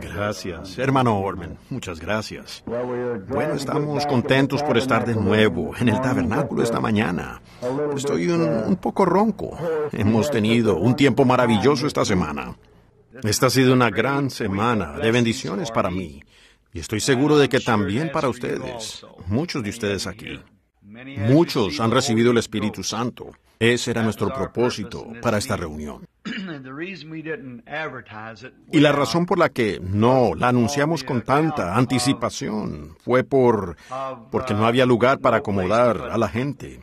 Gracias, hermano Orman. Muchas gracias. Bueno, estamos contentos por estar de nuevo en el tabernáculo esta mañana. Estoy un, un poco ronco. Hemos tenido un tiempo maravilloso esta semana. Esta ha sido una gran semana de bendiciones para mí y estoy seguro de que también para ustedes, muchos de ustedes aquí. Muchos han recibido el Espíritu Santo. Ese era nuestro propósito para esta reunión. Y la razón por la que no la anunciamos con tanta anticipación fue por porque no uh, había lugar para acomodar a la gente.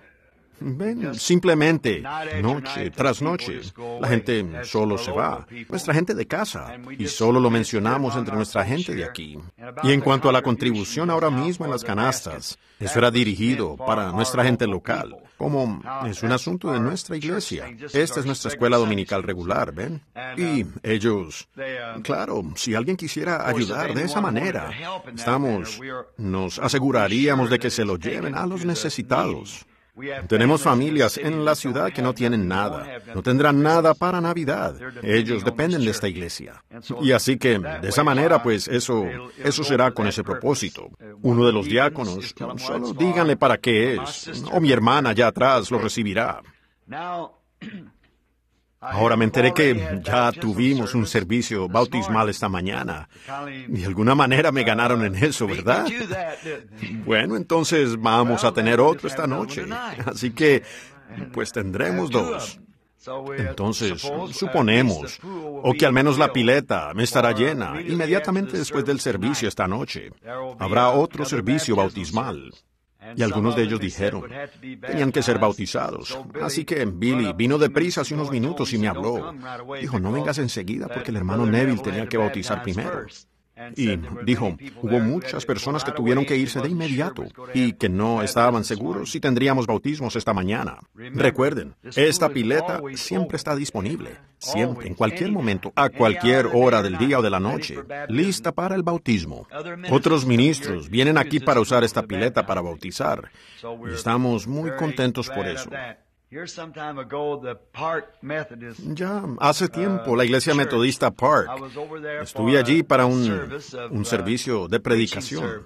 simplemente, noche tras noche, la gente solo se va, nuestra gente de casa, y solo lo mencionamos entre nuestra gente de aquí. Y en cuanto a la contribución ahora mismo en las canastas, eso era dirigido para nuestra gente local como es un asunto de nuestra iglesia. Esta es nuestra escuela dominical regular, ¿ven? Y ellos, claro, si alguien quisiera ayudar de esa manera, estamos, nos aseguraríamos de que se lo lleven a los necesitados. Tenemos familias en la ciudad que no tienen nada, no tendrán nada para Navidad. Ellos dependen de esta iglesia. Y así que, de esa manera, pues eso, eso será con ese propósito. Uno de los diáconos, solo díganle para qué es, o mi hermana allá atrás lo recibirá. Ahora me enteré que ya tuvimos un servicio bautismal esta mañana. De alguna manera me ganaron en eso, ¿verdad? Bueno, entonces vamos a tener otro esta noche. Así que, pues tendremos dos. Entonces, uh, suponemos, o que al menos la pileta me estará llena inmediatamente después del servicio esta noche. Habrá otro servicio bautismal. Y algunos de ellos dijeron, tenían que ser bautizados. Así que Billy vino deprisa hace unos minutos y me habló. Dijo, no vengas enseguida porque el hermano Neville tenía que bautizar primero. Y dijo, hubo muchas personas que tuvieron que irse de inmediato y que no estaban seguros si tendríamos bautismos esta mañana. Recuerden, esta pileta siempre está disponible, siempre, en cualquier momento, a cualquier hora del día o de la noche, lista para el bautismo. Otros ministros vienen aquí para usar esta pileta para bautizar y estamos muy contentos por eso. Ya hace tiempo la uh, iglesia metodista Park. Estuve allí para un, uh, servicio de predicación.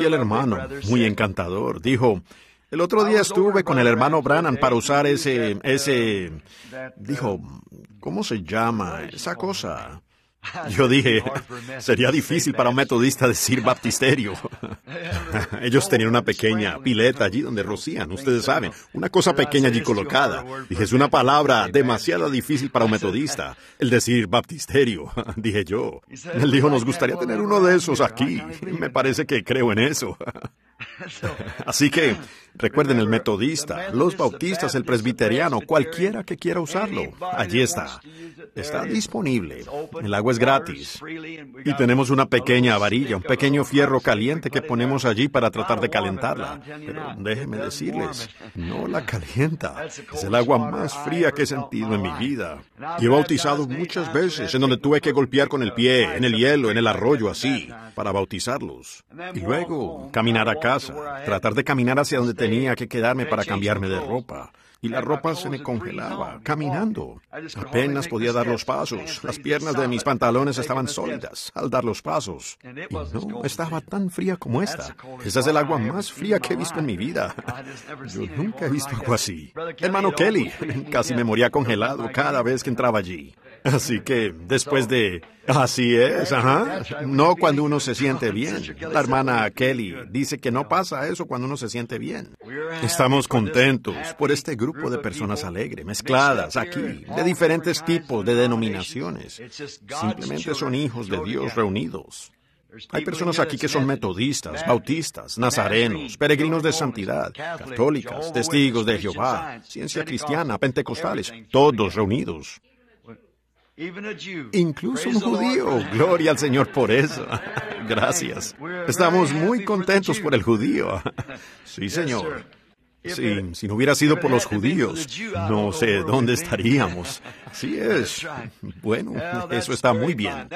Y el hermano, muy encantador, dijo, el otro día estuve con el hermano Brannan para usar ese, uh, ese, dijo, ¿cómo se llama esa cosa? Yo dije, sería difícil para un metodista decir baptisterio. Ellos tenían una pequeña pileta allí donde rocían, ustedes saben, una cosa pequeña allí colocada. Dije, es una palabra demasiado difícil para un metodista, el decir baptisterio, dije yo. Él dijo, nos gustaría tener uno de esos aquí. Me parece que creo en eso. Así que recuerden el metodista, los bautistas, el presbiteriano, cualquiera que quiera usarlo. Allí está. Está disponible. El agua es gratis. Y tenemos una pequeña varilla, un pequeño fierro caliente que ponemos allí para tratar de calentarla. Pero déjenme decirles, no la calienta. Es el agua más fría que he sentido en mi vida. Y he bautizado muchas veces en donde tuve que golpear con el pie, en el hielo, en el arroyo, así para bautizarlos. Y luego caminar a casa, tratar de caminar hacia donde tenía que quedarme para cambiarme de ropa. Y la ropa se me congelaba, caminando. Apenas podía dar los pasos. Las piernas de mis pantalones estaban sólidas al dar los pasos. Y no estaba tan fría como esta. Esa es el agua más fría que he visto en mi vida. Yo nunca he visto algo así. Hermano Kelly, casi me moría congelado cada vez que entraba allí. Así que después de... Así es, ajá. No cuando uno se siente bien. La hermana Kelly dice que no pasa eso cuando uno se siente bien. Estamos contentos por este grupo de personas alegres, mezcladas aquí, de diferentes tipos de denominaciones. Simplemente son hijos de Dios reunidos. Hay personas aquí que son metodistas, bautistas, nazarenos, peregrinos de santidad, católicas, testigos de Jehová, ciencia cristiana, pentecostales, todos reunidos. Incluso un judío. Gloria al Señor por eso. Gracias. Estamos muy contentos por el judío. Sí, Señor. Sí, si no hubiera sido por los judíos, no sé dónde estaríamos. Sí es. Bueno, eso está muy bien.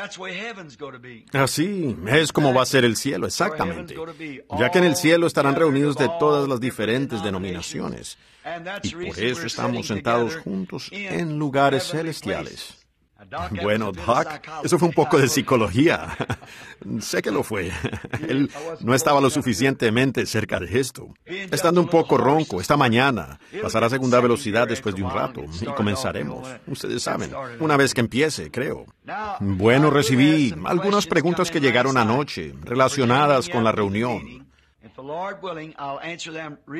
Así ah, es como va a ser el cielo, exactamente. Ya que en el cielo estarán reunidos de todas las diferentes denominaciones. Y por eso estamos sentados juntos en lugares celestiales. Bueno, Doc, eso fue un poco de psicología. sé que lo fue. Él no estaba lo suficientemente cerca de esto. Estando un poco ronco, esta mañana pasará a segunda velocidad después de un rato y comenzaremos. Ustedes saben, una vez que empiece, creo. Bueno, recibí algunas preguntas que llegaron anoche relacionadas con la reunión.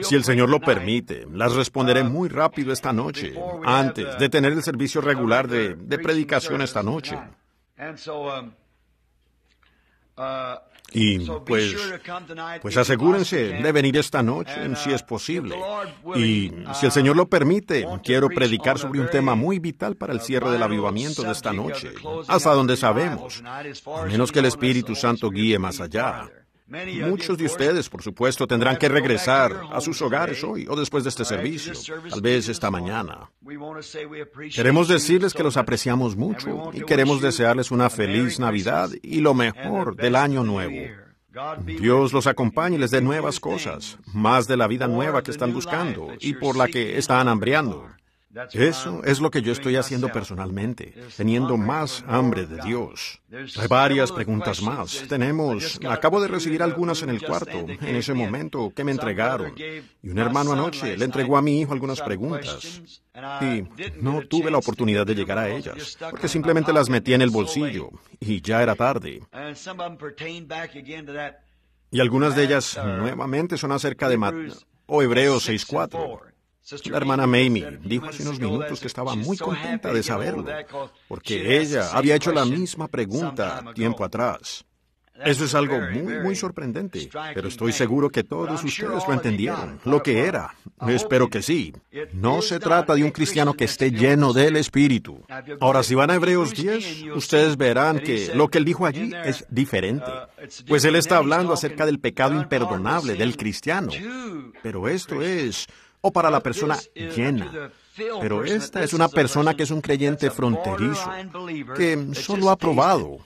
Si el Señor lo permite, las responderé uh, muy rápido esta noche, antes de tener el servicio regular de, predicación esta noche. Um, uh, y pues, pues asegúrense de venir esta noche si uh, es posible. Y si el Señor lo permite, quiero predicar sobre un tema muy vital para el cierre del avivamiento de esta noche, hasta donde sabemos, a menos que el Espíritu Santo guíe más allá. Muchos de ustedes, por supuesto, tendrán que regresar a sus hogares hoy o después de este servicio, tal vez esta mañana. Queremos decirles que los apreciamos mucho y queremos desearles una feliz Navidad y lo mejor del año nuevo. Dios los acompañe y les dé nuevas cosas, más de la vida nueva que están buscando y por la que están hambriando. Eso es lo que yo estoy haciendo personalmente, teniendo más hambre de Dios. Hay varias preguntas más. Tenemos, acabo de recibir uh, algunas en el cuarto, en ese momento, que me entregaron. Y un hermano anoche le entregó a mi hijo algunas preguntas. Y no tuve la oportunidad de llegar a ellas, porque simplemente las metí en el bolsillo y ya era tarde. Em y algunas de ellas uh, nuevamente son acerca de Mat o Hebreos 6.4. La hermana Mamie dijo hace unos minutos que estaba muy contenta de saberlo, porque ella había hecho la misma pregunta tiempo atrás. Eso es algo muy, muy sorprendente, pero estoy seguro que todos ustedes lo entendieron, lo que era. Espero que sí. No se trata de un cristiano que esté lleno del Espíritu. Ahora, si van a Hebreos 10, ustedes verán que lo que él dijo allí es diferente, pues él está hablando acerca del pecado imperdonable del cristiano. Pero esto es o para la persona llena. Pero esta es una persona que es un creyente fronterizo, que solo ha probado.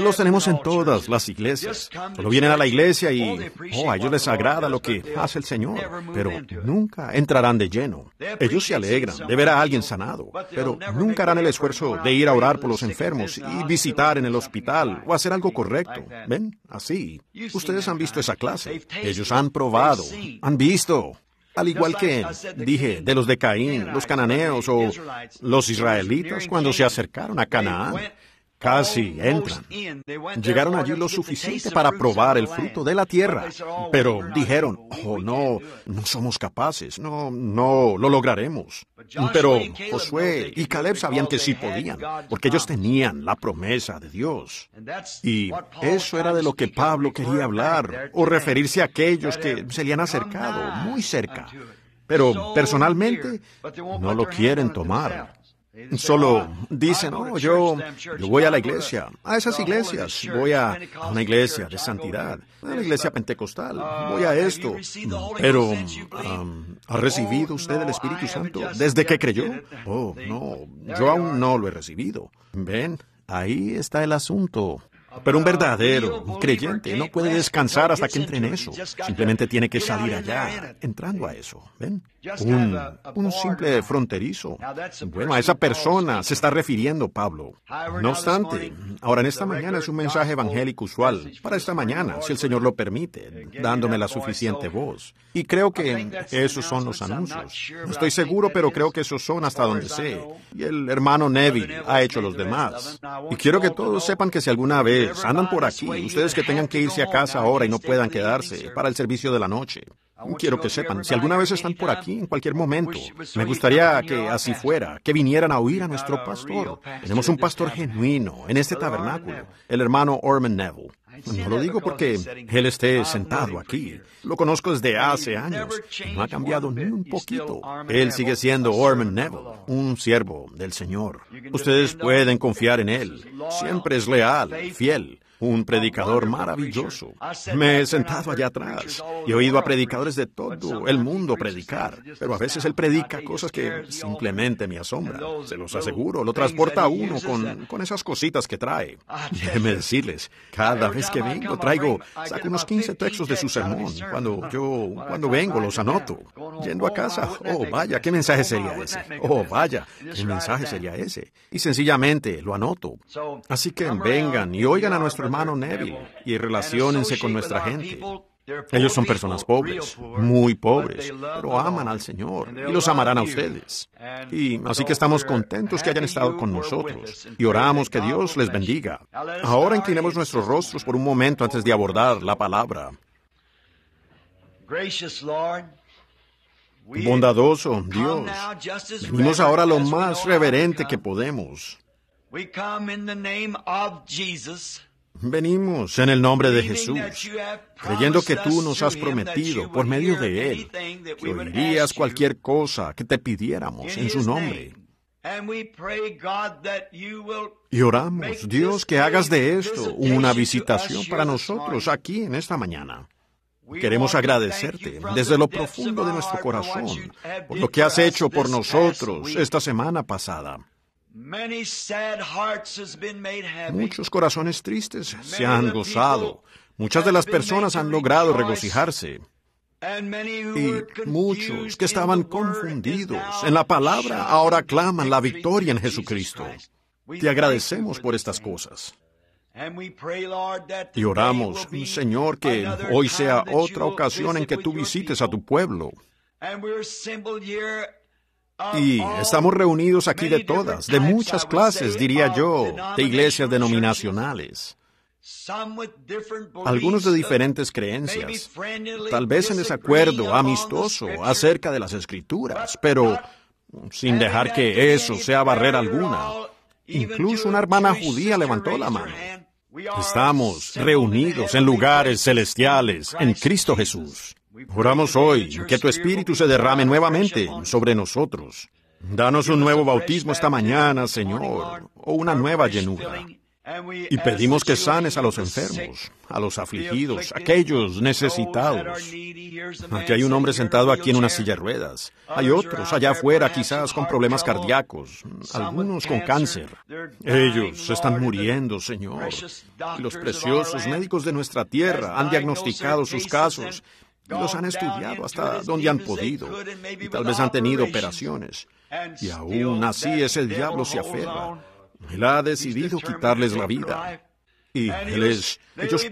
Los tenemos en todas las iglesias. Solo vienen a la iglesia y, oh, a ellos les agrada lo que hace el Señor, pero nunca entrarán de lleno. Ellos se alegran de ver a alguien sanado, pero nunca harán el esfuerzo de ir a orar por los enfermos y visitar en el hospital o hacer algo correcto. ¿Ven? Así. Ustedes han visto esa clase. Ellos han probado, han visto. Al igual que, dije, de los de Caín, los cananeos o los israelitas cuando se acercaron a Canaán. Casi entran. Llegaron allí lo suficiente para probar el fruto de la tierra, pero dijeron, oh no, no somos capaces, no, no, lo lograremos. Pero Josué y Caleb sabían que sí podían, porque ellos tenían la promesa de Dios. Y eso era de lo que Pablo quería hablar, o referirse a aquellos que se le han acercado muy cerca, pero personalmente no lo quieren tomar solo dicen, no, oh, yo, voy a la iglesia, a esas iglesias, voy a una iglesia de santidad, a la iglesia pentecostal, voy a esto. Pero, ¿ha recibido usted el Espíritu Santo desde que creyó? Oh, no, yo aún no lo he recibido. Ven, ahí está el asunto. Pero un verdadero creyente no puede descansar hasta que entre en eso. Simplemente tiene que salir allá, entrando a eso. ¿Ven? Un, simple fronterizo. Bueno, a esa persona se está refiriendo Pablo. No obstante, ahora en esta mañana es un mensaje evangélico usual, para esta mañana, si el Señor lo permite, dándome la suficiente voz. Y creo que esos son los anuncios. No estoy seguro, pero creo que esos son hasta donde sé. Y el hermano Neville ha hecho los demás. Y quiero que todos sepan que si alguna vez andan por aquí, ustedes que tengan que irse a casa ahora y no puedan quedarse para el servicio de la noche, Quiero que sepan, si alguna vez están por aquí, en cualquier momento, me gustaría que así fuera, que vinieran a oír a nuestro pastor. Tenemos un pastor genuino en este tabernáculo, el hermano Orman Neville. No lo digo porque él esté sentado aquí. Lo conozco desde hace años. No ha cambiado ni un poquito. Él sigue siendo Orman Neville, un siervo del Señor. Ustedes pueden confiar en él. Siempre es leal, fiel un predicador maravilloso. Me he sentado allá atrás y he oído a predicadores de todo el mundo predicar, pero a veces él predica cosas que simplemente me asombran. Se los aseguro, lo transporta uno con, esas cositas que trae. Déjenme decirles, cada vez que vengo traigo, saco unos 15 textos de su sermón. Cuando yo, cuando vengo los anoto. Yendo a casa, oh vaya, ¿qué mensaje sería ese? Oh vaya, ¿qué mensaje sería ese? Y sencillamente lo anoto. Así que vengan y oigan a nuestro hermano Neville y relaciónense con nuestra gente. Ellos son personas pobres, muy pobres, pero aman al Señor y los amarán a ustedes. Y así que estamos contentos que hayan estado con nosotros y oramos que Dios les bendiga. Ahora inclinemos nuestros rostros por un momento antes de abordar la palabra. Bondadoso Dios, venimos ahora lo más reverente que podemos. Venimos en el nombre de Jesús, creyendo que tú nos has prometido por medio de Él que oirías cualquier cosa que te pidiéramos en su nombre. Y oramos, Dios, que hagas de esto una visitación para nosotros aquí en esta mañana. Queremos agradecerte desde lo profundo de nuestro corazón por lo que has hecho por nosotros esta semana pasada. Muchos corazones tristes se han gozado. Muchas de las personas han logrado regocijarse. Y muchos que estaban confundidos en la palabra ahora claman la victoria en Jesucristo. Te agradecemos por estas cosas. Y oramos, Señor, que hoy sea otra ocasión en que tú visites a tu pueblo. Y estamos reunidos aquí de todas, de muchas clases, diría uh, yo, de iglesias denominacionales. Algunos de uh, diferentes creencias, tal vez en desacuerdo, amistoso, acerca de las escrituras, pero sin dejar que eso sea barrera alguna. Incluso una hermana judía levantó la mano. Estamos reunidos en lugares celestiales en Cristo Jesús. Oramos hoy que tu Espíritu se derrame nuevamente sobre nosotros. Danos un nuevo bautismo esta mañana, Señor, o una nueva llenura. Y pedimos que sanes a los enfermos, a los afligidos, aquellos necesitados. Aquí hay un hombre sentado aquí en una silla de ruedas. Hay otros allá afuera quizás con problemas cardíacos, algunos con cáncer. Ellos están muriendo, Señor. Y los preciosos médicos de nuestra tierra han diagnosticado sus casos los han estudiado hasta donde han podido y tal vez han tenido operaciones. Y aún así es el diablo se aferra. Él ha decidido quitarles la vida. Y ellos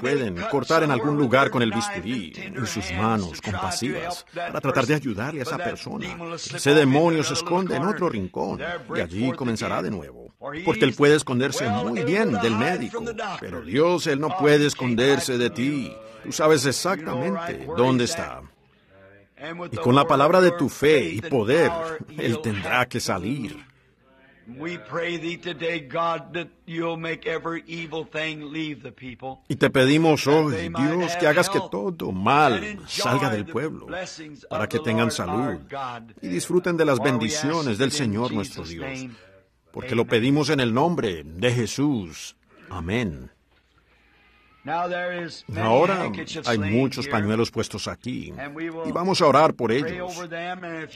pueden cortar en algún lugar con el bisturí, en sus manos compasivas, para tratar de ayudarle a esa persona. Ese demonio se esconde en otro rincón y allí comenzará de nuevo. Porque él puede esconderse muy bien del médico, pero Dios, él no oh, puede esconderse de ti. Tú sabes exactamente dónde está. Y con la palabra de tu fe y poder, él tendrá que salir. Y te pedimos hoy, oh Dios, que hagas que todo mal salga del pueblo, para que tengan salud y disfruten de las bendiciones del Señor nuestro Dios, porque lo pedimos en el nombre de Jesús. Amén. Ahora hay muchos pañuelos puestos aquí y vamos a orar por ellos.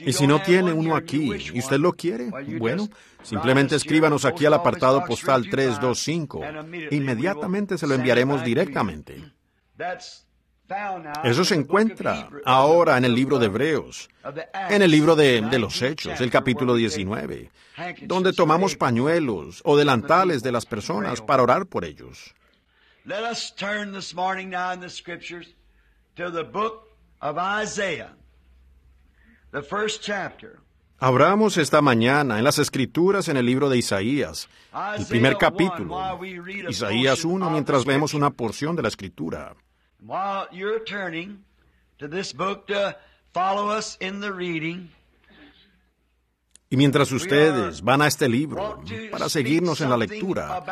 Y si no tiene uno aquí y usted lo quiere, bueno, simplemente escríbanos aquí al apartado postal 325. Inmediatamente se lo enviaremos directamente. Eso se encuentra ahora en el libro de Hebreos, en el libro de, de, los Hechos, el capítulo 19, donde tomamos pañuelos o delantales de las personas para orar por ellos. Let Abramos esta mañana en las escrituras en el libro de Isaías, el primer capítulo, Isaías 1, mientras leemos una porción de la escritura. Y mientras ustedes van a este libro para seguirnos en la lectura,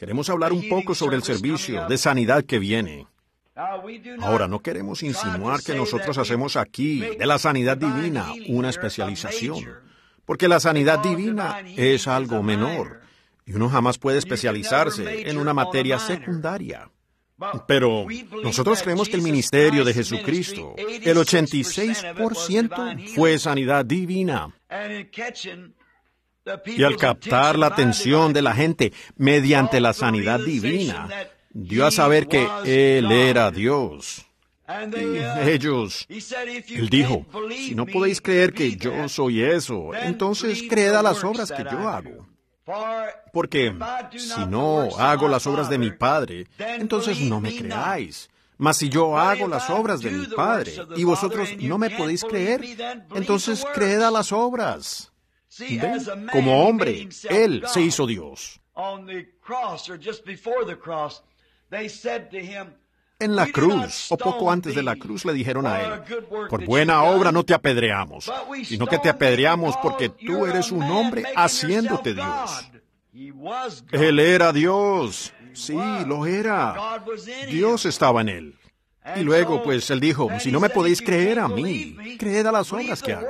Queremos hablar un poco sobre el servicio de sanidad que viene. Ah, Ahora, no queremos insinuar que nosotros hacemos aquí de la sanidad divina una especialización, porque la sanidad divina es algo menor y uno jamás puede especializarse en una materia secundaria. Pero nosotros creemos que el ministerio de Jesucristo, el 86% fue sanidad divina. Y al captar la atención de la gente mediante la sanidad divina, dio a saber que Él era Dios. Y uh, ellos, Él dijo, si no podéis creer que yo soy eso, entonces creed a las obras que yo hago. Porque si no hago las obras de mi Padre, entonces no me creáis. Mas si yo hago las obras de mi Padre y vosotros no me podéis creer, entonces creed a las obras. Como hombre, Él se hizo Dios. En la cruz, o poco antes de la cruz, le dijeron a Él, por buena obra no te apedreamos, sino que te apedreamos porque tú eres un hombre haciéndote Dios. Él era Dios. Sí, lo era. Dios estaba en Él. Y luego, pues él dijo, si no me podéis creer a mí, creed a las obras que hago.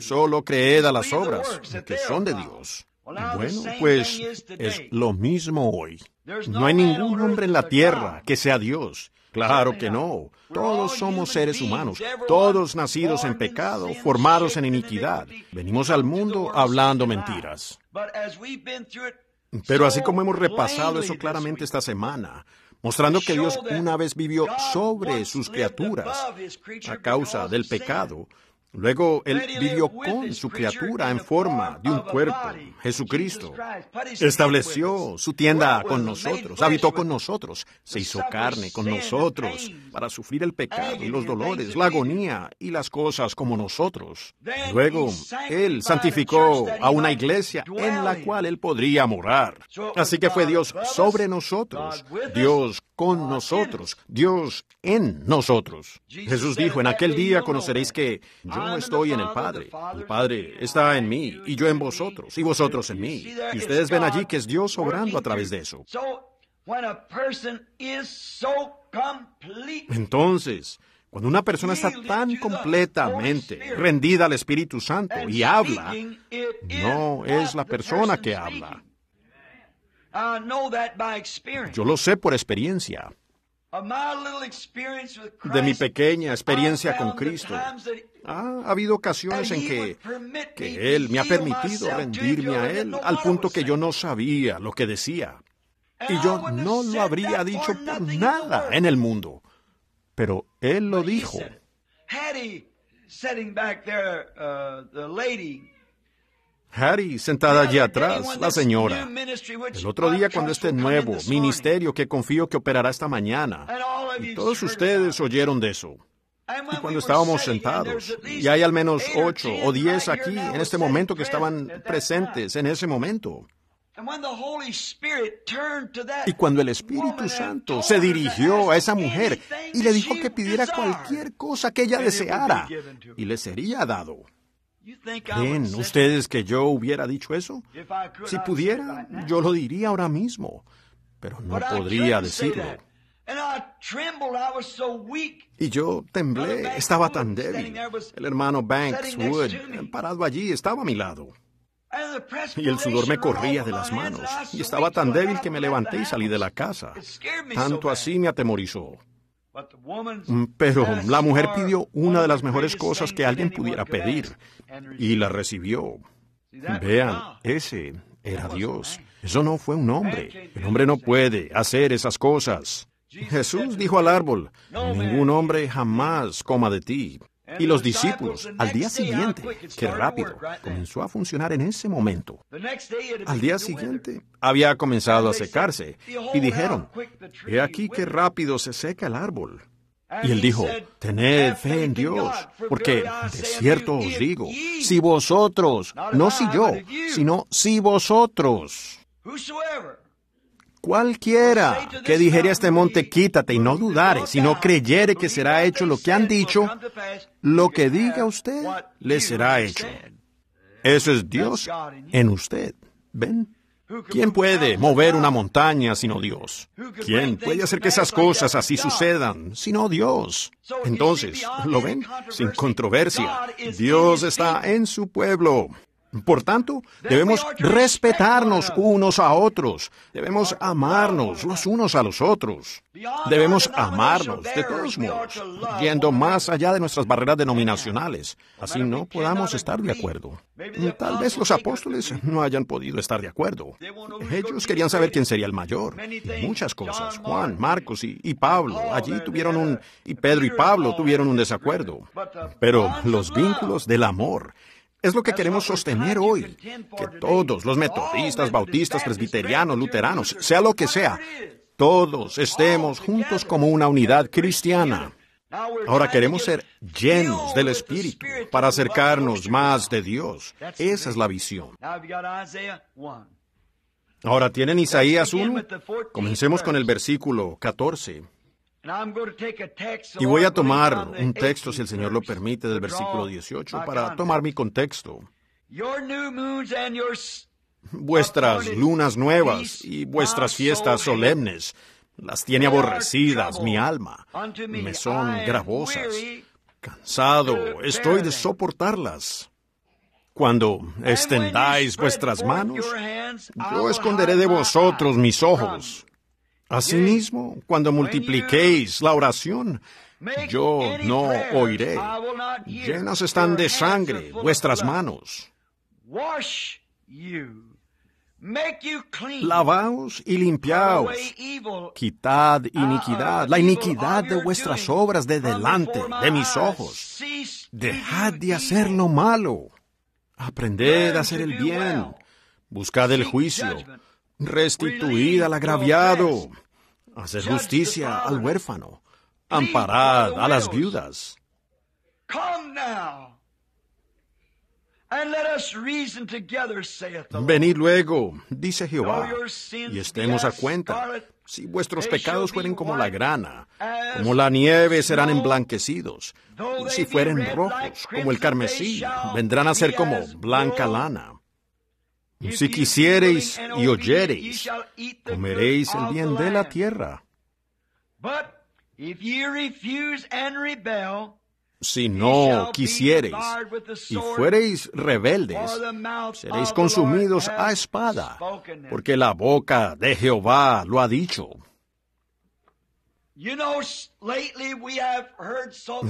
Solo creed a las obras que son de Dios. Bueno, pues es lo mismo hoy. No hay ningún hombre en la tierra que sea Dios. Claro que no. Todos somos seres humanos, todos nacidos en pecado, formados en iniquidad. Venimos al mundo hablando mentiras. Pero así como hemos repasado eso claramente esta semana, mostrando que Dios una vez vivió sobre sus criaturas a causa del pecado Luego Él vivió con su criatura en forma de un cuerpo, Jesucristo. Estableció su tienda con nosotros, habitó con nosotros, se hizo carne con nosotros para sufrir el pecado y los dolores, la agonía y las cosas como nosotros. Luego Él santificó a una iglesia en la cual Él podría morar. Así que fue Dios sobre nosotros, Dios con nosotros, Dios en nosotros. Jesús dijo, en aquel día conoceréis que no estoy en el Padre. El Padre está en mí y yo en vosotros y vosotros en mí. Y ustedes ven allí que es Dios obrando a través de eso. Entonces, cuando una persona está tan completamente rendida al Espíritu Santo y habla, no es la persona que habla. Yo lo sé por experiencia de mi pequeña experiencia con Cristo. Ah, ha habido ocasiones en que, Él me ha permitido rendirme a Él al punto que yo no sabía lo que decía. Y yo no lo habría dicho por nada en el mundo. Pero Él lo dijo. Harry, sentada allí atrás, la señora. El otro día cuando este nuevo ministerio que confío que operará esta mañana. Y todos ustedes oyeron de eso. Y cuando estábamos sentados, y hay al menos ocho o diez aquí en este momento que estaban presentes en ese momento. Y cuando el Espíritu Santo se dirigió a esa mujer y le dijo que pidiera cualquier cosa que ella deseara, y le sería dado. ¿Creen ustedes que yo hubiera dicho eso? Si pudiera, yo lo diría ahora mismo, pero no podría decirlo. Y yo temblé, estaba tan débil. El hermano Banks Wood, parado allí, estaba a mi lado. Y el sudor me corría de las manos. Y estaba tan débil que me levanté y salí de la casa. Tanto así me atemorizó. Mm, pero la mujer pidió una de las mejores cosas que alguien pudiera pedir y la recibió. Vean, ese era Dios. Eso no fue un hombre. El hombre no puede hacer esas cosas. Jesús dijo al árbol, ningún hombre jamás coma de ti. Y los discípulos, al día siguiente, qué rápido, comenzó a funcionar en ese momento. Al día siguiente, había comenzado a secarse y dijeron, he aquí qué rápido se seca el árbol. Y él dijo, tened fe en Dios, porque de cierto os digo, si vosotros, no si yo, sino si vosotros, cualquiera que dijere a este monte, quítate y no dudare, no creyere que será hecho lo que han dicho, lo que diga usted, le será hecho. Eso es Dios en usted. ¿Ven? ¿Quién puede mover una montaña sino Dios? ¿Quién puede hacer que esas cosas así sucedan sino Dios? Entonces, ¿lo ven? Sin controversia, Dios está en su pueblo. Por tanto, debemos respetarnos unos a otros, debemos amarnos los unos a los otros, debemos amarnos de todos modos, yendo más allá de nuestras barreras denominacionales, así no podamos estar de acuerdo. Tal vez los apóstoles no hayan podido estar de acuerdo. Ellos querían saber quién sería el mayor, y muchas cosas. Juan, Marcos y, y Pablo, allí tuvieron un... y Pedro y Pablo tuvieron un desacuerdo. Pero los vínculos del amor, es lo que queremos sostener hoy, que todos, los metodistas, bautistas, presbiterianos, luteranos, sea lo que sea, todos estemos juntos como una unidad cristiana. Ahora queremos ser llenos del Espíritu para acercarnos más de Dios. Esa es la visión. Ahora tienen Isaías 1. Comencemos con el versículo 14. Y voy a tomar un texto, si el Señor lo permite, del versículo 18 para tomar mi contexto. Vuestras lunas nuevas y vuestras fiestas solemnes las tiene aborrecidas mi alma, me son gravosas. Cansado estoy de soportarlas. Cuando extendáis vuestras manos, yo esconderé de vosotros mis ojos. Asimismo, cuando multipliquéis la oración, yo no oiré. Llenas están de sangre vuestras manos. Lavaos y limpiaos. Quitad iniquidad, la iniquidad de vuestras obras de delante de mis ojos. Dejad de hacer lo malo. Aprended a hacer el bien. Buscad el juicio. Restituid al agraviado. Haced justicia al huérfano. Amparad a las viudas. Venid luego, dice Jehová, y estemos a cuenta. Si vuestros pecados fueren como la grana, como la nieve serán emblanquecidos, si fueren rojos, como el carmesí, vendrán a ser como blanca lana. Si quisiereis y oyereis, comeréis el bien de la tierra. Si no quisiereis y fuereis rebeldes, seréis consumidos a espada, porque la boca de Jehová lo ha dicho.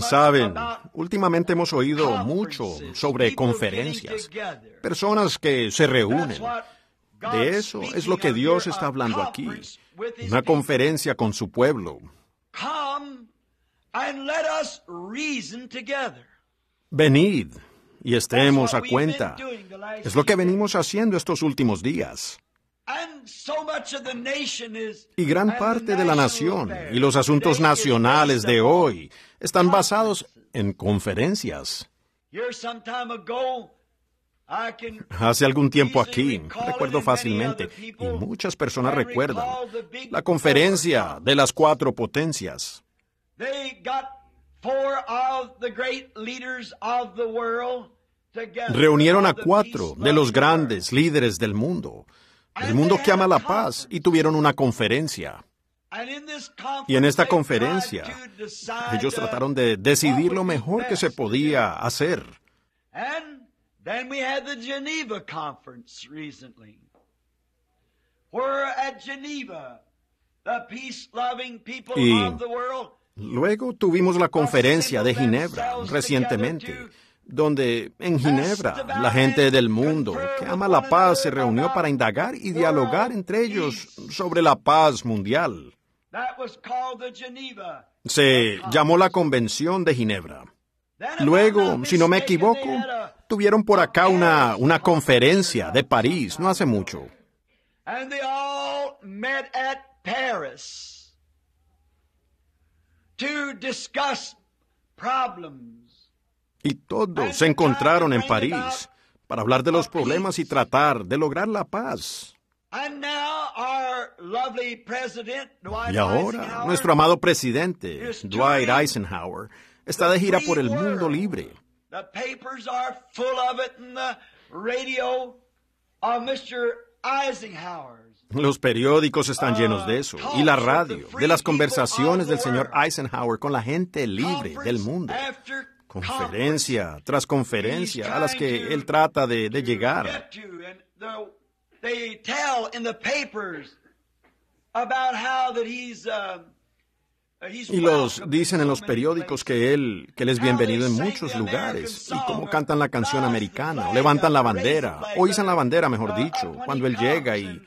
Saben, últimamente hemos oído mucho sobre conferencias, personas que se reúnen. De eso es lo que Dios está hablando aquí, una conferencia con su pueblo. Venid y estemos a cuenta. Es lo que venimos haciendo estos últimos días. Y gran parte de la nación y los asuntos nacionales de hoy están basados en conferencias. Hace algún tiempo aquí, recuerdo fácilmente, y muchas personas recuerdan, la conferencia de las cuatro potencias. Reunieron a cuatro de los grandes líderes del mundo el mundo que ama la paz, y tuvieron una conferencia. Y en esta conferencia, ellos trataron de decidir lo mejor que se podía hacer. Y luego tuvimos la conferencia de Ginebra recientemente, donde en Ginebra la gente del mundo que ama la paz se reunió para indagar y dialogar entre ellos sobre la paz mundial. Se llamó la Convención de Ginebra. Luego, si no me equivoco, tuvieron por acá una, conferencia de París no hace mucho. Y todos se encontraron en París para hablar de los problemas y tratar de lograr la paz. Y ahora nuestro amado presidente, Dwight Eisenhower, está de gira por el mundo libre. Los periódicos están llenos de uh, eso, y la radio, de las conversaciones del señor Eisenhower con la gente libre del mundo, conferencia tras conferencia a las que él trata de, llegar. Y los dicen en los periódicos que él, que es bienvenido en muchos lugares, y cómo cantan la canción americana, levantan la bandera, o izan la bandera, mejor uh, dicho, cuando él llega y...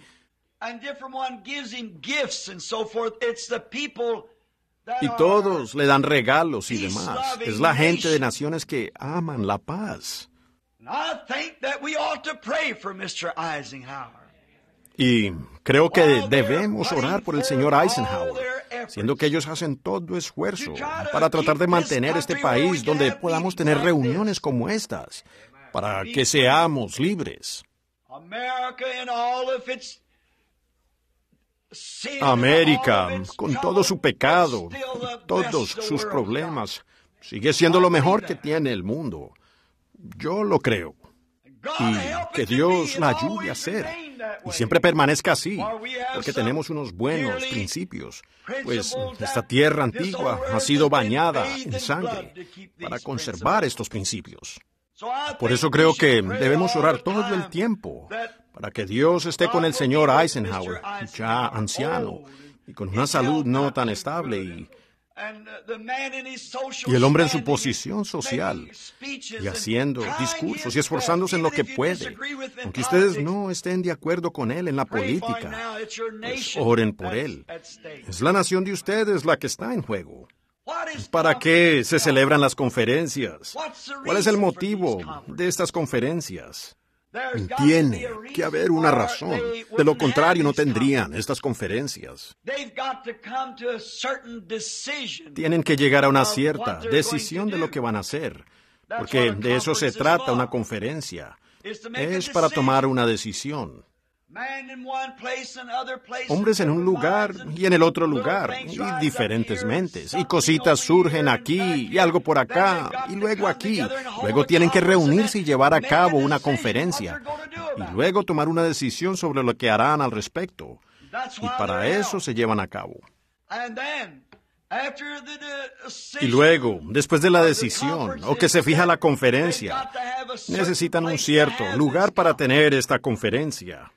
Y todos le dan regalos y demás. Es la gente de naciones que aman la paz. Y creo que debemos orar por el señor Eisenhower, siendo que ellos hacen todo esfuerzo para tratar de mantener este país donde podamos tener reuniones como estas, para que seamos libres. América, con todo su pecado, todos sus problemas, sigue siendo lo mejor que tiene el mundo. Yo lo creo. Y que Dios la ayude a ser. Y siempre permanezca así, porque tenemos unos buenos principios. Pues esta tierra antigua ha sido bañada en sangre para conservar estos principios. Por eso creo que debemos orar todo el tiempo para que Dios esté con el ah, señor Eisenhower, ya anciano, oh, y con una salud no tan estable uh, y el hombre en su posición social y haciendo discursos y esforzándose en lo que puede, aunque ustedes no estén de acuerdo con él en la política, pues oren por él. Es la nación de ustedes la que está en juego. ¿Para qué se celebran las conferencias? ¿Cuál es el motivo de estas conferencias? Tiene que haber una razón. De lo contrario, no tendrían estas conferencias. Tienen que llegar a una cierta decisión de lo que van a hacer, porque de eso se trata una conferencia. Es para tomar una decisión. Hombres en un lugar y en el otro lugar, y diferentes mentes, y cositas surgen aquí y algo por acá, y luego aquí. Luego tienen que reunirse y llevar a cabo una conferencia, y luego tomar una decisión sobre lo que harán al respecto. Y para eso se llevan a cabo. Y luego, después de la decisión o que se fija la conferencia, necesitan un cierto lugar para tener esta conferencia.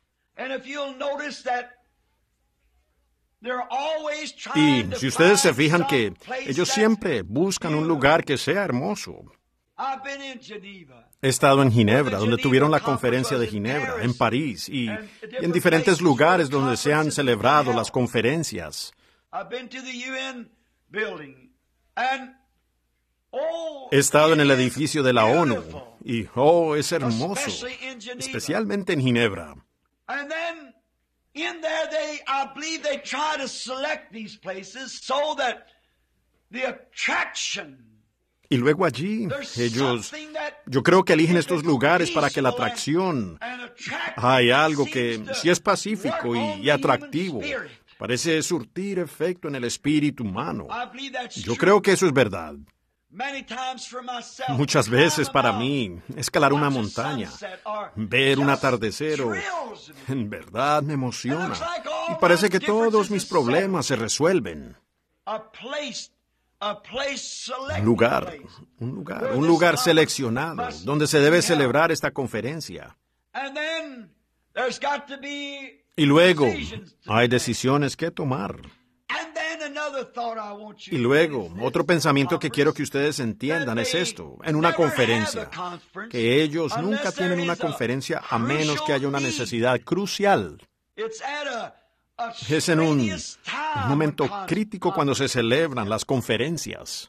Y si ustedes se fijan que ellos siempre buscan un lugar que sea hermoso. He estado en Ginebra, donde tuvieron la conferencia de Ginebra, en París y, en diferentes lugares donde se han celebrado las conferencias. He estado en el edificio de la ONU y, oh, es hermoso, especialmente en Ginebra y luego allí ellos, yo creo que eligen estos lugares para que la atracción, ah, hay algo que si es pacífico y, atractivo, parece surtir efecto en el espíritu humano. Yo creo que eso es verdad. Muchas veces para mí, escalar una montaña, ver un atardecero, en verdad me emociona. Y parece que todos mis problemas se resuelven. Un lugar, un lugar, un lugar seleccionado donde se debe celebrar esta conferencia. Y luego hay decisiones que tomar. Y luego, otro pensamiento que quiero que ustedes entiendan es esto, en una conferencia, que ellos nunca tienen una conferencia a menos que haya una necesidad crucial. Es en un momento crítico cuando se celebran las conferencias.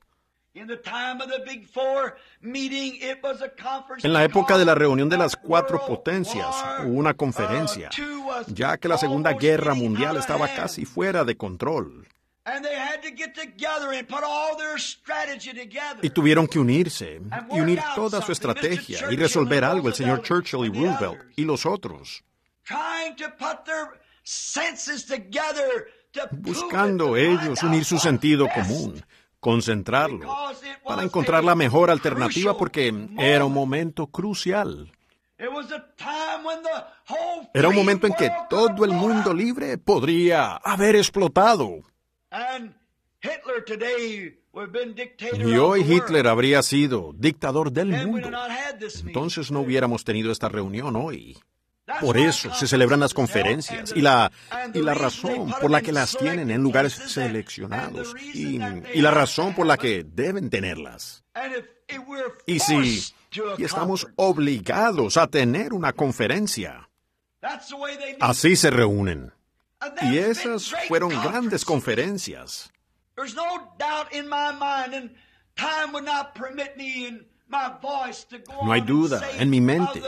En la época de la reunión de las cuatro potencias hubo una uh, conferencia, ya que la Segunda Guerra Mundial estaba casi fuera de control. Y tuvieron que unirse y unir toda su estrategia y resolver algo el señor Churchill y Roosevelt y los otros. Buscando ellos unir su sentido común, concentrarlo, para encontrar la mejor alternativa porque era un momento crucial. Era un momento en que todo el mundo libre podría haber explotado. Y hoy Hitler habría sido dictador del mundo. Entonces no hubiéramos tenido esta reunión hoy. Por eso se celebran las conferencias y la, y la razón por la que las tienen en lugares seleccionados y, la razón por la que deben tenerlas. Y si estamos obligados a tener una conferencia, así se reúnen. Y esas fueron grandes conferencias. No hay duda en mi mente,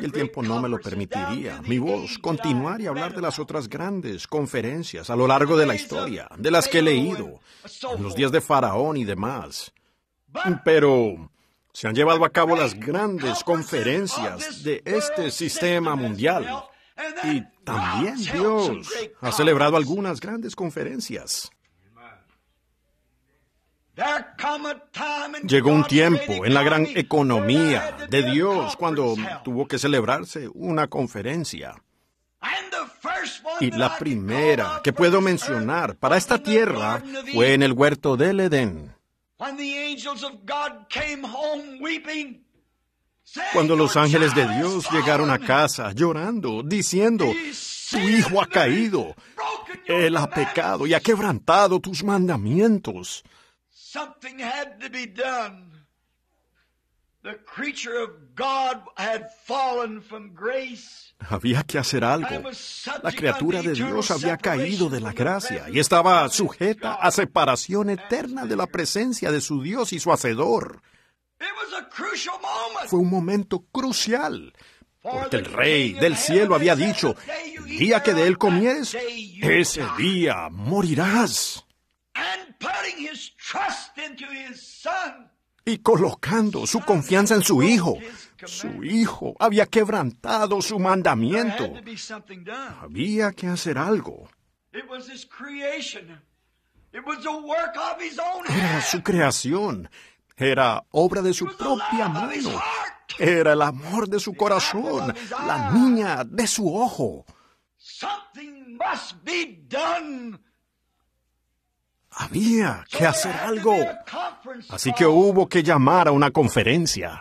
que el tiempo no me lo permitiría, mi voz continuar y hablar de las otras grandes conferencias a lo largo de la historia, de las que he leído, en los días de Faraón y demás. Pero se han llevado a cabo las grandes conferencias de este sistema mundial y también Dios ha celebrado algunas grandes conferencias. Llegó un tiempo en la gran economía de Dios cuando tuvo que celebrarse una conferencia. Y la primera que puedo mencionar para esta tierra fue en el huerto del Edén. Cuando los ángeles de Dios llegaron a casa llorando, diciendo, tu hijo ha caído, él ha pecado y ha quebrantado tus mandamientos. Había que hacer algo. La criatura de Dios había caído de la gracia y estaba sujeta a separación eterna de la presencia de su Dios y su Hacedor. Fue un momento crucial, porque el rey del cielo había dicho, el día que de él comies, ese día morirás. Y colocando su confianza en su hijo, su hijo había quebrantado su mandamiento. Había que hacer algo. Era su creación, era obra de su propia mano. Era el amor de su corazón, la niña de su ojo. Había que hacer algo. Así que hubo que llamar a una conferencia.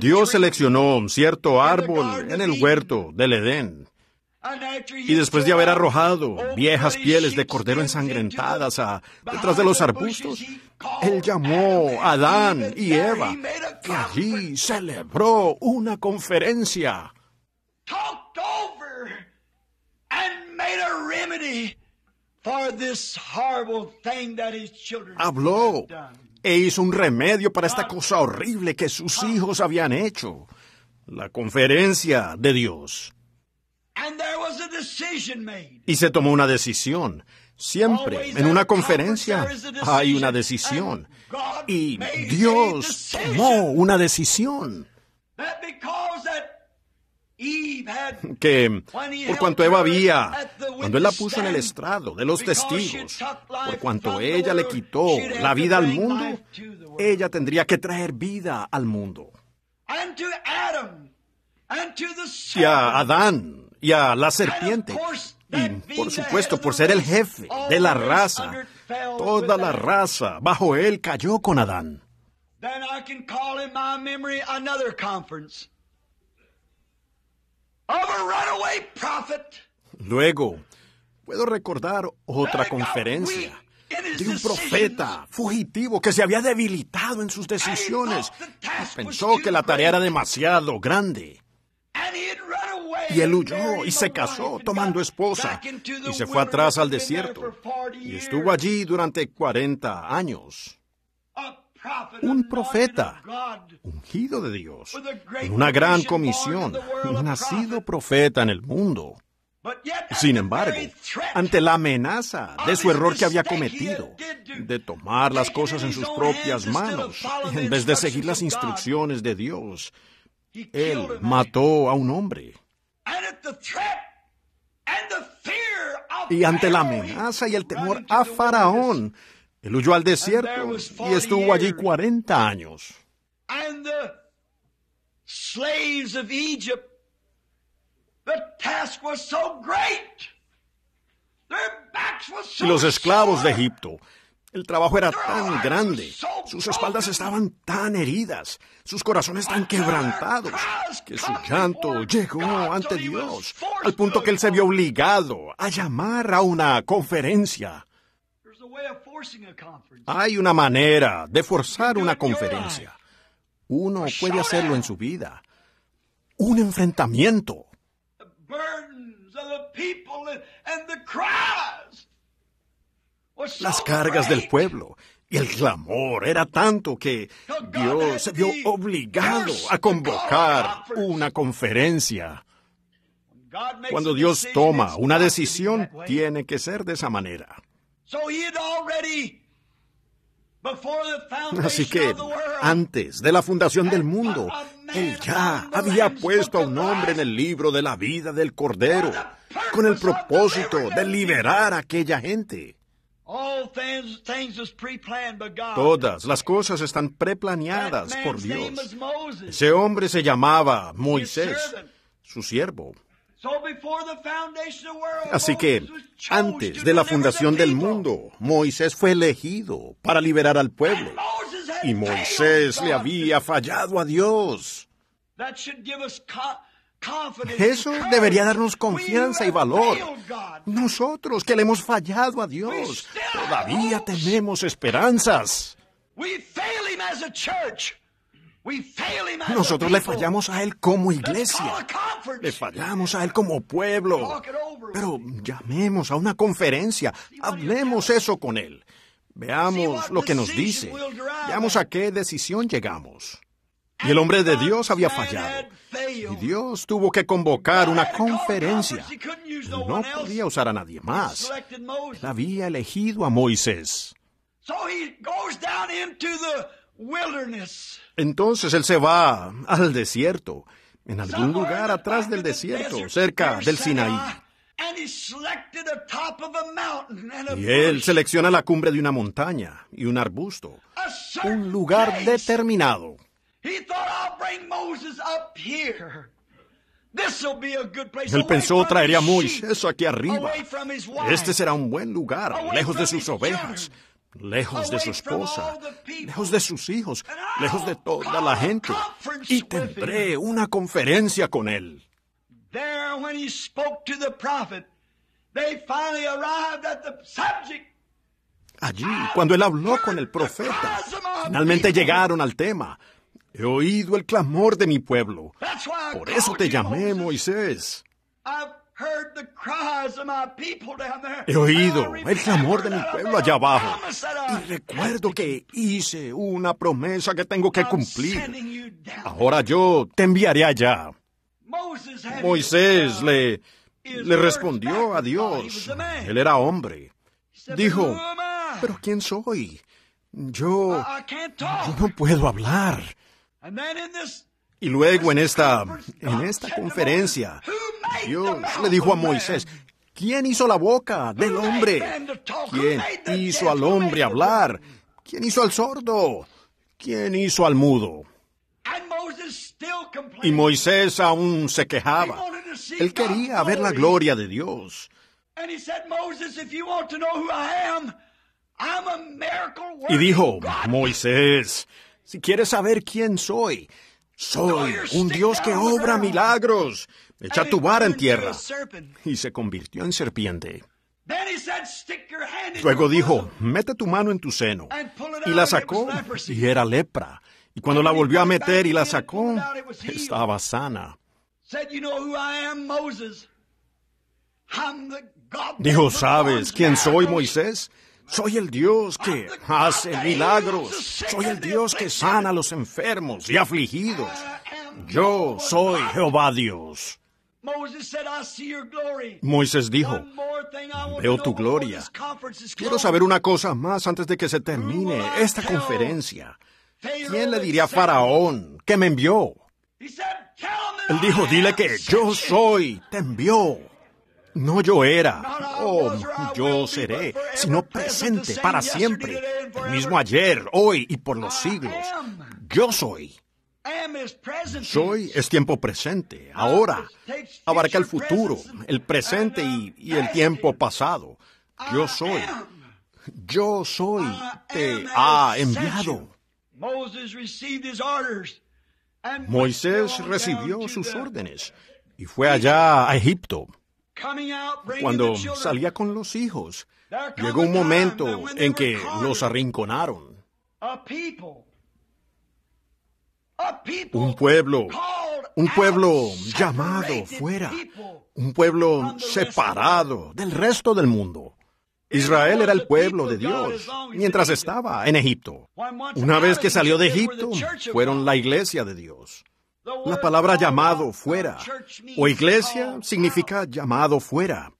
Dios seleccionó un cierto árbol en el huerto del Edén. Y después de haber arrojado oh, viejas pieles de cordero ensangrentadas detrás de los arbustos, él llamó a Adán y Eva y allí celebró una conferencia. Habló e hizo un remedio para esta cosa horrible que sus hijos habían hecho. La conferencia de Dios. Y se tomó una decisión. Siempre en una conferencia hay una decisión. Y Dios tomó una decisión. Que por cuanto Eva había, cuando él la puso en el estrado de los testigos, por cuanto ella le quitó la vida al mundo, ella tendría que traer vida al mundo. Y a Adán, y a la serpiente. Y, por supuesto, por ser el jefe de la raza, toda la raza bajo él cayó con Adán. Luego, puedo recordar otra conferencia de un profeta fugitivo que se había debilitado en sus decisiones. Pensó que la tarea era demasiado grande. Y él huyó y se casó tomando esposa y se fue atrás al desierto y estuvo allí durante 40 años. Un profeta, ungido de Dios, en una gran comisión, un nacido profeta en el mundo. Sin embargo, ante la amenaza de su error que había cometido, de tomar las cosas en sus propias manos, en vez de seguir las instrucciones de Dios, él mató a un hombre. Y ante la amenaza y el temor a Faraón, él huyó al desierto y estuvo allí 40 años. Y los esclavos de Egipto, el trabajo era tan grande, sus espaldas estaban tan heridas, sus corazones tan quebrantados, que su llanto llegó ante Dios, al punto que él se vio obligado a llamar a una conferencia. Hay una manera de forzar una conferencia. Uno puede hacerlo en su vida. Un enfrentamiento las cargas del pueblo. Y el clamor era tanto que Dios se vio obligado a convocar una conferencia. Cuando Dios toma una decisión, tiene que ser de esa manera. Así que antes de la fundación del mundo, Él ya había puesto a un hombre en el libro de la vida del Cordero, con el propósito de liberar a aquella gente. Todas las cosas están preplaneadas por Dios. Ese hombre se llamaba Moisés, su siervo. Así que antes de la fundación del mundo, Moisés fue elegido para liberar al pueblo. Y Moisés le había fallado a Dios. Eso debería darnos confianza y valor. Nosotros que le hemos fallado a Dios, todavía tenemos esperanzas. Nosotros le fallamos a Él como iglesia. Le fallamos a Él como pueblo. Pero llamemos a una conferencia. Hablemos eso con Él. Veamos lo que nos dice. Veamos a qué decisión llegamos. Y el hombre de Dios había fallado. Y Dios tuvo que convocar una conferencia. No podía usar a nadie más. había elegido a Moisés. Entonces él se va al desierto, en algún lugar atrás del desierto, cerca del Sinaí. Y él selecciona la cumbre de una montaña y un arbusto, un lugar determinado. Él pensó traería a Moisés aquí arriba. Este será un buen lugar, lejos de sus ovejas, lejos de su esposa, lejos de sus hijos, lejos de toda la gente. Y tendré una conferencia con él. Allí, cuando él habló con el profeta, finalmente llegaron al tema. He oído el clamor de mi pueblo. Por eso te llamé, Moisés. He oído el clamor de mi pueblo allá abajo. Y recuerdo que hice una promesa que tengo que cumplir. Ahora yo te enviaré allá. Moisés le, respondió a Dios. Él era hombre. Dijo, pero ¿quién soy? yo no puedo hablar. Y luego en esta, en ah, esta conferencia, Dios le dijo a Moisés, ¿quién hizo la boca del hombre? ¿Quién hizo al hombre hablar? ¿Quién hizo al sordo? ¿Quién hizo al mudo? Y Moisés aún se quejaba. Él quería ver la gloria de Dios. Y dijo, Moisés, si quieres saber quién soy, soy un Dios que obra milagros. Echa tu vara en tierra. Y se convirtió en serpiente. Luego dijo, mete tu mano en tu seno. Y la sacó y era lepra. Y cuando la volvió a meter y la sacó, estaba sana. Dijo, ¿sabes quién soy, Moisés? Soy el Dios que hace milagros. Soy el Dios que sana a los enfermos y afligidos. Yo soy Jehová Dios. Moisés dijo, veo tu gloria. Quiero saber una cosa más antes de que se termine esta conferencia. ¿Quién le diría a Faraón que me envió? Él dijo, dile que yo soy, te envió. No yo era, o oh, yo seré, sino presente para siempre, el mismo ayer, hoy y por los siglos. Yo soy. Soy es tiempo presente, ahora. Abarca el futuro, el presente y, y el tiempo pasado. Yo soy. Yo soy. Te ha enviado. Moisés recibió sus órdenes y fue allá a Egipto. Cuando salía con los hijos, llegó un momento en que los arrinconaron. Un pueblo, un pueblo llamado fuera, un pueblo separado del resto del mundo. Israel era el pueblo de Dios mientras estaba en Egipto. Una vez que salió de Egipto, fueron la iglesia de Dios. La palabra llamado fuera o iglesia significa llamado fuera.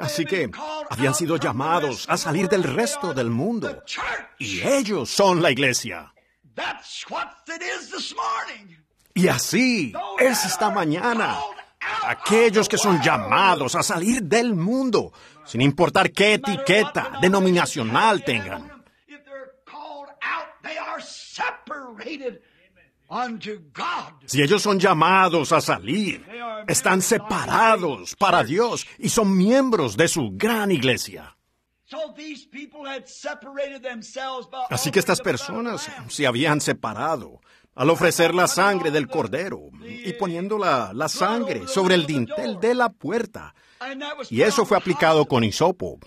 Así que habían sido llamados a salir del resto del mundo. Y ellos son la iglesia. Y así es esta mañana. Aquellos que son llamados a salir del mundo, sin importar qué etiqueta denominacional tengan. Si ellos son llamados a salir, están separados para Dios y son miembros de su gran iglesia. Así que estas personas se habían separado al ofrecer la sangre del cordero y poniendo la, sangre sobre el dintel de la puerta. Y eso fue aplicado con hisopo.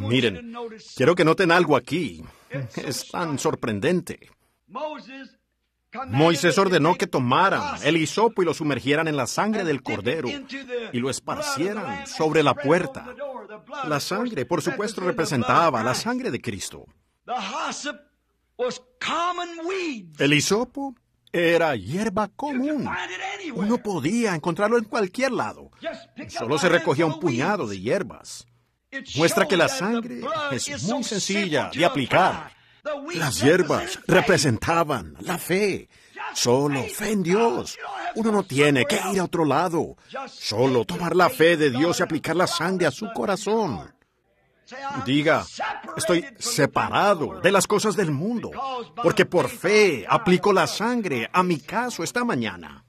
Miren, quiero que noten algo aquí. Es tan sorprendente. Moisés ordenó que tomaran el hisopo y lo sumergieran en la sangre del cordero y lo esparcieran sobre la puerta. La sangre, por supuesto, representaba la sangre de Cristo. El hisopo era hierba común. Uno podía encontrarlo en cualquier lado. Solo se recogía un puñado de hierbas. Muestra que la sangre es muy sencilla de aplicar. Las hierbas representaban la fe. Solo fe en Dios. Uno no tiene que ir a otro lado. Solo tomar la fe de Dios y aplicar la sangre a su corazón. Diga, estoy separado de las cosas del mundo, porque por fe aplico la sangre a mi caso esta mañana.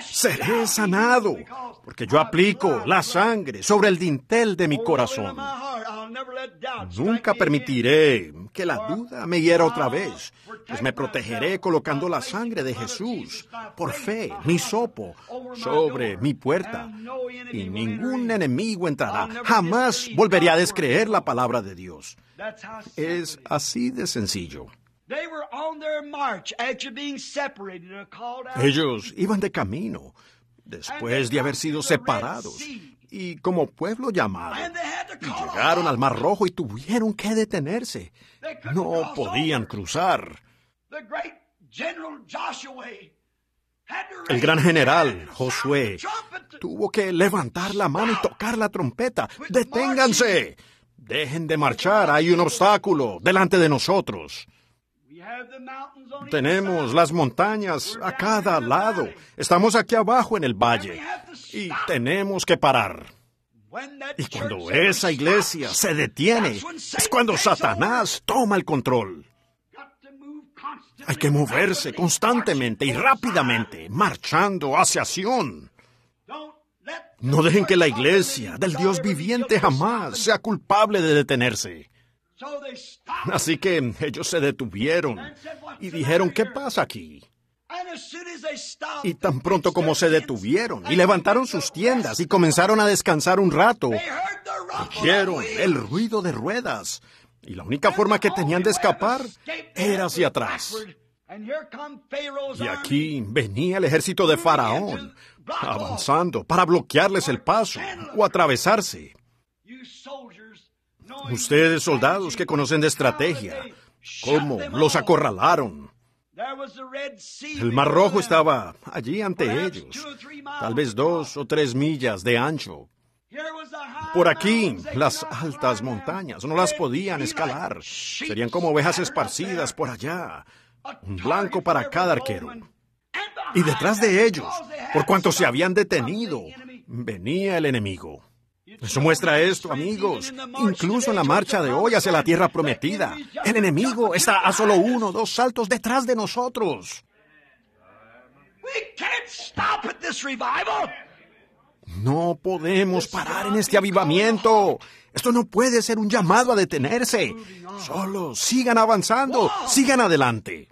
Seré sanado, porque yo aplico la sangre sobre el dintel de mi corazón. Nunca permitiré que la duda me hiera otra vez, pues me protegeré colocando la sangre de Jesús por fe, mi sopo, sobre mi puerta, y ningún enemigo entrará. Jamás volveré a descreer la palabra de Dios. Es así de sencillo. Ellos iban de camino después de haber sido separados y como pueblo llamado. llegaron al Mar Rojo y tuvieron que detenerse. No podían cruzar. El gran general Josué tuvo que levantar la mano y tocar la trompeta. ¡Deténganse! Dejen de marchar, hay un obstáculo delante de nosotros. Tenemos las montañas a cada lado. Estamos aquí abajo en el valle y tenemos que parar. Y cuando esa iglesia se detiene, es cuando Satanás toma el control. Hay que moverse constantemente y rápidamente, marchando hacia Sion. No dejen que la iglesia del Dios viviente jamás sea culpable de detenerse. Así que ellos se detuvieron y dijeron, ¿qué pasa aquí? Y tan pronto como se detuvieron y levantaron sus tiendas y comenzaron a descansar un rato, oyeron el ruido de ruedas y la única forma que tenían de escapar era hacia atrás. Y aquí venía el ejército de Faraón avanzando para bloquearles el paso o atravesarse. Ustedes, soldados que conocen de estrategia, cómo los acorralaron. El Mar Rojo estaba allí ante ellos, tal vez dos o tres millas de ancho. Por aquí, las altas montañas no las podían escalar. Serían como ovejas esparcidas por allá. Un blanco para cada arquero. Y detrás de ellos, por cuanto se habían detenido, venía el enemigo. Eso muestra esto, amigos. Incluso en la marcha de hoy hacia la tierra prometida, el enemigo está a solo uno, dos saltos detrás de nosotros. No podemos parar en este avivamiento. Esto no puede ser un llamado a detenerse. Solo sigan avanzando, sigan adelante.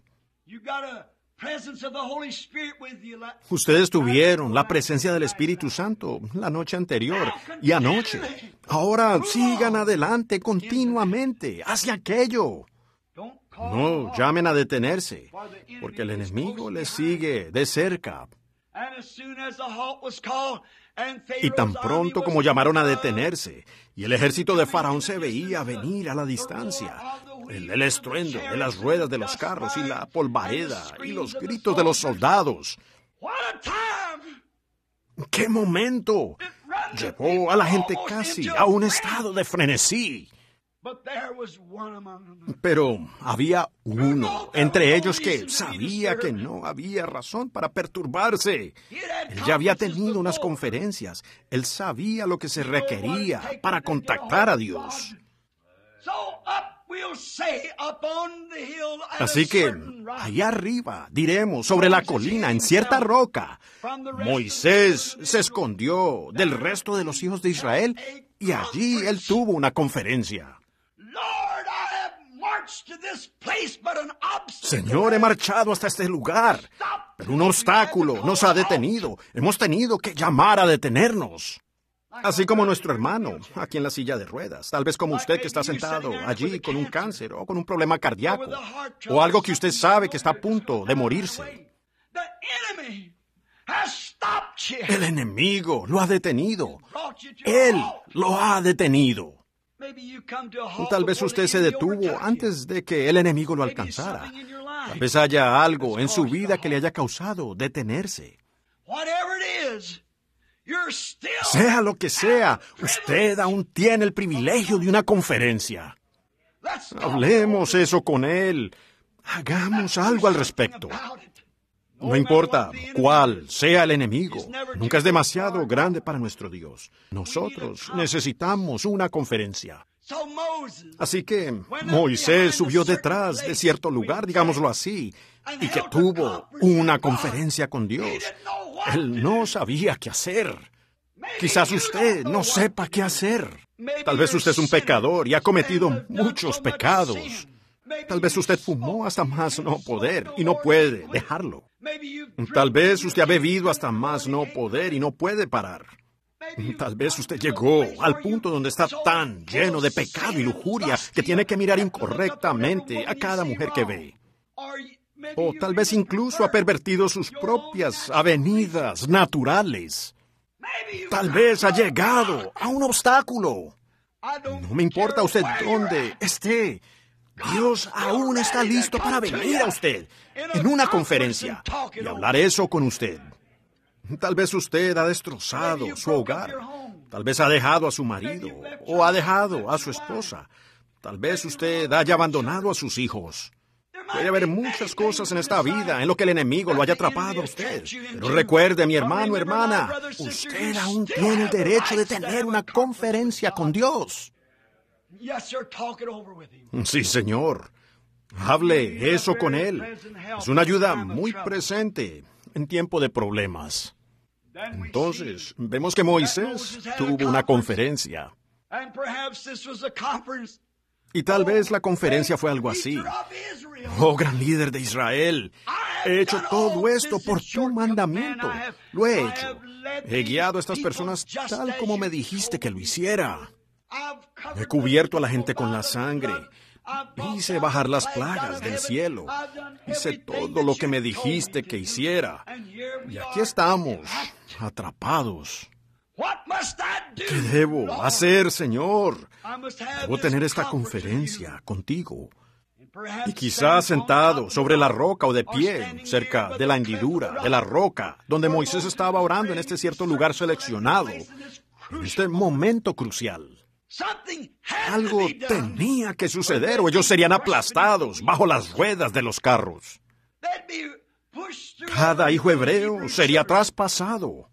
Ustedes tuvieron la presencia del Espíritu Santo la noche anterior y anoche. Ahora sigan adelante continuamente hacia aquello. No llamen a detenerse, porque el enemigo les sigue de cerca. Y tan pronto como llamaron a detenerse, y el ejército de Faraón se veía venir a la distancia, el, el estruendo de las ruedas de los carros y la polvareda y los gritos de los soldados. ¡Qué momento! Llevó a la gente casi a un estado de frenesí. Pero había uno entre ellos que sabía que no había razón para perturbarse. Él ya había tenido unas conferencias. Él sabía lo que se requería para contactar a Dios. Así que allá arriba, diremos, sobre la colina, en cierta roca, Moisés se escondió del resto de los hijos de Israel y allí él tuvo una conferencia. Señor, he marchado hasta este lugar, pero un obstáculo nos ha detenido. Hemos tenido que llamar a detenernos. Así como nuestro hermano, aquí en la silla de ruedas, tal vez como usted que está sentado allí con un cáncer o con un problema cardíaco, o algo que usted sabe que está a punto de morirse. El enemigo lo ha detenido. Él lo ha detenido. Tal vez usted se detuvo antes de que el enemigo lo alcanzara. Tal vez haya algo en su vida que le haya causado detenerse. Sea lo que sea, usted aún tiene el privilegio de una conferencia. Hablemos eso con él. Hagamos algo al respecto. No importa cuál sea el enemigo, nunca es demasiado grande para nuestro Dios. Nosotros necesitamos una conferencia. Así que Moisés subió detrás de cierto lugar, digámoslo así, y que tuvo una conferencia con Dios. Él no sabía qué hacer. Quizás usted no sepa qué hacer. Tal vez usted es un pecador y ha cometido muchos pecados Tal vez usted fumó hasta más no poder y no puede dejarlo. Tal vez usted ha bebido hasta más no poder y no puede parar. Tal vez usted llegó al punto donde está tan lleno de pecado y lujuria que tiene que mirar incorrectamente a cada mujer que ve. O tal vez incluso ha pervertido sus propias avenidas naturales. Tal vez ha llegado a un obstáculo. No me importa usted dónde esté. Dios aún está listo para venir a usted en una conferencia y hablar eso con usted. Tal vez usted ha destrozado su hogar, tal vez ha dejado a su marido o ha dejado a su esposa, tal vez usted haya abandonado a sus hijos. Puede haber muchas cosas en esta vida en lo que el enemigo lo haya atrapado a usted. Pero recuerde, mi hermano, hermana, usted aún tiene el derecho de tener una conferencia con Dios. Sí, señor. Hable eso con él. Es una ayuda muy presente en tiempo de problemas. Entonces, vemos que Moisés tuvo una conferencia. Y tal vez la oh, conferencia fue algo así. Oh, gran líder de Israel, he hecho todo esto por tu mandamiento. Lo he hecho. He guiado a estas personas tal como me dijiste que lo hiciera. He cubierto a la gente con la sangre. Hice bajar las plagas del cielo. Hice todo lo que me dijiste que hiciera. Y aquí estamos, atrapados. ¿Qué debo hacer, Señor? Debo tener esta conferencia contigo. Y quizás sentado sobre la roca o de pie, cerca de la hendidura, de la roca, donde Moisés estaba orando en este cierto lugar seleccionado, en este momento crucial. Algo tenía que suceder o ellos serían aplastados bajo las ruedas de los carros. Cada hijo hebreo sería traspasado.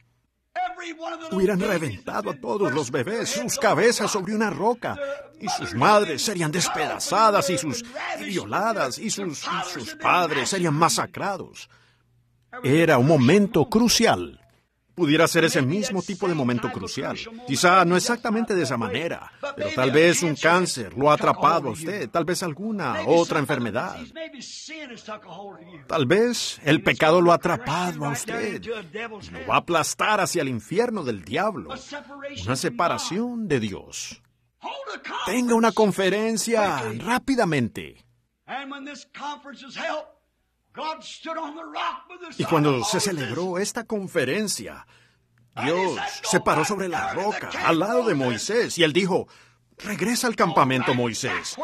Hubieran reventado a todos los bebés, sus cabezas sobre una roca, y sus madres serían despedazadas y sus violadas, y sus, y sus padres serían masacrados. Era un momento crucial pudiera ser ese mismo tipo de momento crucial. Quizá no exactamente de esa manera, pero tal vez un cáncer lo ha atrapado a usted, tal vez alguna otra enfermedad. Tal vez el pecado lo ha atrapado a usted. Lo va a aplastar hacia el infierno del diablo. Una separación de Dios. Tenga una conferencia rápidamente. Y cuando se celebró esta conferencia, Dios se paró sobre la roca al lado de Moisés y él dijo, regresa al campamento Moisés,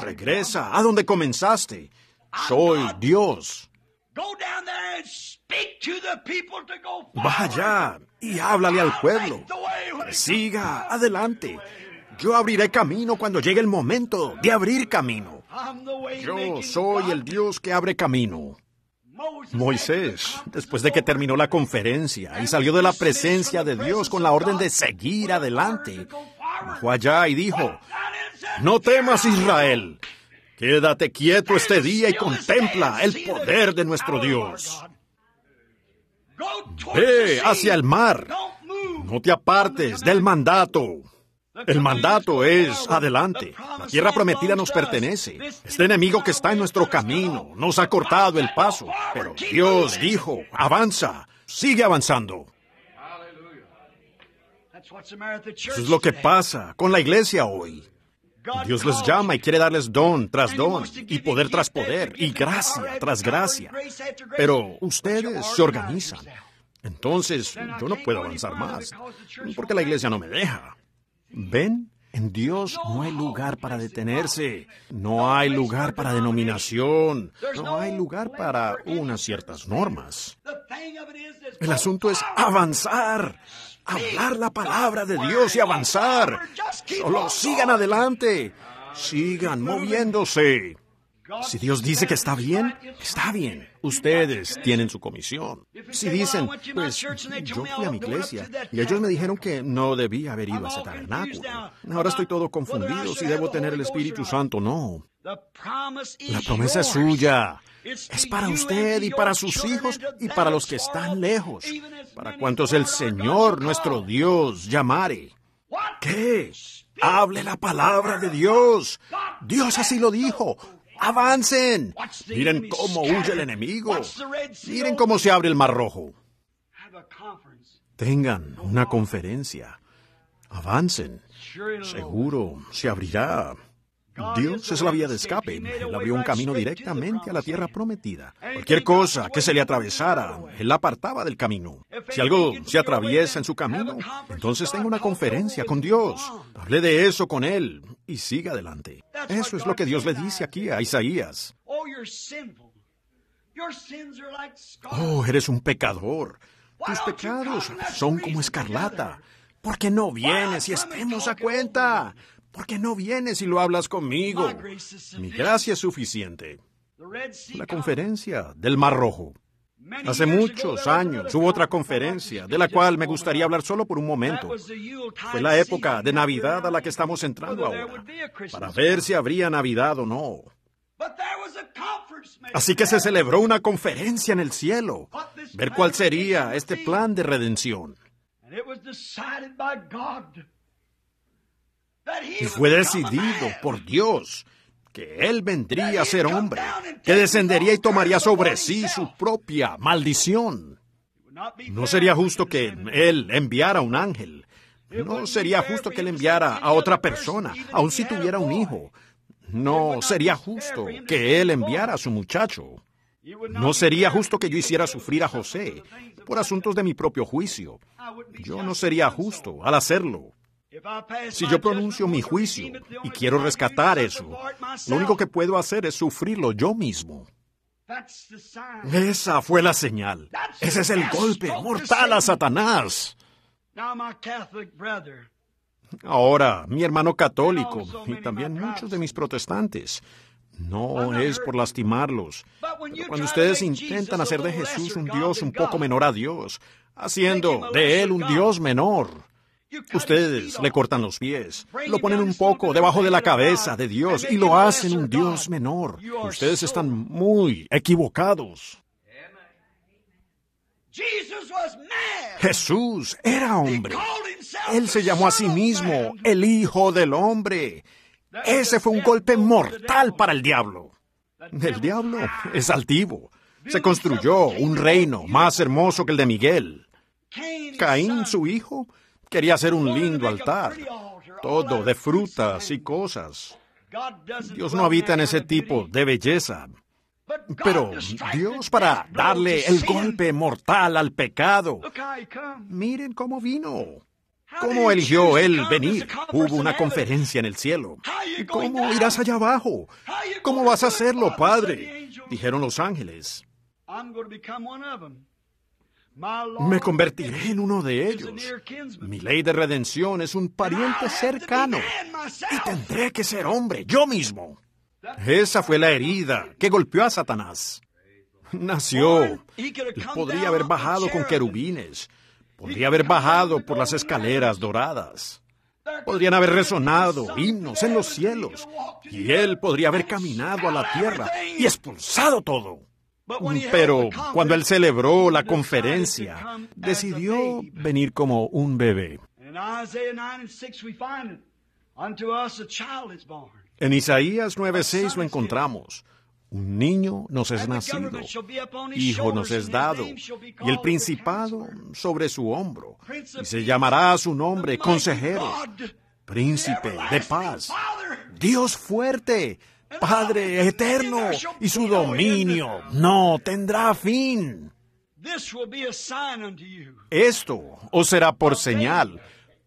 regresa a donde comenzaste, soy Dios. Vaya y háblale al pueblo. Siga adelante. Yo abriré camino cuando llegue el momento de abrir camino. Yo soy el Dios que abre camino. Moisés, después de que terminó la conferencia y salió de la presencia de Dios con la orden de seguir adelante, bajó allá y dijo, no temas Israel, quédate quieto este día y contempla el poder de nuestro Dios. Ve hacia el mar, no te apartes del mandato. El mandato es adelante. La tierra prometida nos pertenece. Este enemigo que está en nuestro camino nos ha cortado el paso, pero Dios dijo, avanza, sigue avanzando. Eso es lo que pasa con la iglesia hoy. Dios les llama y quiere darles don tras don y poder tras poder y gracia tras gracia. Pero ustedes se organizan. Entonces yo no puedo avanzar más porque la iglesia no me deja. ¿Ven? En Dios no hay lugar para detenerse, no hay lugar para denominación, no hay lugar para unas ciertas normas. El asunto es avanzar, hablar la palabra de Dios y avanzar. Solo sigan adelante, sigan moviéndose. Si Dios dice que está bien, está bien. Ustedes tienen su comisión. Si dicen, pues yo fui a mi iglesia y ellos me dijeron que no debía haber ido a ese tabernáculo. Ahora estoy todo confundido si debo tener el Espíritu Santo no. La promesa es suya. Es para usted y para sus hijos y para los que están lejos, para cuantos el Señor nuestro Dios llamare. ¿Qué? Hable la palabra de Dios. Dios así lo dijo. ¡Avancen! Miren cómo huye el enemigo. Miren cómo se abre el mar rojo. Tengan una conferencia. Avancen. Seguro, se abrirá. Dios es la vía de escape. Él abrió un camino directamente a la tierra prometida. Cualquier cosa que se le atravesara, Él la apartaba del camino. Si algo se atraviesa en su camino, entonces tenga una conferencia con Dios. Hablé de eso con Él y siga adelante. Eso es lo que Dios le dice aquí a Isaías. Oh, oh eres un pecador. Tus pecados son como escarlata. ¿Por qué no vienes y estemos a cuenta? ¿Por qué no vienes y lo hablas conmigo? Mi gracia es suficiente. La conferencia del Mar Rojo. Hace muchos años hubo otra conferencia de la cual me gustaría hablar solo por un momento. Fue la época de Navidad a la que estamos entrando ahora, para ver si habría Navidad o no. Así que se celebró una conferencia en el cielo, ver cuál sería este plan de redención. Y fue decidido por Dios que él vendría a ser hombre, que descendería y tomaría sobre sí su propia maldición. No sería justo que él enviara un ángel. No sería justo que él enviara a otra persona, aun si tuviera un hijo. No sería justo que él enviara a su muchacho. No sería justo que yo hiciera sufrir a José por asuntos de mi propio juicio. Yo no sería justo al hacerlo. Si yo pronuncio mi juicio y quiero rescatar eso, lo único que puedo hacer es sufrirlo yo mismo. Esa fue la señal. Ese es el golpe mortal a Satanás. Ahora, mi hermano católico y también muchos de mis protestantes, no es por lastimarlos. Pero cuando ustedes intentan hacer de Jesús un Dios un poco menor a Dios, haciendo de Él un Dios menor, Ustedes le cortan los pies, lo ponen un poco debajo de la cabeza de Dios y lo hacen un Dios menor. Ustedes están muy equivocados. Jesús era hombre. Él se llamó a sí mismo el Hijo del Hombre. Ese fue un golpe mortal para el diablo. El diablo es altivo. Se construyó un reino más hermoso que el de Miguel. Caín, su hijo, Quería hacer un lindo altar, todo de frutas y cosas. Dios no habita en ese tipo de belleza. Pero Dios para darle el golpe mortal al pecado. Miren cómo vino. ¿Cómo eligió él venir? Hubo una conferencia en el cielo. ¿Cómo irás allá abajo? ¿Cómo vas a hacerlo, Padre? Dijeron los ángeles. Me convertiré en uno de ellos. Mi ley de redención es un pariente cercano. Y tendré que ser hombre, yo mismo. Esa fue la herida que golpeó a Satanás. Nació. podría haber bajado con querubines. Podría haber bajado por las escaleras doradas. Podrían haber resonado himnos en los cielos. Y él podría haber caminado a la tierra y expulsado todo. Pero cuando él celebró la conferencia, decidió venir como un bebé. En Isaías 9:6 lo encontramos. Un niño nos es nacido, hijo nos es dado, y el principado sobre su hombro, y se llamará a su nombre consejero, príncipe de paz, Dios fuerte, Padre eterno y su dominio no tendrá fin. Esto os será por señal.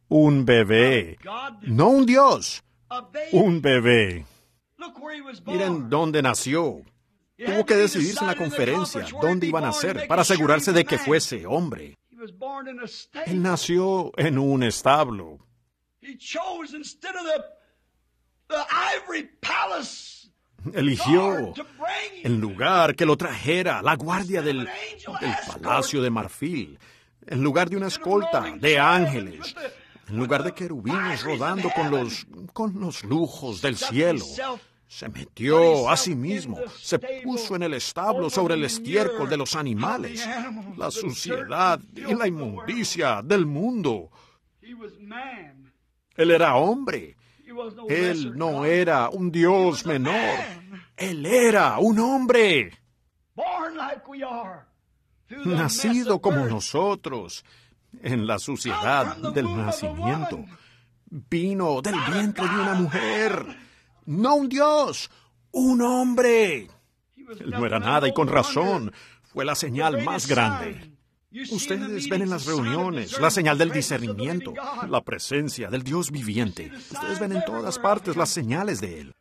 Un bebé, no un Dios, un bebé. Miren dónde nació. Tuvo que decidirse en la conferencia dónde iba a nacer para asegurarse de que fuese hombre. Él nació en un establo eligió el lugar que lo trajera, la guardia del, Palacio de Marfil, en lugar de una escolta de ángeles, en lugar de querubines rodando con los, con los lujos del cielo. Se metió a sí mismo, se puso en el establo sobre el estiércol de los animales, la suciedad y la inmundicia del mundo. Él era hombre, él no era un Dios menor. Él era un hombre. Nacido como nosotros, en la suciedad del nacimiento. Vino del vientre de una mujer. No un Dios, un hombre. Él no era nada y con razón. Fue la señal más grande Ustedes ven en las reuniones la señal del discernimiento, la presencia del Dios viviente. Ustedes ven en todas partes las señales de Él.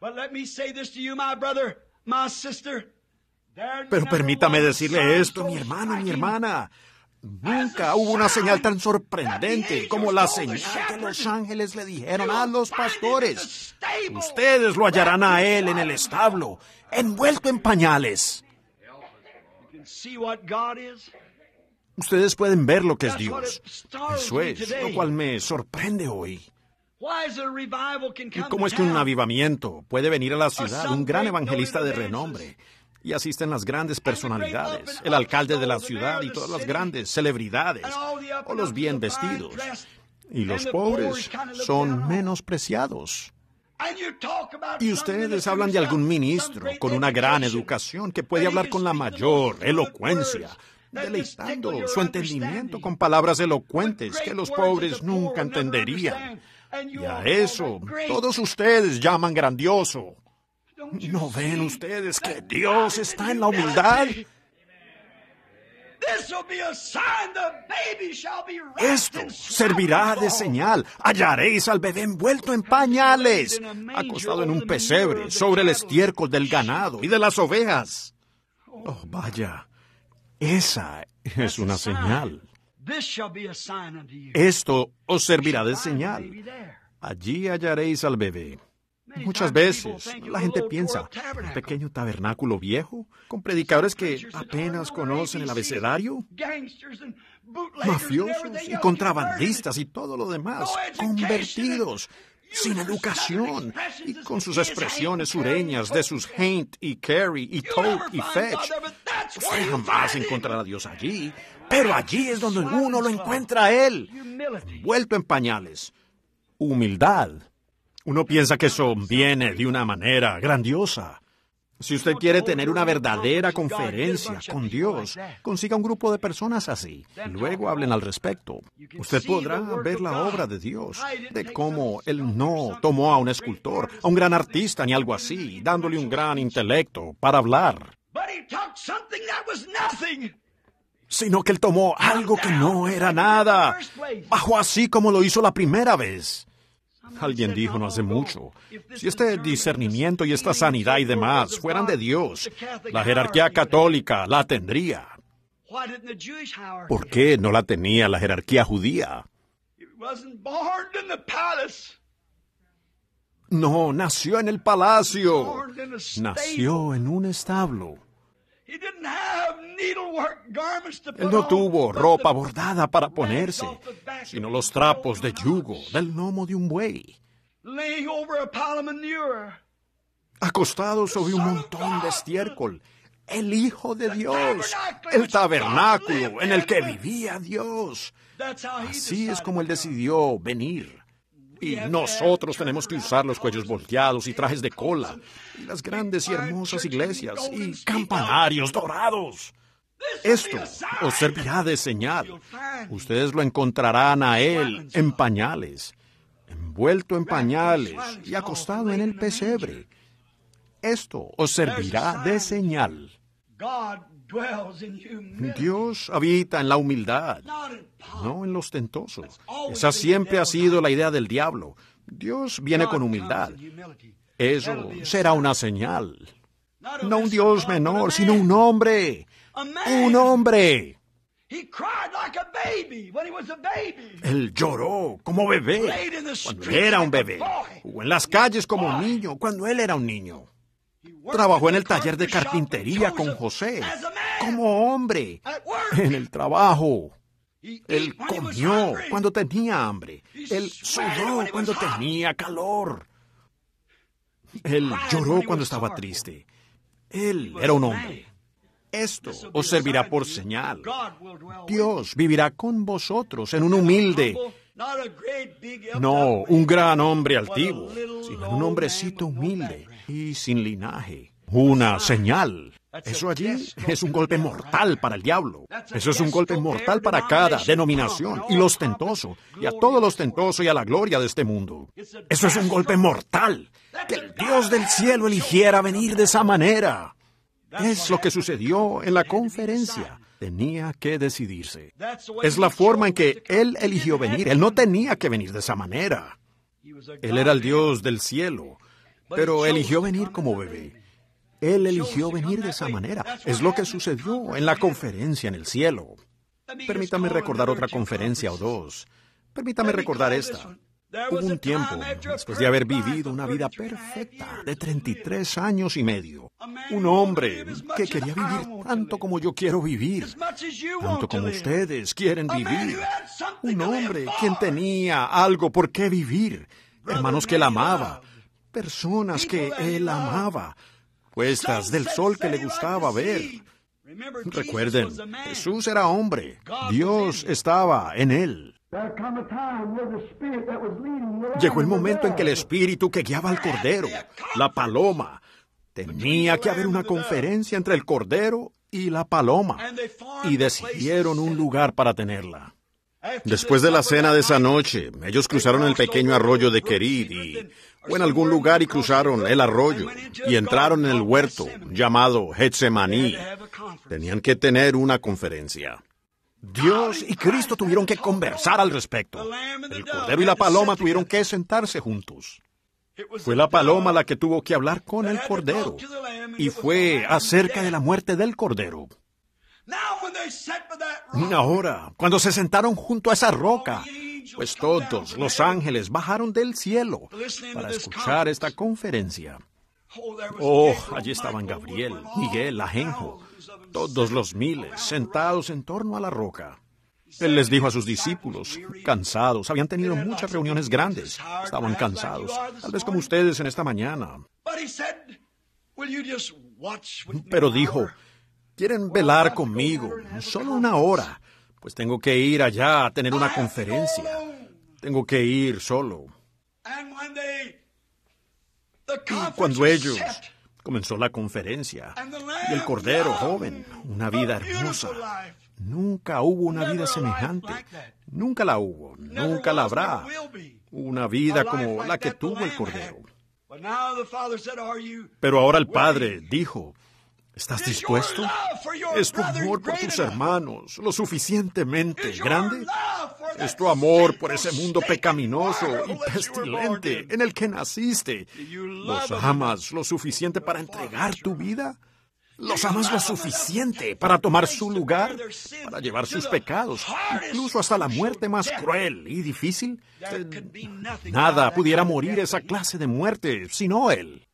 Pero permítame decirle esto, mi hermano, mi hermana. Nunca hubo una señal tan sorprendente como la señal que los ángeles le dijeron a los pastores. Ustedes lo hallarán a él en el establo, envuelto en pañales. Ustedes pueden ver lo que es Dios. Eso es, lo cual me sorprende hoy. cómo es que un avivamiento puede venir a la ciudad? Un gran evangelista de renombre. Y asisten las grandes personalidades, el alcalde de la ciudad y todas las grandes celebridades, o los bien vestidos. Y los pobres son menospreciados. Y ustedes hablan de algún ministro con una gran educación que puede hablar con la mayor elocuencia, deleitando su entendimiento con palabras elocuentes que los pobres nunca entenderían. Y a eso todos ustedes llaman grandioso. ¿No ven ustedes que Dios está en la humildad? Esto servirá de señal. Hallaréis al bebé envuelto en pañales, acostado en un pesebre, sobre el estiércol del ganado y de las ovejas. Oh, oh vaya. Esa es una señal. Esto os servirá de señal. Allí hallaréis al bebé. Muchas veces la gente piensa, un pequeño tabernáculo viejo, con predicadores que apenas conocen el abecedario, mafiosos y contrabandistas y todo lo demás, convertidos, sin educación, y con sus expresiones sureñas de sus Haint y Carry y Tote y Fetch, Usted jamás encontrar a Dios allí, pero allí es donde uno lo encuentra a Él, vuelto en pañales. Humildad. Uno piensa que eso viene de una manera grandiosa. Si usted quiere tener una verdadera conferencia con Dios, consiga un grupo de personas así. Luego hablen al respecto. Usted podrá ver la obra de Dios, de cómo Él no tomó a un escultor, a un gran artista ni algo así, dándole un gran intelecto para hablar sino que él tomó algo que no era nada. Bajó así como lo hizo la primera vez. Alguien dijo no hace mucho, si este discernimiento y esta sanidad y demás fueran de Dios, la jerarquía católica la tendría. ¿Por qué no la tenía la jerarquía judía? No, nació en el palacio. Nació en un establo. Él no tuvo ropa bordada para ponerse, sino los trapos de yugo del lomo de un buey. Acostado sobre un montón de estiércol, el Hijo de Dios, el tabernáculo en el que vivía Dios. Así es como él decidió venir nosotros tenemos que usar los cuellos volteados y trajes de cola, y las grandes y hermosas iglesias, y campanarios dorados. Esto os servirá de señal. Ustedes lo encontrarán a él en pañales, envuelto en pañales y acostado en el pesebre. Esto os servirá de señal. Dios habita en la humildad, no en los tentosos. Esa siempre ha sido la idea del diablo. Dios viene con humildad. Eso será una señal. No un Dios menor, sino un hombre. Un hombre. Él lloró como bebé, cuando era un bebé, o en las calles como un niño, cuando él era un niño. Trabajó en el taller de carpintería con José como hombre, en el trabajo. Él comió cuando tenía hambre. Él sudó cuando tenía calor. Él lloró cuando estaba triste. Él era un hombre. Esto os servirá por señal. Dios vivirá con vosotros en un humilde, no un gran hombre altivo, sino un hombrecito humilde y sin linaje. Una señal. Eso allí es un golpe mortal para el diablo. Eso es un golpe mortal para cada denominación y lo ostentoso, y a todo lo ostentoso y a la gloria de este mundo. Eso es un golpe mortal. Que el Dios del cielo eligiera venir de esa manera. Es lo que sucedió en la conferencia. Tenía que decidirse. Es la forma en que Él eligió venir. Él no tenía que venir de esa manera. Él era el Dios del cielo, pero eligió venir como bebé. Él eligió venir de esa manera. Es lo que sucedió en la conferencia en el cielo. Permítame recordar otra conferencia o dos. Permítame recordar esta. Hubo un tiempo, después de haber vivido una vida perfecta de 33 años y medio, un hombre que quería vivir tanto como yo quiero vivir, tanto como ustedes quieren vivir, un hombre quien tenía algo por qué vivir, hermanos que él amaba, personas que él amaba, puestas, del sol que le gustaba ver. Recuerden, Jesús era hombre, Dios estaba en él. Llegó el momento en que el espíritu que guiaba al cordero, la paloma, tenía que haber una conferencia entre el cordero y la paloma, y decidieron un lugar para tenerla. Después de la cena de esa noche, ellos cruzaron el pequeño arroyo de Querid y o en algún lugar y cruzaron el arroyo y entraron en el huerto llamado Getsemaní. Tenían que tener una conferencia. Dios y Cristo tuvieron que conversar al respecto. El cordero y la paloma tuvieron que sentarse juntos. Fue la paloma la que tuvo que hablar con el cordero y fue acerca de la muerte del cordero. Ahora, cuando se sentaron junto a esa roca, pues todos los ángeles bajaron del cielo para escuchar esta conferencia. Oh, allí estaban Gabriel, Miguel, Ajenjo, todos los miles sentados en torno a la roca. Él les dijo a sus discípulos, cansados, habían tenido muchas reuniones grandes, estaban cansados, tal vez como ustedes en esta mañana. Pero dijo, ¿quieren velar conmigo? Solo una hora pues tengo que ir allá a tener una conferencia. Tengo que ir solo. Y cuando ellos comenzó la conferencia y el Cordero joven, una vida hermosa. Nunca hubo una vida semejante. Nunca la hubo, nunca la habrá. Una vida como la que tuvo el Cordero. Pero ahora el Padre dijo, ¿Estás dispuesto? ¿Es tu amor por tus hermanos lo suficientemente grande? ¿Es tu amor por ese mundo pecaminoso y pestilente en el que naciste? ¿Los amas lo suficiente para entregar tu vida? ¿Los amas lo suficiente para tomar su lugar, para llevar sus pecados, incluso hasta la muerte más cruel y difícil? Nada pudiera morir esa clase de muerte, sino Él.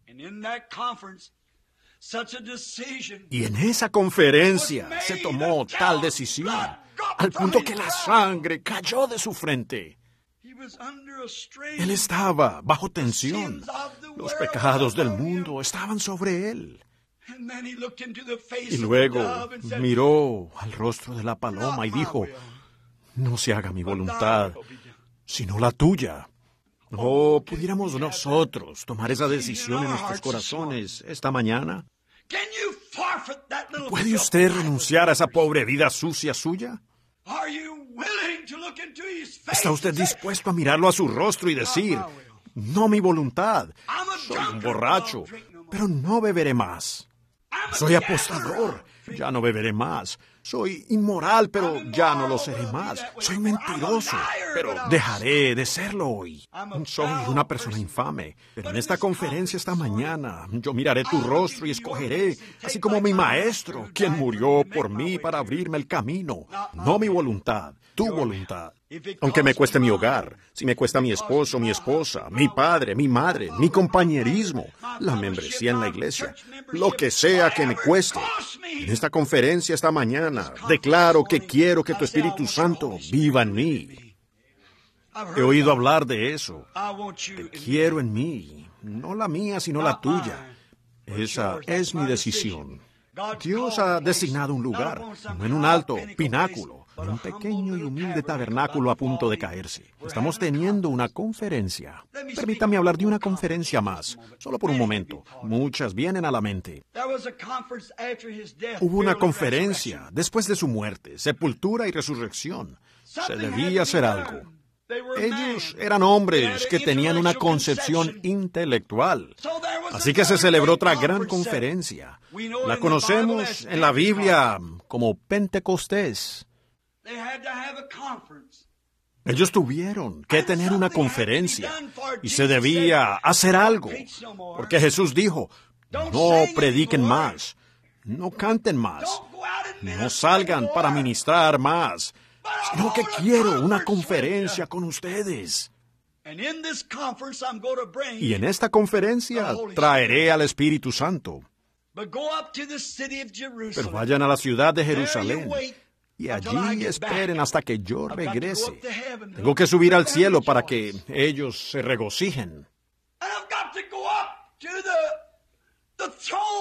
Y en esa conferencia se tomó tal decisión, al punto que la sangre cayó de su frente. Él estaba bajo tensión. Los pecados del mundo estaban sobre él. Y luego miró al rostro de la paloma y dijo, no se haga mi voluntad, sino la tuya. ¿O oh, pudiéramos nosotros tomar esa decisión en nuestros corazones esta mañana? ¿Puede usted renunciar a esa pobre vida sucia suya? ¿Está usted dispuesto a mirarlo a su rostro y decir, ah, no mi voluntad, soy un borracho, pero no beberé más? Soy apostador, ya no beberé más, soy inmoral, pero ya no lo seré más. Soy mentiroso, pero dejaré de serlo hoy. Soy una persona infame, pero en esta conferencia esta mañana yo miraré tu rostro y escogeré, así como mi maestro, quien murió por mí para abrirme el camino. No mi voluntad, tu voluntad. Aunque me cueste mi hogar, si me cuesta mi esposo, mi esposa, mi padre, mi madre, mi compañerismo, la membresía en la iglesia, lo que sea que me cueste. En esta conferencia esta mañana declaro que quiero que tu Espíritu Santo viva en mí. He oído hablar de eso. Te quiero en mí, no la mía, sino la tuya. Esa es mi decisión. Dios ha designado un lugar, no en un alto pináculo un pequeño y humilde tabernáculo a punto de caerse. Estamos teniendo una conferencia. Permítame hablar de una conferencia más, solo por un momento. Muchas vienen a la mente. Hubo una conferencia después de su muerte, sepultura y resurrección. Se debía hacer algo. Ellos eran hombres que tenían una concepción intelectual. Así que se celebró otra gran conferencia. La conocemos en la Biblia como Pentecostés. Ellos tuvieron que tener una conferencia y se debía hacer algo, porque Jesús dijo, no prediquen más, no canten más, no salgan para ministrar más, sino que quiero una conferencia con ustedes. Y en esta conferencia traeré al Espíritu Santo. Pero vayan a la ciudad de Jerusalén y allí esperen hasta que yo regrese. Tengo que subir al cielo para que ellos se regocijen.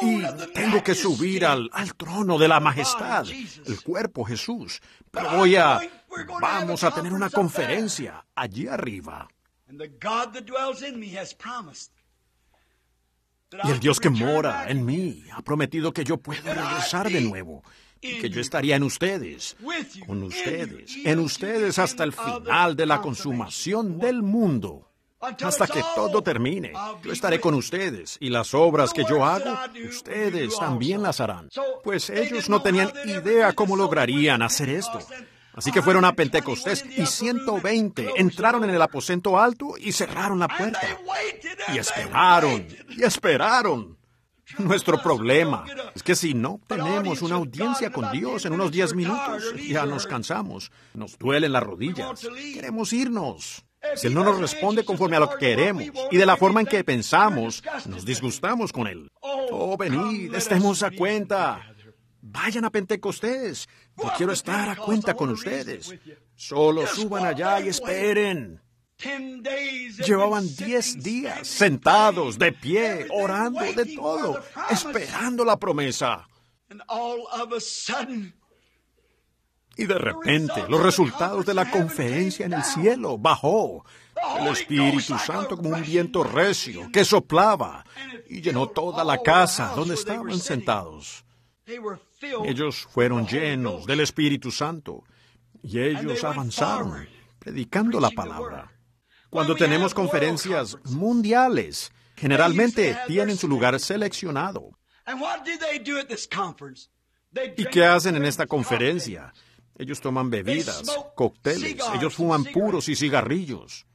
Y tengo que subir al, trono de la ah, majestad, el cuerpo Jesús. Pero voy a... Vamos a tener una conferencia allí arriba. Y el Dios que mora en mí ha prometido que yo pueda regresar de nuevo y que yo estaría en ustedes, con ustedes, en ustedes hasta el final de la consumación del mundo. Hasta que todo termine, yo estaré con ustedes y las obras que yo hago, ustedes también las harán. Pues ellos no tenían idea cómo lograrían hacer esto. Así que fueron a Pentecostés y 120 entraron en el aposento alto y cerraron la puerta. Y esperaron, y esperaron. Nuestro problema es que si no tenemos una audiencia con Dios en unos 10 minutos, ya nos cansamos, nos duelen las rodillas, queremos irnos. Si Él no nos responde conforme a lo que queremos y de la forma en que pensamos, nos disgustamos con Él. Oh, venid, estemos a cuenta. Vayan a Pentecostés. Yo quiero estar a cuenta con ustedes. Solo suban allá y esperen. Llevaban diez días sentados, de pie, orando de todo, esperando la promesa. Y de repente los resultados de la conferencia en el cielo bajó. El Espíritu Santo como un viento recio que soplaba y llenó toda la casa donde estaban sentados. Ellos fueron llenos del Espíritu Santo y ellos avanzaron predicando la palabra cuando tenemos conferencias mundiales, generalmente tienen su lugar seleccionado. ¿Y qué hacen en esta conferencia? Ellos toman bebidas, cócteles, ellos fuman puros y cigarrillos.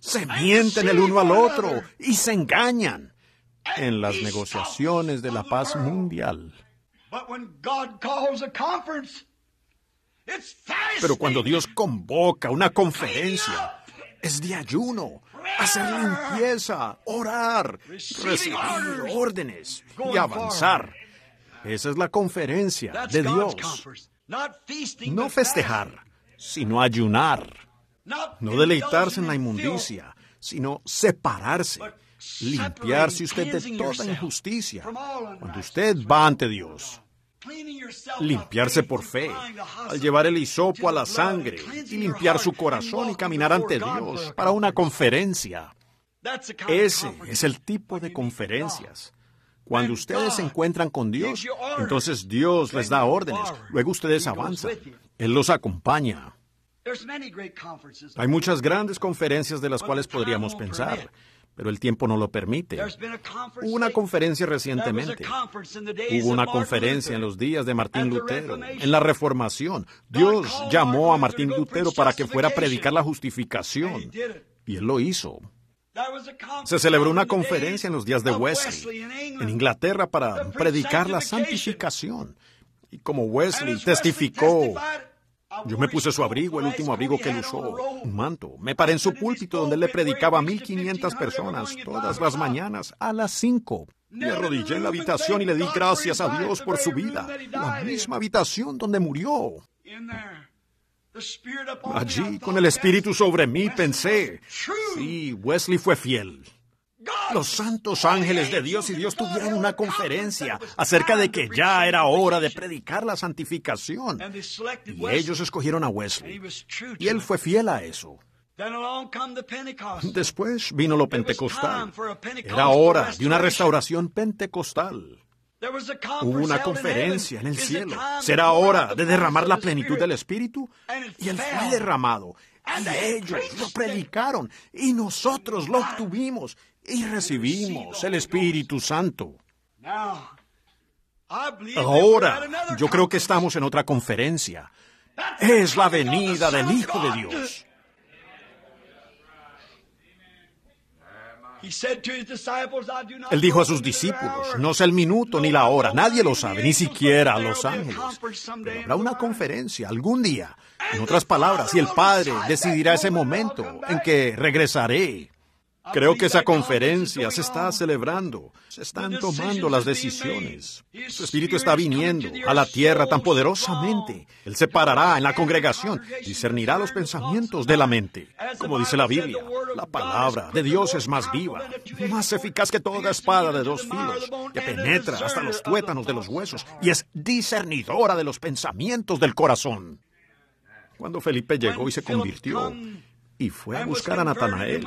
Se mienten el uno al otro y se engañan en las negociaciones de la paz mundial. Pero cuando Dios convoca una conferencia, es de ayuno, hacer limpieza, orar, recibir órdenes y avanzar. Esa es la conferencia de Dios. No festejar, sino ayunar. No deleitarse en la inmundicia, sino separarse, limpiarse usted de toda injusticia. Cuando usted va ante Dios, Limpiarse por fe, al llevar el hisopo a la sangre y limpiar su corazón y caminar ante Dios para una conferencia. Ese es el tipo de conferencias. Cuando ustedes se encuentran con Dios, entonces Dios les da órdenes, luego ustedes avanzan, Él los acompaña. Hay muchas grandes conferencias de las cuales podríamos pensar, pero el tiempo no lo permite. Hubo una conferencia recientemente. Hubo una conferencia en los días de Martín Lutero, en la Reformación. Dios llamó a Martín Lutero para que fuera a predicar la justificación. Y él lo hizo. Se celebró una conferencia en los días de Wesley, en Inglaterra, para predicar la santificación. Y como Wesley testificó yo me puse su abrigo, el último abrigo que él usó, un manto. Me paré en su púlpito donde le predicaba a 1.500 personas todas las mañanas a las 5. Me arrodillé en la habitación y le di gracias a Dios por su vida. La misma habitación donde murió. Allí, con el Espíritu sobre mí, pensé, sí, Wesley fue fiel. Los santos ángeles de Dios y Dios tuvieron una conferencia acerca de que ya era hora de predicar la santificación. Y ellos escogieron a Wesley. Y él fue fiel a eso. Después vino lo pentecostal. Era hora de una restauración pentecostal. Hubo una conferencia en el cielo. Será hora de derramar la plenitud del Espíritu. Y él fue derramado. Y ellos lo predicaron. Y nosotros lo obtuvimos y recibimos el Espíritu Santo. Ahora, yo creo que estamos en otra conferencia. Es la venida del Hijo de Dios. Él dijo a sus discípulos, no sé el minuto ni la hora, nadie lo sabe, ni siquiera los ángeles. Pero habrá una conferencia algún día. En otras palabras, y el Padre decidirá ese momento en que regresaré. Creo que esa conferencia se está celebrando, se están tomando las decisiones. Su espíritu está viniendo a la tierra tan poderosamente. Él parará en la congregación, discernirá los pensamientos de la mente. Como dice la Biblia, la palabra de Dios es más viva, más eficaz que toda espada de dos filos, que penetra hasta los tuétanos de los huesos y es discernidora de los pensamientos del corazón. Cuando Felipe llegó y se convirtió, y fue a buscar a Natanael.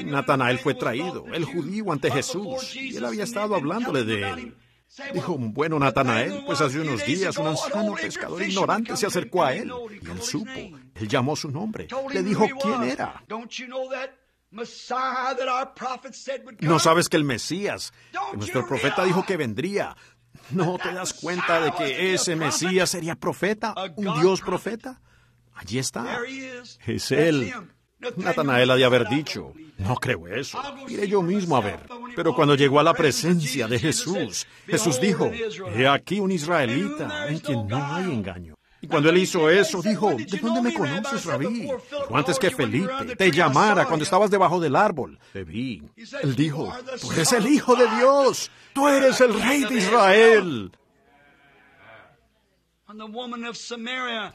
Y Natanael fue traído, el judío ante Jesús, y él había estado hablándole de él. Dijo, bueno, Natanael, pues hace unos días un anciano pescador ignorante se acercó a él, y él supo, él llamó su nombre, le dijo quién era. ¿No sabes que el Mesías, nuestro profeta dijo que vendría? ¿No te das cuenta de que ese Mesías sería profeta? ¿Un Dios profeta? Allí está. Es él. Natanael ha de haber dicho, no creo eso, iré yo mismo a ver. Pero cuando llegó a la presencia de Jesús, Jesús dijo, he aquí un israelita en quien no hay engaño. Y cuando él hizo eso, dijo, ¿de dónde me conoces, Rabí? antes que Felipe te llamara cuando estabas debajo del árbol, te vi. Él dijo, tú eres el Hijo de Dios, tú eres el Rey de Israel.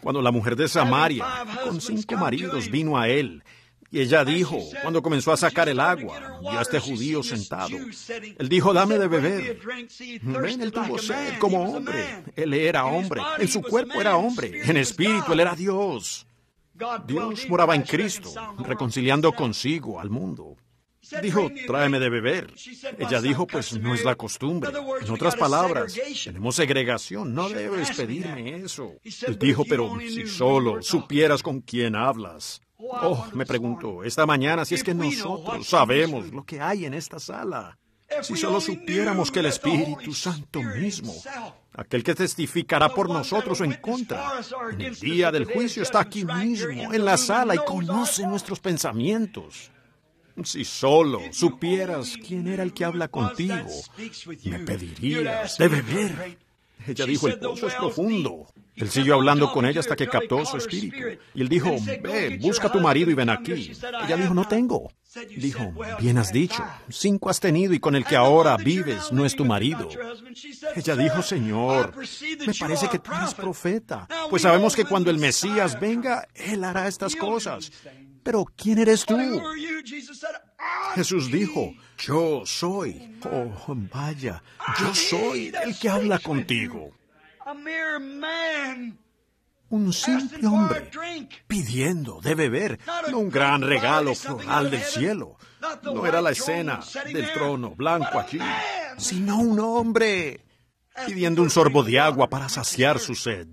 Cuando la mujer de Samaria, con cinco maridos, vino a él, y ella dijo, cuando comenzó a sacar el agua, y a este judío sentado. Él dijo, dame de beber. Ven, él tuvo sed como hombre. Él era hombre. En su cuerpo era hombre. En espíritu, él era Dios. Dios moraba en Cristo, reconciliando consigo al mundo dijo, tráeme de beber. Ella dijo, pues no es la costumbre. En otras palabras, tenemos segregación, no debes pedirme eso. dijo, pero si solo supieras con quién hablas. Oh, me preguntó, esta mañana, si es que nosotros sabemos lo que hay en esta sala. Si solo supiéramos que el Espíritu Santo mismo, aquel que testificará por nosotros o en contra, en el día del juicio está aquí mismo, en la sala y conoce nuestros pensamientos. Si solo supieras quién era el que habla contigo, me pedirías de beber. Ella dijo, el pozo es profundo. Él siguió oh, hablando con ella hasta que captó su espíritu. Y él dijo, ve, busca a tu marido y ven aquí. Ella dijo, no tengo. Dijo, bien has dicho, cinco has tenido y con el que ahora vives no es tu marido. Ella dijo, Señor, me parece que tú eres profeta, pues sabemos que cuando el Mesías venga, Él hará estas cosas. Pero ¿quién eres tú? Jesús dijo, yo soy. Oh, vaya, yo soy el que habla contigo. Un simple hombre pidiendo de beber, no un gran regalo floral del cielo. No era la escena del trono blanco aquí, sino un hombre pidiendo un sorbo de agua para saciar su sed.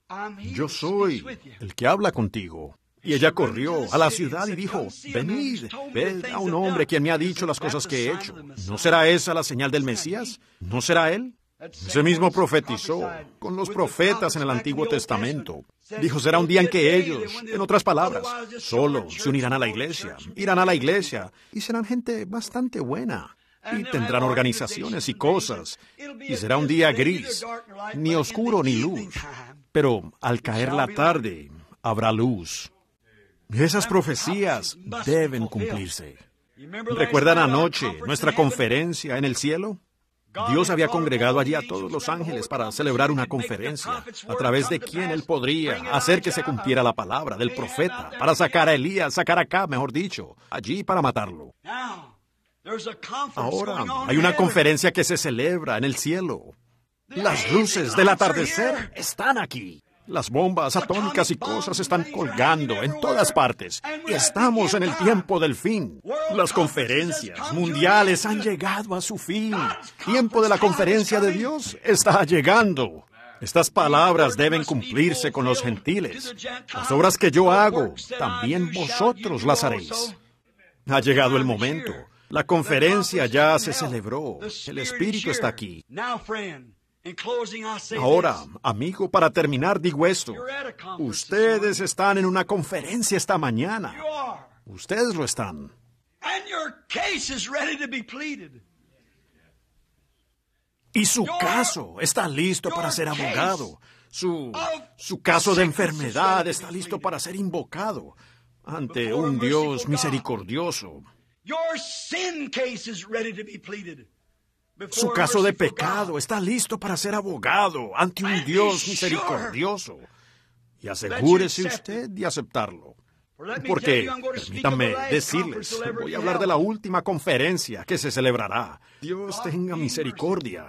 Yo soy el que habla contigo. Y ella corrió a la ciudad y dijo, venid, ved a un hombre quien me ha dicho las cosas que he hecho. ¿No será esa la señal del Mesías? ¿No será él? Ese mismo profetizó con los profetas en el Antiguo Testamento. Dijo, será un día en que ellos, en otras palabras, solo se unirán a la iglesia, irán a la iglesia y serán gente bastante buena y tendrán organizaciones y cosas, y será un día gris, ni oscuro ni luz, pero al caer la tarde habrá luz. Esas profecías deben cumplirse. ¿Recuerdan anoche nuestra conferencia en el cielo? Dios había congregado allí a todos los ángeles para celebrar una conferencia, a través de quien él podría hacer que se cumpliera la palabra del profeta, para sacar a Elías, sacar a mejor dicho, allí para matarlo. Ahora hay una conferencia que se celebra en el cielo. Las luces del atardecer están aquí. Las bombas atómicas y cosas están colgando en todas partes. Y estamos en el tiempo del fin. Las conferencias mundiales han llegado a su fin. Tiempo de la conferencia de Dios está llegando. Estas palabras deben cumplirse con los gentiles. Las obras que yo hago, también vosotros las haréis. Ha llegado el momento. La conferencia ya se celebró. El Espíritu está aquí. Ahora, amigo, para terminar digo esto. Ustedes están en una conferencia esta mañana. Ustedes lo están. Y su caso está listo para ser abogado. Su, caso de enfermedad está listo para ser invocado ante un Dios misericordioso. Su caso de pecado está listo para ser abogado ante un Dios misericordioso. Y asegúrese usted de aceptarlo. Porque, permítanme decirles, voy a hablar de la última conferencia que se celebrará. Dios ah, tenga misericordia.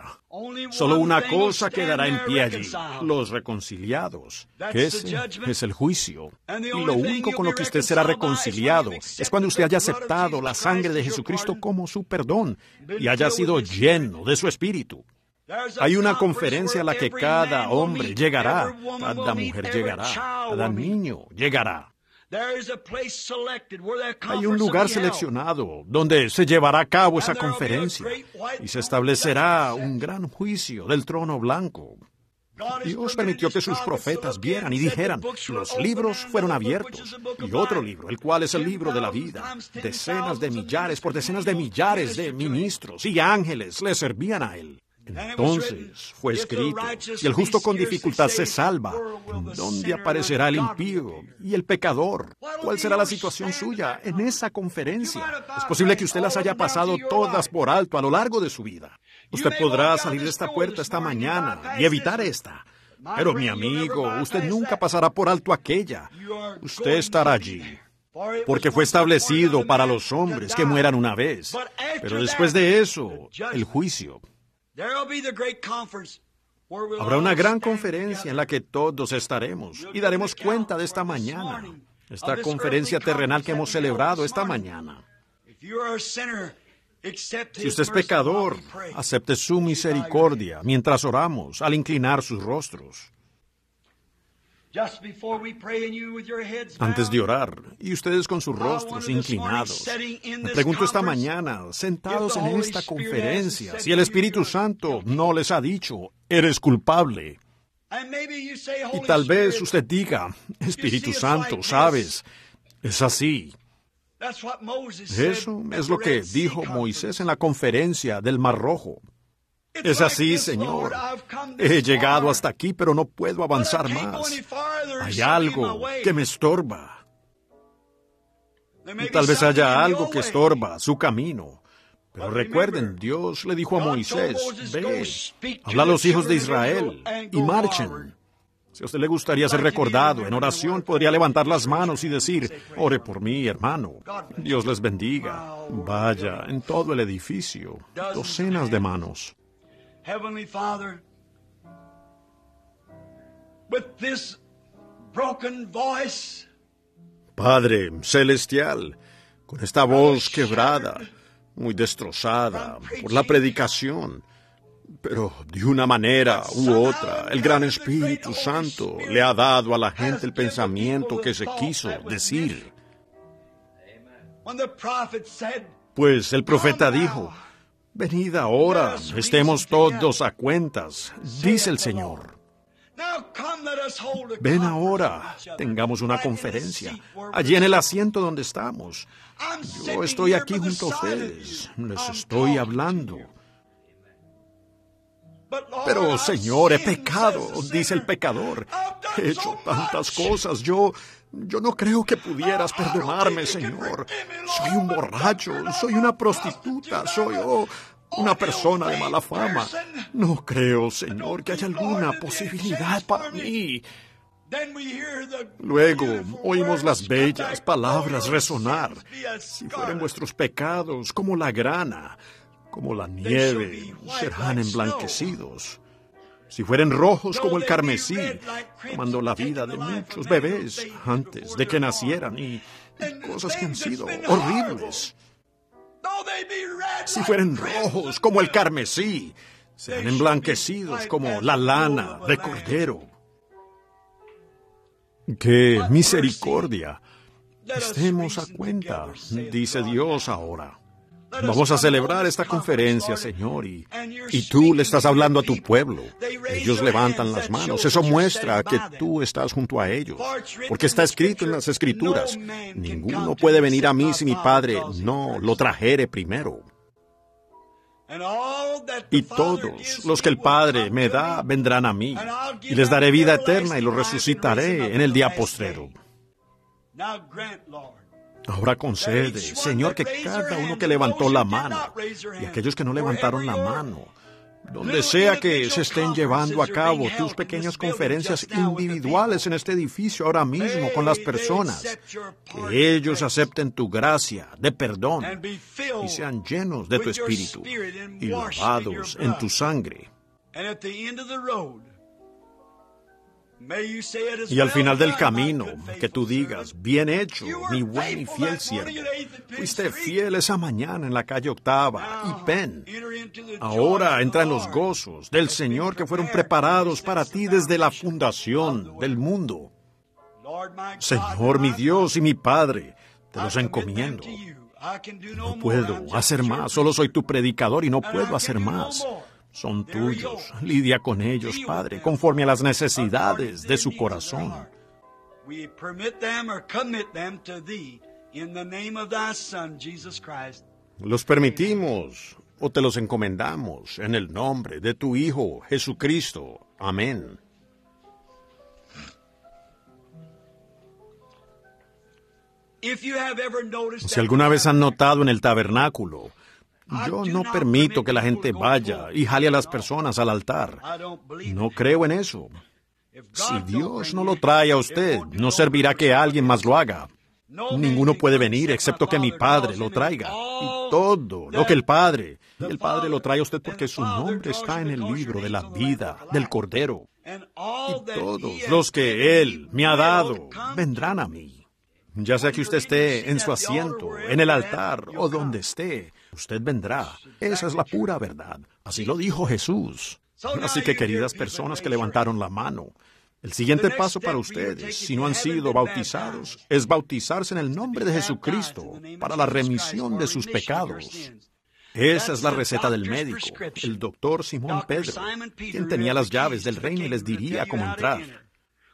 Solo una cosa quedará en pie allí, los reconciliados. Que ese es el juicio. Y lo único con lo que usted será reconciliado es cuando usted haya aceptado la sangre de Jesucristo como su perdón y haya sido lleno de su espíritu. Hay una conferencia a la que cada hombre llegará, cada mujer llegará, cada niño llegará. Hay un lugar seleccionado donde se llevará a cabo esa conferencia y se establecerá un gran juicio del trono blanco. Dios permitió que sus profetas vieran y dijeran, los libros fueron abiertos, y otro libro, el cual es el libro de la vida. Decenas de millares por decenas de millares de ministros y ángeles le servían a él. Entonces fue escrito, y el justo con dificultad se salva. ¿Dónde aparecerá el impío y el pecador? ¿Cuál será la situación suya en esa conferencia? Es posible que usted las haya pasado todas por alto a lo largo de su vida. Usted podrá salir de esta puerta esta mañana y evitar esta. Pero mi amigo, usted nunca pasará por alto aquella. Usted estará allí. Porque fue establecido para los hombres que mueran una vez. Pero después de eso, el juicio. Habrá una gran conferencia en la que todos estaremos y daremos cuenta de esta mañana, esta conferencia terrenal que hemos celebrado esta mañana. Si usted es pecador, acepte su misericordia mientras oramos al inclinar sus rostros. Antes de orar, y ustedes con sus rostros inclinados, me pregunto esta mañana, sentados en esta conferencia, si el Espíritu Santo no les ha dicho, eres culpable. Y tal vez usted diga, Espíritu Santo, sabes, es así. Eso es lo que dijo Moisés en la conferencia del Mar Rojo. Es así, Señor. He llegado hasta aquí, pero no puedo avanzar más. Hay algo que me estorba. tal vez haya algo que estorba su camino. Pero recuerden, Dios le dijo a Moisés, ve, habla a los hijos de Israel y marchen. Si a usted le gustaría ser recordado en oración, podría levantar las manos y decir, ore por mí, hermano. Dios les bendiga. Vaya, en todo el edificio, docenas de manos. Heavenly Father, Padre celestial, con esta voz quebrada, muy destrozada por la predicación, pero de una manera u otra, el gran Espíritu Santo le ha dado a la gente el pensamiento que se quiso decir. Pues el profeta dijo, Venid ahora, estemos todos a cuentas, dice el Señor. Ven ahora, tengamos una conferencia, allí en el asiento donde estamos. Yo estoy aquí junto a ustedes, les estoy hablando. Pero Señor, he pecado, dice el pecador. He hecho tantas cosas, yo yo no creo que pudieras perdonarme, Señor. Soy un borracho, soy una prostituta, soy oh, una persona de mala fama. No creo, Señor, que haya alguna posibilidad para mí. Luego oímos las bellas palabras oh, resonar. Si fueren vuestros pecados como la grana, como la nieve, serán emblanquecidos si fueren rojos como el carmesí, tomando la vida de muchos bebés antes de que nacieran y, cosas que han sido horribles. Si fueren rojos como el carmesí, sean emblanquecidos como la lana de cordero. ¡Qué misericordia! Estemos a cuenta, dice Dios ahora. Vamos a celebrar esta conferencia, Señor, y, tú le estás hablando a tu pueblo. Ellos levantan las manos. Eso muestra que tú estás junto a ellos, porque está escrito en las escrituras, ninguno puede venir a mí si mi Padre no lo trajere primero. Y todos los que el Padre me da vendrán a mí, y les daré vida eterna y los resucitaré en el día postrero. Ahora concede, Señor, que cada uno que levantó la mano y aquellos que no levantaron la mano, donde sea que se estén llevando a cabo tus pequeñas conferencias individuales en este edificio ahora mismo con las personas, que ellos acepten tu gracia de perdón y sean llenos de tu espíritu y lavados en tu sangre. Y al final del camino, que tú digas, bien hecho, mi buen y fiel siervo. Fuiste fiel esa mañana en la calle octava y Pen. Ahora entra en los gozos del Señor que fueron preparados para ti desde la fundación del mundo. Señor mi Dios y mi Padre, te los encomiendo. No puedo hacer más, solo soy tu predicador y no puedo hacer más son tuyos. Lidia con ellos, Padre, conforme a las necesidades de su corazón. Los permitimos o te los encomendamos en el nombre de tu Hijo Jesucristo. Amén. Si alguna vez han notado en el tabernáculo, yo no permito que la gente vaya y jale a las personas al altar. No creo en eso. Si Dios no lo trae a usted, no servirá que alguien más lo haga. Ninguno puede venir excepto que mi Padre lo traiga. Y todo lo que el Padre, el Padre lo trae a usted porque su nombre está en el libro de la vida del Cordero. Y todos los que Él me ha dado vendrán a mí. Ya sea que usted esté en su asiento, en el altar o donde esté, Usted vendrá. Esa es la pura verdad. Así lo dijo Jesús. Así que, queridas personas que levantaron la mano, el siguiente paso para ustedes, si no han sido bautizados, es bautizarse en el nombre de Jesucristo para la remisión de sus pecados. Esa es la receta del médico, el doctor Simón Pedro, quien tenía las llaves del reino y les diría cómo entrar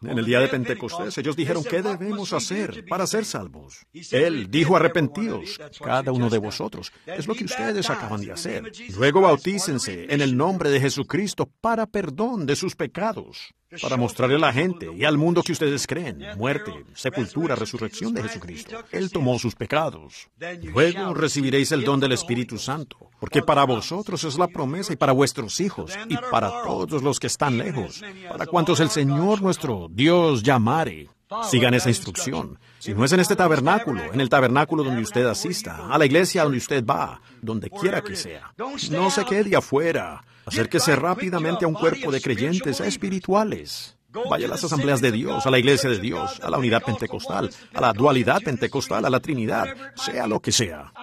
en el día de Pentecostés. Ellos dijeron, ¿qué debemos hacer para ser salvos? Él dijo, arrepentidos, cada uno de vosotros. Es lo que ustedes acaban de hacer. Luego bautícense en el nombre de Jesucristo para perdón de sus pecados para mostrarle a la gente y al mundo que ustedes creen, muerte, sepultura, resurrección de Jesucristo. Él tomó sus pecados. Luego recibiréis el don del Espíritu Santo, porque para vosotros es la promesa y para vuestros hijos y para todos los que están lejos, para cuantos el Señor nuestro Dios llamare. Sigan esa instrucción. Si no es en este tabernáculo, en el tabernáculo donde usted asista, a la iglesia donde usted va, donde quiera que sea, no se quede afuera. Acérquese rápidamente a un cuerpo de creyentes espirituales. Vaya a las asambleas de Dios, a la iglesia de Dios, a la unidad pentecostal, a la dualidad pentecostal, a la Trinidad, sea lo que sea.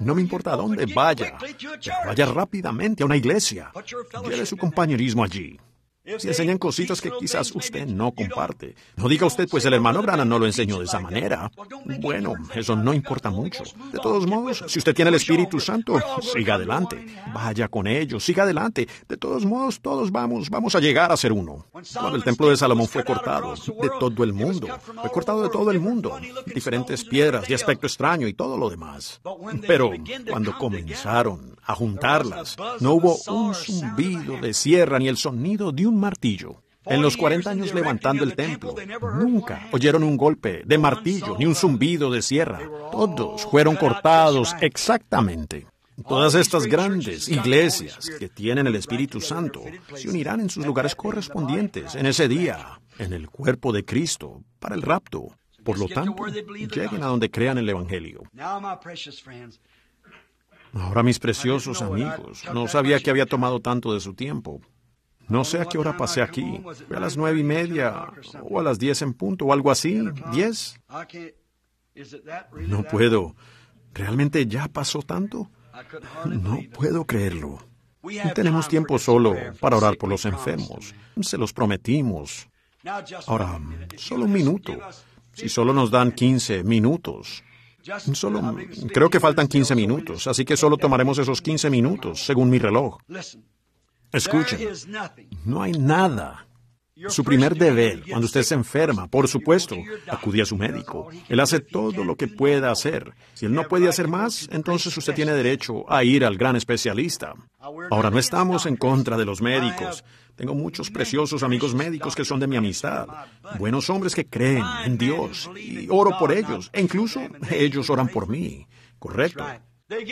No me importa a dónde vaya, vaya rápidamente a una iglesia. Lleve su compañerismo allí. Si enseñan cositas que quizás usted no comparte. No diga usted, pues el hermano Grana no lo enseñó de esa manera. Bueno, eso no importa mucho. De todos modos, si usted tiene el Espíritu Santo, siga adelante. Vaya con ellos, siga adelante. De todos modos, todos vamos, vamos a llegar a ser uno. Cuando el templo de Salomón fue cortado, de todo el mundo. Fue cortado de todo el mundo. Diferentes piedras de aspecto extraño y todo lo demás. Pero cuando comenzaron a juntarlas, no hubo un zumbido de sierra ni el sonido de un martillo. En los 40 años levantando el templo, nunca oyeron un golpe de martillo ni un zumbido de sierra. Todos fueron cortados exactamente. Todas estas grandes iglesias que tienen el Espíritu Santo se unirán en sus lugares correspondientes en ese día, en el cuerpo de Cristo, para el rapto. Por lo tanto, lleguen a donde crean el Evangelio. Ahora mis preciosos amigos, no sabía que había tomado tanto de su tiempo. No sé a qué hora pasé aquí. a las nueve y media, o a las diez en punto, o algo así. ¿Diez? No puedo. ¿Realmente ya pasó tanto? No puedo creerlo. tenemos tiempo solo para orar por los enfermos. Se los prometimos. Ahora, solo un minuto. Si solo nos dan quince minutos. Solo, creo que faltan quince minutos, así que solo tomaremos esos quince minutos, según mi reloj. Escuchen, no hay nada. Su primer deber, cuando usted se enferma, por supuesto, acude a su médico. Él hace todo lo que pueda hacer. Si él no puede hacer más, entonces usted tiene derecho a ir al gran especialista. Ahora, no estamos en contra de los médicos. Tengo muchos preciosos amigos médicos que son de mi amistad, buenos hombres que creen en Dios y oro por ellos, e incluso ellos oran por mí. Correcto.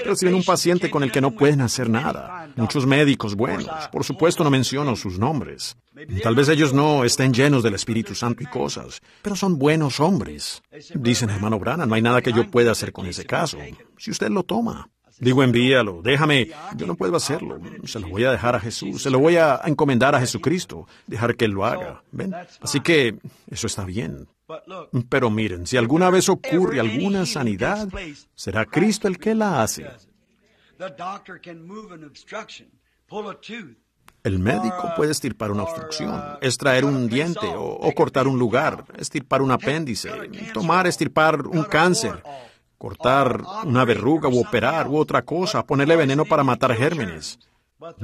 Reciben un paciente con el que no pueden hacer nada. Muchos médicos buenos. Por supuesto no menciono sus nombres. Tal vez ellos no estén llenos del Espíritu Santo y cosas, pero son buenos hombres. Dicen, hermano Brana, no hay nada que yo pueda hacer con ese caso. Si usted lo toma. Digo, envíalo, déjame. Yo no puedo hacerlo. Se lo voy a dejar a Jesús. Se lo voy a encomendar a Jesucristo. Dejar que Él lo haga. ¿Ven? Así que eso está bien. Pero miren, si alguna vez ocurre alguna sanidad, será Cristo el que la hace. El médico puede estirpar una obstrucción, uh, extraer un diente o, cortar un lugar, estirpar un apéndice, tomar, estirpar un cáncer, cortar una verruga u operar u otra cosa, ponerle veneno para matar gérmenes.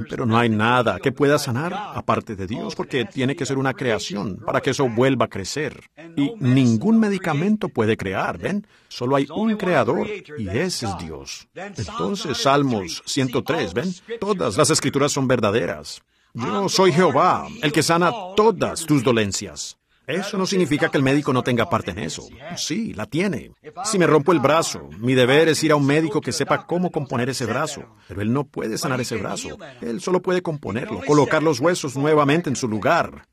Pero no hay nada que pueda sanar aparte de Dios, porque tiene que ser una creación para que eso vuelva a crecer. Y ningún medicamento puede crear, ¿ven? Solo hay un creador y ese es Dios. Entonces, Salmos 103, ¿ven? Todas las escrituras son verdaderas. Yo soy Jehová, el que sana todas tus dolencias. Eso no significa que el médico no tenga parte en eso. Sí, la tiene. Si me rompo el brazo, mi deber es ir a un médico que sepa cómo componer ese brazo. Pero él no puede sanar ese brazo. Él solo puede componerlo, colocar los huesos nuevamente en su lugar.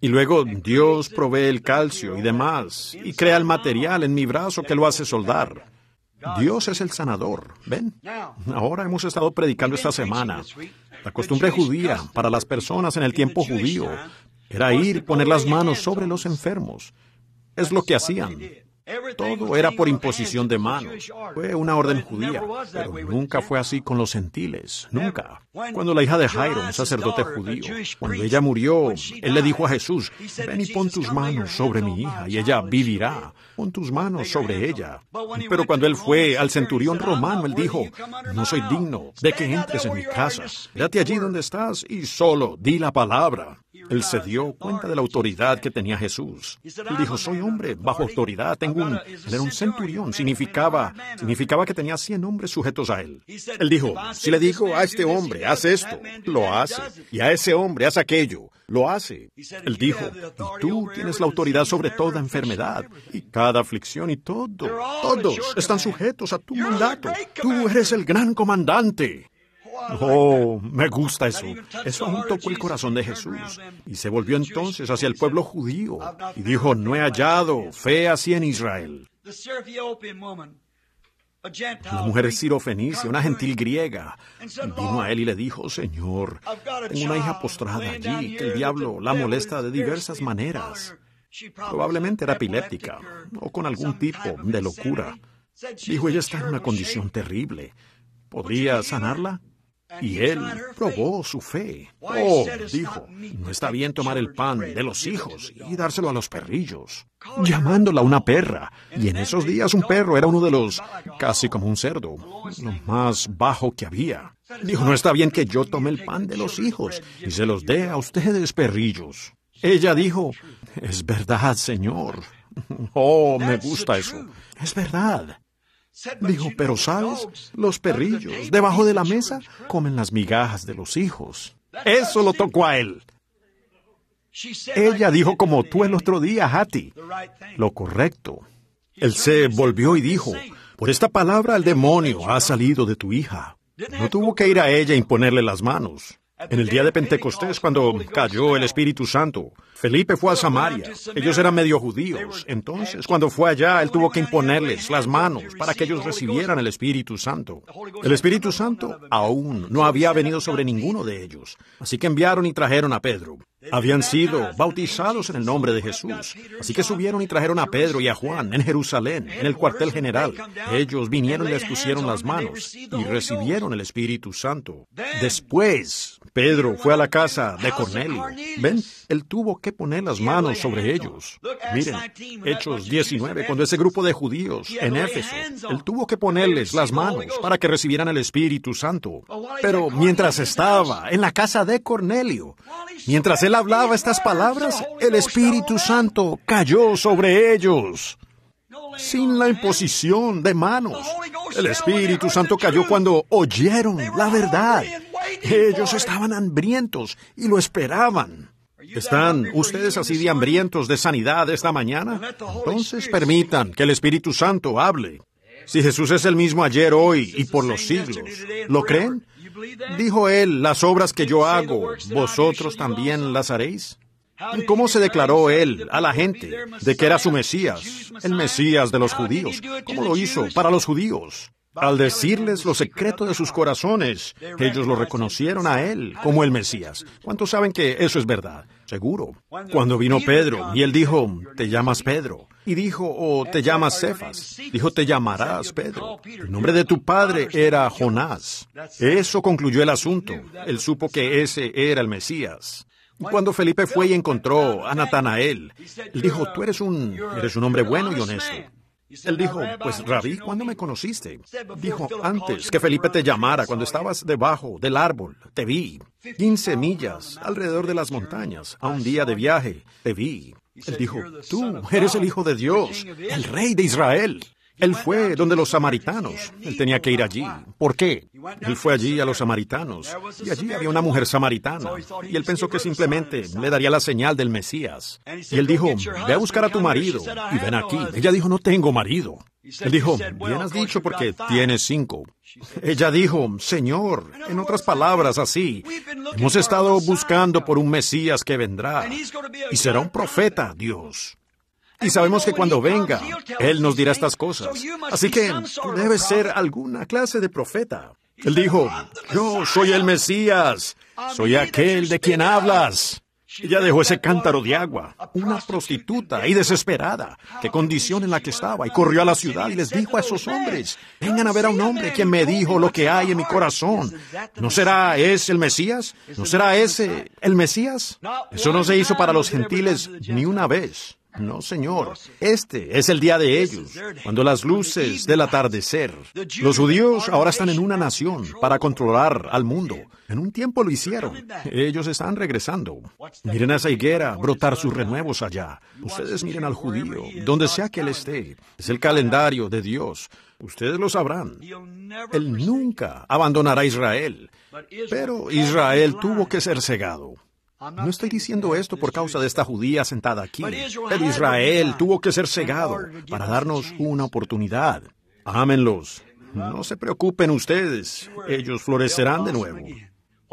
Y luego Dios provee el calcio y demás, y crea el material en mi brazo que lo hace soldar. Dios es el sanador. ¿Ven? Ahora hemos estado predicando esta semana. La costumbre judía para las personas en el tiempo judío era ir, poner las manos sobre los enfermos. Es lo que hacían. Todo era por imposición de mano. Fue una orden judía, pero nunca fue así con los gentiles, nunca. Cuando la hija de Jairo, un sacerdote judío, cuando ella murió, él le dijo a Jesús, ven y pon tus manos sobre mi hija y ella vivirá. Pon tus manos sobre ella. Pero cuando él fue al centurión romano, él dijo, no soy digno de que entres en mi casa. Date allí donde estás y solo di la palabra él se dio cuenta de la autoridad que tenía Jesús. Él dijo, soy hombre bajo autoridad, tengo un... centurión, significaba, significaba que tenía 100 hombres sujetos a él. Él dijo, si le digo a este hombre, haz esto, lo hace, y a ese hombre, haz aquello, lo hace. Él dijo, y tú tienes la autoridad sobre toda enfermedad, y cada aflicción, y todo, todos están sujetos a tu mandato. Tú eres el gran comandante. Oh, me gusta eso. Eso aún con el corazón de Jesús. Y se volvió entonces hacia el pueblo judío y dijo, no he hallado fe así en Israel. La mujer es sirofenicia, una gentil griega, vino a él y le dijo, Señor, tengo una hija postrada allí, que el diablo la molesta de diversas maneras. Probablemente era epiléptica o con algún tipo de locura. Dijo, ella está en una condición terrible. ¿Podría sanarla? Y él probó su fe. Oh, dijo, no está bien tomar el pan de los hijos y dárselo a los perrillos, llamándola una perra. Y en esos días un perro era uno de los, casi como un cerdo, lo más bajo que había. Dijo, no está bien que yo tome el pan de los hijos y se los dé a ustedes, perrillos. Ella dijo, es verdad, Señor. Oh, me gusta eso. Es verdad. Dijo, pero sabes, los perrillos debajo de la mesa comen las migajas de los hijos. Eso lo tocó a él. Ella dijo como tú el otro día, Hati lo correcto. Él se volvió y dijo, por esta palabra el demonio ha salido de tu hija. No tuvo que ir a ella y imponerle las manos. En el día de Pentecostés, cuando cayó el Espíritu Santo, Felipe fue a Samaria. Ellos eran medio judíos. Entonces, cuando fue allá, él tuvo que imponerles las manos para que ellos recibieran el Espíritu Santo. El Espíritu Santo aún no había venido sobre ninguno de ellos. Así que enviaron y trajeron a Pedro habían sido bautizados en el nombre de Jesús. Así que subieron y trajeron a Pedro y a Juan en Jerusalén, en el cuartel general. Ellos vinieron y les pusieron las manos y recibieron el Espíritu Santo. Después, Pedro fue a la casa de Cornelio. ¿Ven? Él tuvo que poner las manos sobre ellos. Miren, Hechos 19, cuando ese grupo de judíos en Éfeso, Él tuvo que ponerles las manos para que recibieran el Espíritu Santo. Pero mientras estaba en la casa de Cornelio, mientras Él hablaba estas palabras, el Espíritu Santo cayó sobre ellos sin la imposición de manos. El Espíritu Santo cayó cuando oyeron la verdad. Ellos estaban hambrientos y lo esperaban. ¿Están ustedes así de hambrientos de sanidad esta mañana? Entonces permitan que el Espíritu Santo hable. Si Jesús es el mismo ayer, hoy y por los siglos, ¿lo creen? Dijo él, las obras que yo hago, vosotros también las haréis. ¿Cómo se declaró él a la gente de que era su Mesías, el Mesías de los judíos? ¿Cómo lo hizo para los judíos? Al decirles los secretos de sus corazones, ellos lo reconocieron a Él como el Mesías. ¿Cuántos saben que eso es verdad? Seguro. Cuando vino Pedro y él dijo, te llamas Pedro. Y dijo, o te llamas Cefas. Dijo, te llamarás Pedro. El nombre de tu padre era Jonás. Eso concluyó el asunto. Él supo que ese era el Mesías. Cuando Felipe fue y encontró a Natanael, él dijo, tú eres un, eres un hombre bueno y honesto. Él dijo, pues Rabí, ¿cuándo me conociste? Dijo, antes que Felipe te llamara, cuando estabas debajo del árbol, te vi. quince millas alrededor de las montañas, a un día de viaje, te vi. Él dijo, tú eres el Hijo de Dios, el Rey de Israel. Él fue donde los samaritanos. Él tenía que ir allí. ¿Por qué? Él fue allí a los samaritanos. Y allí había una mujer samaritana. Y él pensó que simplemente le daría la señal del Mesías. Y él dijo, ve a buscar a tu marido y ven aquí. Ella dijo, no tengo marido. Él dijo, bien has dicho porque tienes cinco. Ella dijo, Señor, en otras palabras así, hemos estado buscando por un Mesías que vendrá y será un profeta, Dios. Y sabemos que cuando venga, Él nos dirá estas cosas. Así que debe ser alguna clase de profeta. Él dijo, yo soy el Mesías, soy aquel de quien hablas. Ella dejó ese cántaro de agua, una prostituta y desesperada, qué condición en la que estaba, y corrió a la ciudad y les dijo a esos hombres, vengan a ver a un hombre que me dijo lo que hay en mi corazón. ¿No será ese el Mesías? ¿No será ese el Mesías? Eso no se hizo para los gentiles ni una vez. No, Señor, este es el día de ellos, cuando las luces del atardecer. Los judíos ahora están en una nación para controlar al mundo. En un tiempo lo hicieron. Ellos están regresando. Miren a esa higuera brotar sus renuevos allá. Ustedes miren al judío, donde sea que él esté. Es el calendario de Dios. Ustedes lo sabrán. Él nunca abandonará a Israel. Pero Israel tuvo que ser cegado. No estoy diciendo esto por causa de esta judía sentada aquí. El Israel tuvo que ser cegado para darnos una oportunidad. Ámenlos. No se preocupen ustedes. Ellos florecerán de nuevo.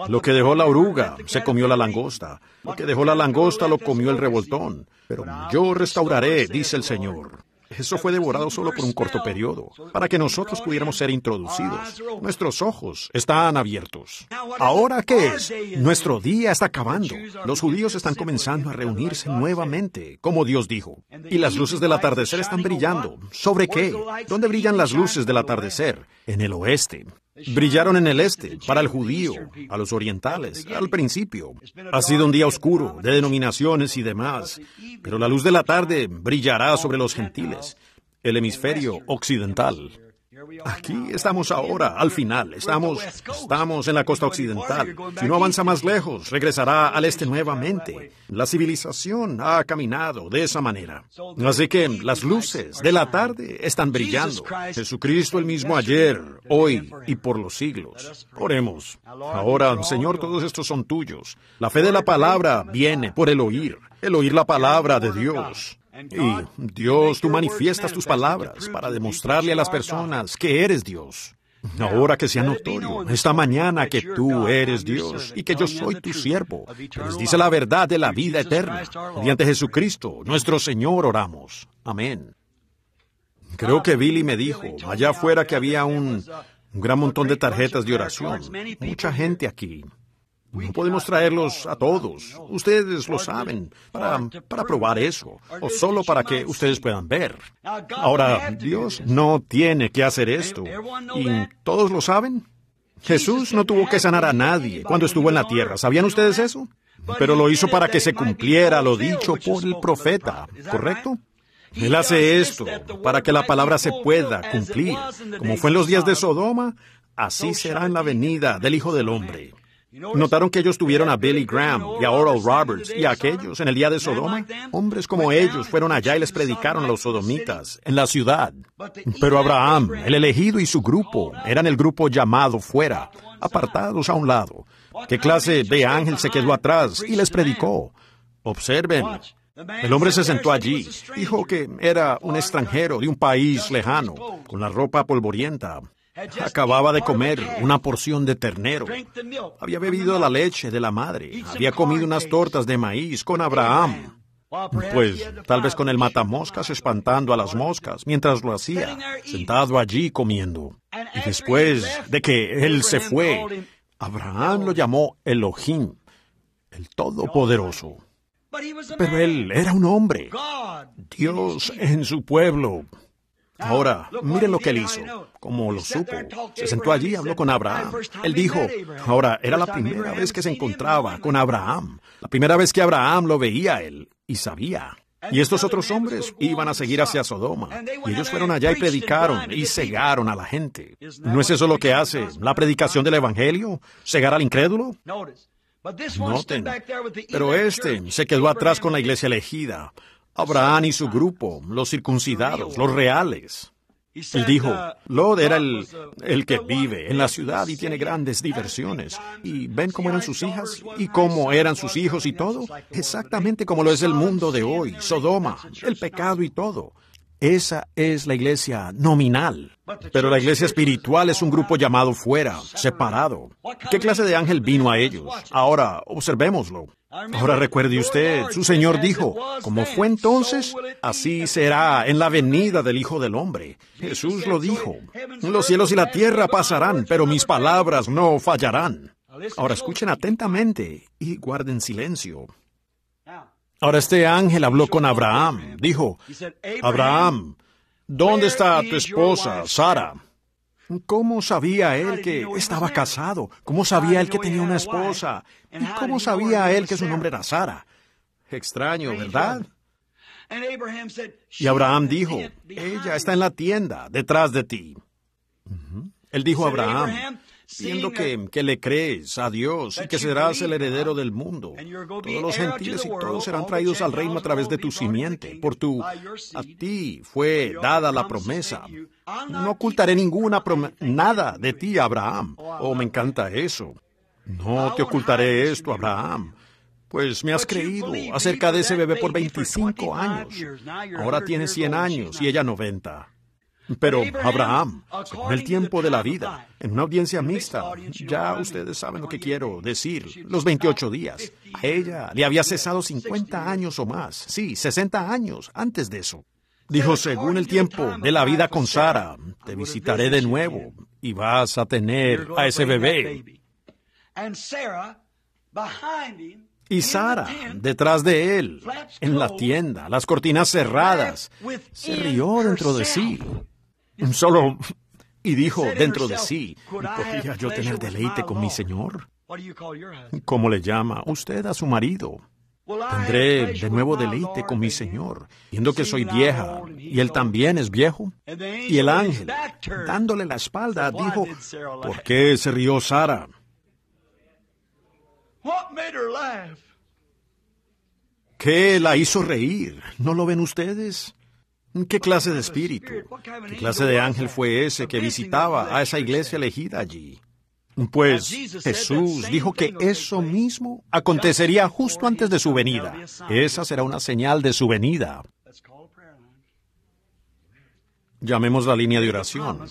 Lo que dejó la oruga se comió la langosta. Lo que dejó la langosta lo comió el revoltón. Pero yo restauraré, dice el Señor eso fue devorado solo por un corto periodo, para que nosotros pudiéramos ser introducidos. Nuestros ojos están abiertos. ¿Ahora qué es? Nuestro día está acabando. Los judíos están comenzando a reunirse nuevamente, como Dios dijo. Y las luces del atardecer están brillando. ¿Sobre qué? ¿Dónde brillan las luces del atardecer? En el oeste. Brillaron en el este, para el judío, a los orientales, al principio. Ha sido un día oscuro, de denominaciones y demás, pero la luz de la tarde brillará sobre los gentiles, el hemisferio occidental. Aquí estamos ahora, al final. Estamos, estamos en la costa occidental. Si no avanza más lejos, regresará al este nuevamente. La civilización ha caminado de esa manera. Así que las luces de la tarde están brillando. Jesucristo el mismo ayer, hoy y por los siglos. Oremos. Ahora, Señor, todos estos son tuyos. La fe de la palabra viene por el oír, el oír la palabra de Dios. Y Dios, tú manifiestas tus palabras para demostrarle a las personas que eres Dios. Ahora que sea notorio, esta mañana que tú eres Dios y que yo soy tu siervo, les dice la verdad de la vida eterna. Mediante Jesucristo, nuestro Señor, oramos. Amén. Creo que Billy me dijo allá afuera que había un, un gran montón de tarjetas de oración. Mucha gente aquí. No podemos traerlos a todos, ustedes lo saben, para, probar eso, o solo para que ustedes puedan ver. Ahora, Dios no tiene que hacer esto. ¿Y todos lo saben? Jesús no tuvo que sanar a nadie cuando estuvo en la tierra. ¿Sabían ustedes eso? Pero lo hizo para que se cumpliera lo dicho por el profeta, ¿correcto? Él hace esto para que la palabra se pueda cumplir. Como fue en los días de Sodoma, así será en la venida del Hijo del Hombre. Notaron que ellos tuvieron a Billy Graham y a Oral Roberts y a aquellos en el día de Sodoma. Hombres como ellos fueron allá y les predicaron a los sodomitas en la ciudad. Pero Abraham, el elegido y su grupo eran el grupo llamado fuera, apartados a un lado. ¿Qué clase de ángel se quedó atrás y les predicó? Observen. El hombre se sentó allí, dijo que era un extranjero de un país lejano, con la ropa polvorienta, Acababa de comer una porción de ternero. Había bebido la leche de la madre. Había comido unas tortas de maíz con Abraham. Pues tal vez con el matamoscas espantando a las moscas mientras lo hacía, sentado allí comiendo. Y después de que él se fue, Abraham lo llamó Elohim, el Todopoderoso. Pero él era un hombre, Dios en su pueblo, Ahora, miren lo que él hizo, como lo supo. Se sentó allí y habló con Abraham. Él dijo, ahora, era la primera vez que se encontraba con Abraham, la primera vez que Abraham lo veía él y sabía. Y estos otros hombres iban a seguir hacia Sodoma. Y ellos fueron allá y predicaron y cegaron a la gente. ¿No es eso lo que hace la predicación del Evangelio? ¿Cegar al incrédulo? Noten, pero este se quedó atrás con la iglesia elegida, Abraham y su grupo, los circuncidados, los reales. Él dijo, Lod era el, el, que vive en la ciudad y tiene grandes diversiones. ¿Y ven cómo eran sus hijas? ¿Y cómo eran sus hijos y todo? Exactamente como lo es el mundo de hoy, Sodoma, el pecado y todo. Esa es la iglesia nominal. Pero la iglesia espiritual es un grupo llamado fuera, separado. ¿Qué clase de ángel vino a ellos? Ahora, observémoslo. Ahora recuerde usted, su Señor dijo, como fue entonces, así será en la venida del Hijo del Hombre. Jesús lo dijo, los cielos y la tierra pasarán, pero mis palabras no fallarán. Ahora escuchen atentamente y guarden silencio. Ahora este ángel habló con Abraham. Dijo, Abraham, ¿dónde está tu esposa, Sara? ¿Cómo sabía él que estaba casado? ¿Cómo sabía él que tenía una esposa? ¿Y cómo sabía él que su nombre era Sara? Extraño, ¿verdad? Y Abraham dijo, ella está en la tienda, detrás de ti. Él dijo a Abraham, siendo que, le crees a Dios y que serás el heredero del mundo. Todos los gentiles y todos serán traídos al reino a través de tu simiente. Por tu, a ti fue dada la promesa. No ocultaré ninguna nada de ti, Abraham. Oh, oh me encanta eso. No te ocultaré esto, Abraham. Pues me has creído acerca de ese bebé por 25 años. Ahora tiene 100 años y ella 90. Pero Abraham, con el tiempo de la vida, en una audiencia mixta, ya ustedes saben lo que quiero decir, los 28 días. A ella le había cesado 50 años o más, sí, 60 años antes de eso. Dijo, según el tiempo de la vida con Sara, te visitaré de nuevo y vas a tener a ese bebé. Y Sara, detrás de él, en la tienda, las cortinas cerradas, se rió dentro de sí Solo... Y dijo dentro de sí, ¿podría yo tener deleite con mi Señor? ¿Cómo le llama usted a su marido? Tendré de nuevo deleite con mi Señor, viendo que soy vieja y él también es viejo. Y el ángel, dándole la espalda, dijo, ¿por qué se rió Sara? ¿Qué la hizo reír? ¿No lo ven ustedes? Mm, ¿Qué clase de espíritu? ¿Qué clase de ángel fue ese que visitaba a esa iglesia elegida allí? Pues Jesús dijo que eso mismo acontecería justo antes de su venida. Esa será una señal de su venida. Llamemos la línea de oración.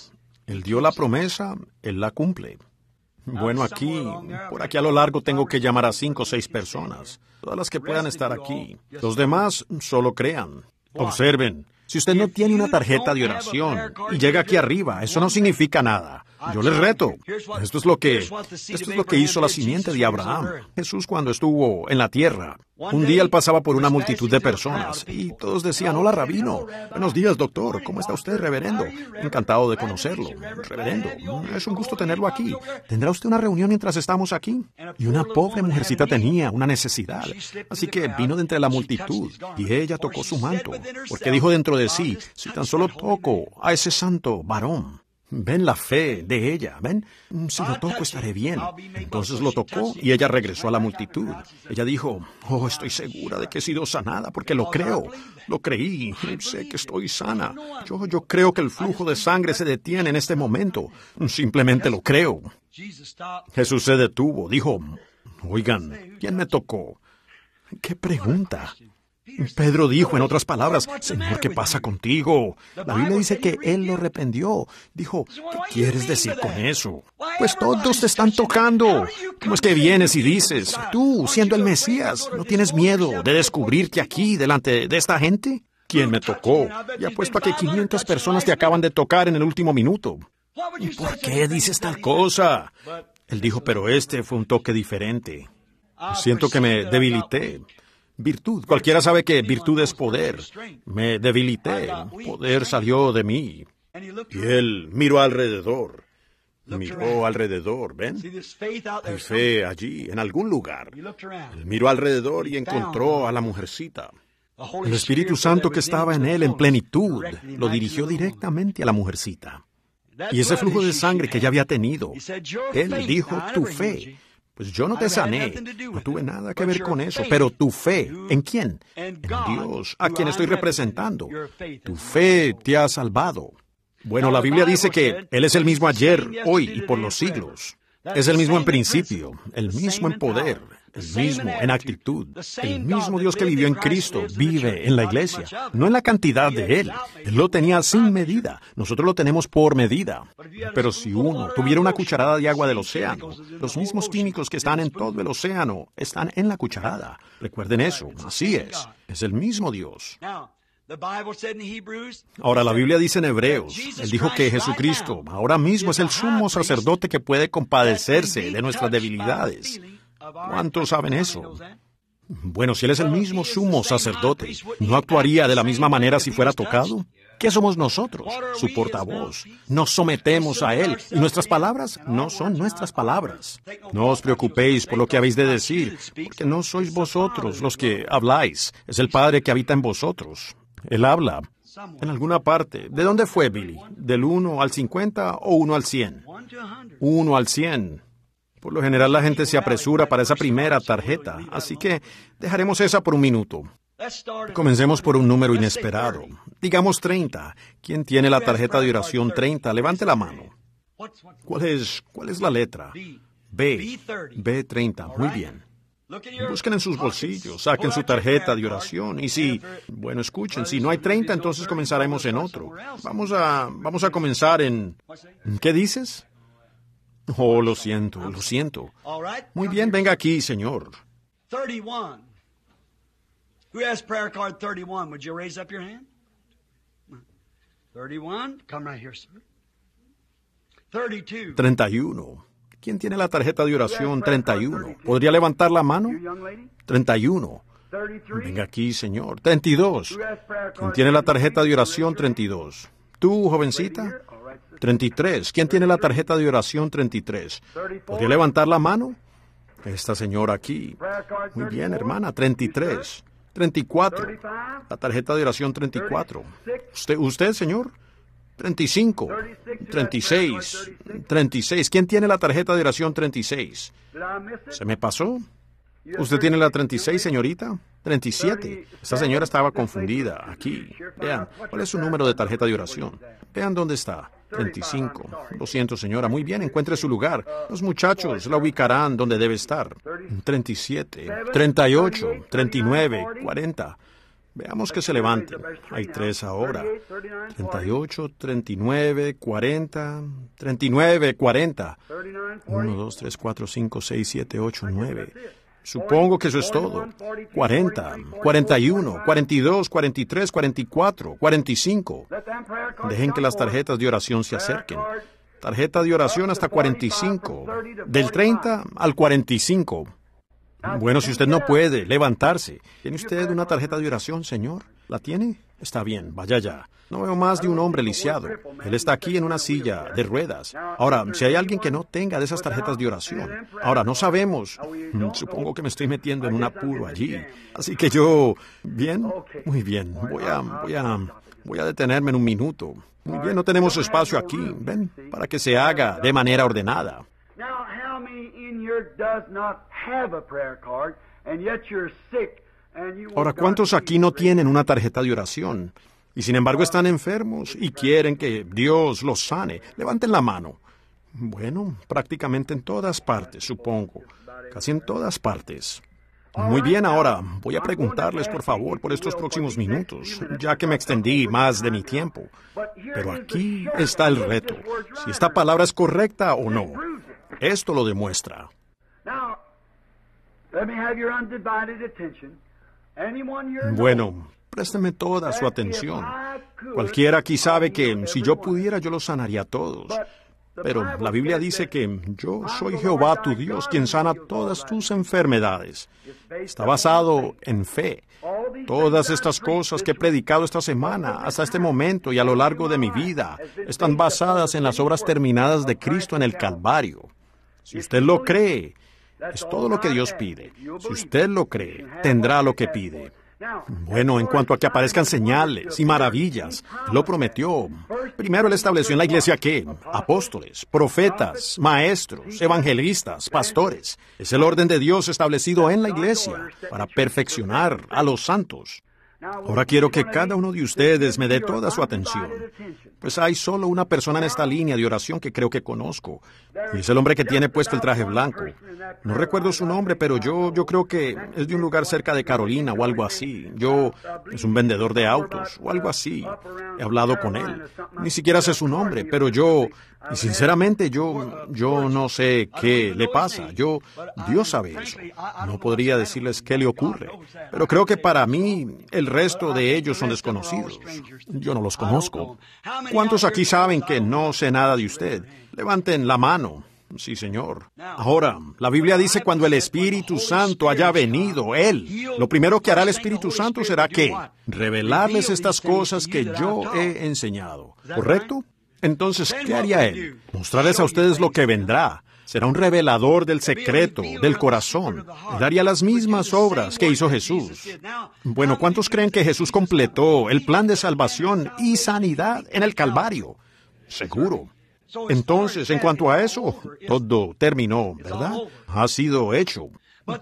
Él dio la promesa, Él la cumple. Bueno, aquí, por aquí a lo largo tengo que llamar a cinco o seis personas, todas las que puedan estar aquí. Los demás solo crean, observen, si usted no tiene una tarjeta de oración y llega aquí arriba, eso no significa nada. Yo les reto. Esto es lo que esto es lo que hizo la simiente de Abraham. Jesús cuando estuvo en la tierra. Un día él pasaba por una multitud de personas y todos decían, "Hola, rabino. Buenos días, doctor. ¿Cómo está usted, reverendo? Encantado de conocerlo, reverendo. Es un gusto tenerlo aquí. ¿Tendrá usted una reunión mientras estamos aquí?" Y una pobre mujercita tenía una necesidad, así que vino de entre la multitud y ella tocó su manto, porque dijo dentro de sí, "Si tan solo toco a ese santo varón, Ven la fe de ella, ven. Si lo toco estaré bien. Entonces lo tocó y ella regresó a la multitud. Ella dijo, oh, estoy segura de que he sido sanada porque lo creo. Lo creí, sé que estoy sana. Yo, yo creo que el flujo de sangre se detiene en este momento. Simplemente lo creo. Jesús se detuvo, dijo, oigan, ¿quién me tocó? ¿Qué pregunta? Pedro dijo, en otras palabras, Señor, ¿qué pasa contigo? La Biblia dice que él lo reprendió. Dijo, ¿qué quieres decir con eso? Pues todos te están tocando. ¿Cómo es que vienes y dices, tú, siendo el Mesías, no tienes miedo de descubrirte aquí delante de esta gente? ¿Quién me tocó? Y apuesto a que 500 personas te acaban de tocar en el último minuto. ¿Y por qué dices tal cosa? Él dijo, pero este fue un toque diferente. Ah, pues siento que me debilité virtud. Cualquiera sabe que virtud es poder. Me debilité, poder salió de mí. Y él miró alrededor. Miró alrededor, ¿ven? Hay fe allí, en algún lugar. miró alrededor y encontró a la mujercita. El Espíritu Santo que estaba en él en plenitud lo dirigió directamente a la mujercita. Y ese flujo de sangre que ya había tenido, él dijo, tu fe pues yo no te sané, no tuve nada que ver con eso, pero tu fe, ¿en quién? En Dios, a quien estoy representando. Tu fe te ha salvado. Bueno, la Biblia dice que Él es el mismo ayer, hoy y por los siglos. Es el mismo en principio, el mismo en poder, ...el mismo en actitud. El mismo Dios que vivió en Cristo vive en la iglesia, no en la cantidad de Él. Él lo tenía sin medida, nosotros lo tenemos por medida. Pero si uno tuviera una cucharada de agua del océano, los mismos químicos que están en todo el océano están en la cucharada. Recuerden eso, así es, es el mismo Dios. Ahora la Biblia dice en Hebreos, él dijo que Jesucristo ahora mismo es el sumo sacerdote que puede compadecerse de nuestras debilidades ¿Cuántos saben eso? Bueno, si él es el mismo sumo sacerdote, ¿no actuaría de la misma manera si fuera tocado? ¿Qué somos nosotros? Su portavoz. Nos sometemos a Él y nuestras palabras no son nuestras palabras. No os preocupéis por lo que habéis de decir, porque no sois vosotros los que habláis, es el Padre que habita en vosotros. Él habla. En alguna parte. ¿De dónde fue Billy? ¿Del 1 al 50 o 1 al 100? 1 al 100. Por lo general la gente se apresura para esa primera tarjeta, así que dejaremos esa por un minuto. Comencemos por un número inesperado. Digamos 30. ¿Quién tiene la tarjeta de oración 30? Levante la mano. ¿Cuál es, cuál es la letra? B. B30. Muy bien. Busquen en sus bolsillos, saquen su tarjeta de oración y si, bueno, escuchen, si no hay 30, entonces comenzaremos en otro. Vamos a, vamos a comenzar en... ¿Qué dices? Oh, lo siento, lo siento. Muy bien, venga aquí, señor. 31. Who prayer card 31? Would you raise up your hand? 31. Come right here, 32. 31. ¿Quién tiene la tarjeta de oración 31? ¿Podría levantar la mano? 31. Venga aquí, señor. 32. ¿Quién tiene la tarjeta de oración 32? ¿Tú, jovencita? 33. ¿Quién tiene la tarjeta de oración 33? ¿Podría levantar la mano? Esta señora aquí. Muy bien, hermana. 33. 34. La tarjeta de oración 34. ¿Usted, usted señor? 35. 36. 36. ¿Quién tiene la tarjeta de oración 36? ¿Se me pasó? ¿Usted tiene la 36, señorita? 37. Esta señora estaba confundida. Aquí. Vean, ¿cuál es su número de tarjeta de oración? Vean dónde está. 35. Lo siento, señora. Muy bien, encuentre su lugar. Los muchachos la ubicarán donde debe estar. 37, 38, 39, 40. Veamos que se levanten. Hay tres ahora. 38, 39, 40, 39, 40. 1, 2, 3, 4, 5, 6, 7, 8, 9. Supongo que eso es todo. 40, 41, 42, 43, 44, 45. Dejen que las tarjetas de oración se acerquen. Tarjeta de oración hasta 45. Del 30 al 45. Bueno, si usted no puede levantarse, ¿tiene usted una tarjeta de oración, señor? ¿La tiene? Está bien, vaya ya. No veo más de un hombre lisiado. Él está aquí en una silla de ruedas. Ahora, si hay alguien que no tenga de esas tarjetas de oración, ahora no sabemos. Mm, supongo que me estoy metiendo en un apuro allí. Así que yo, bien, muy bien. Voy a, voy a, voy a detenerme en un minuto. Muy bien, no tenemos espacio aquí. Ven, para que se haga de manera ordenada. Ahora, ¿cuántos aquí no tienen una tarjeta de oración? Y sin embargo están enfermos y quieren que Dios los sane. Levanten la mano. Bueno, prácticamente en todas partes, supongo. Casi en todas partes. Muy bien, ahora voy a preguntarles, por favor, por estos próximos minutos, ya que me extendí más de mi tiempo. Pero aquí está el reto, si esta palabra es correcta o no. Esto lo demuestra. Bueno, présteme toda su atención. Cualquiera aquí sabe que si yo pudiera yo los sanaría a todos. Pero la Biblia dice que yo soy Jehová tu Dios quien sana todas tus enfermedades. Está basado en fe. Todas estas cosas que he predicado esta semana, hasta este momento y a lo largo de mi vida, están basadas en las obras terminadas de Cristo en el Calvario. Si usted lo cree, es todo lo que Dios pide. Si usted lo cree, tendrá lo que pide. Bueno, en cuanto a que aparezcan señales y maravillas, lo prometió. Primero él estableció en la iglesia qué? apóstoles, profetas, maestros, evangelistas, pastores. Es el orden de Dios establecido en la iglesia para perfeccionar a los santos. Ahora quiero que cada uno de ustedes me dé toda su atención, pues hay solo una persona en esta línea de oración que creo que conozco, y es el hombre que tiene puesto el traje blanco. No recuerdo su nombre, pero yo, yo creo que es de un lugar cerca de Carolina o algo así. Yo es un vendedor de autos o algo así. He hablado con él. Ni siquiera sé su nombre, pero yo y sinceramente yo, yo no sé qué le pasa. Yo, Dios sabe eso. No podría decirles qué le ocurre. Pero creo que para mí el resto de ellos son desconocidos. Yo no los conozco. ¿Cuántos aquí saben que no sé nada de usted? Levanten la mano. Sí, Señor. Ahora, la Biblia dice cuando el Espíritu Santo haya venido, Él, lo primero que hará el Espíritu Santo será qué? revelarles estas cosas que yo he enseñado. ¿Correcto? Entonces, ¿qué haría él? Mostrarles a ustedes lo que vendrá. Será un revelador del secreto, del corazón. Daría las mismas obras que hizo Jesús. Bueno, ¿cuántos creen que Jesús completó el plan de salvación y sanidad en el Calvario? Seguro. Entonces, en cuanto a eso, todo terminó, ¿verdad? Ha sido hecho.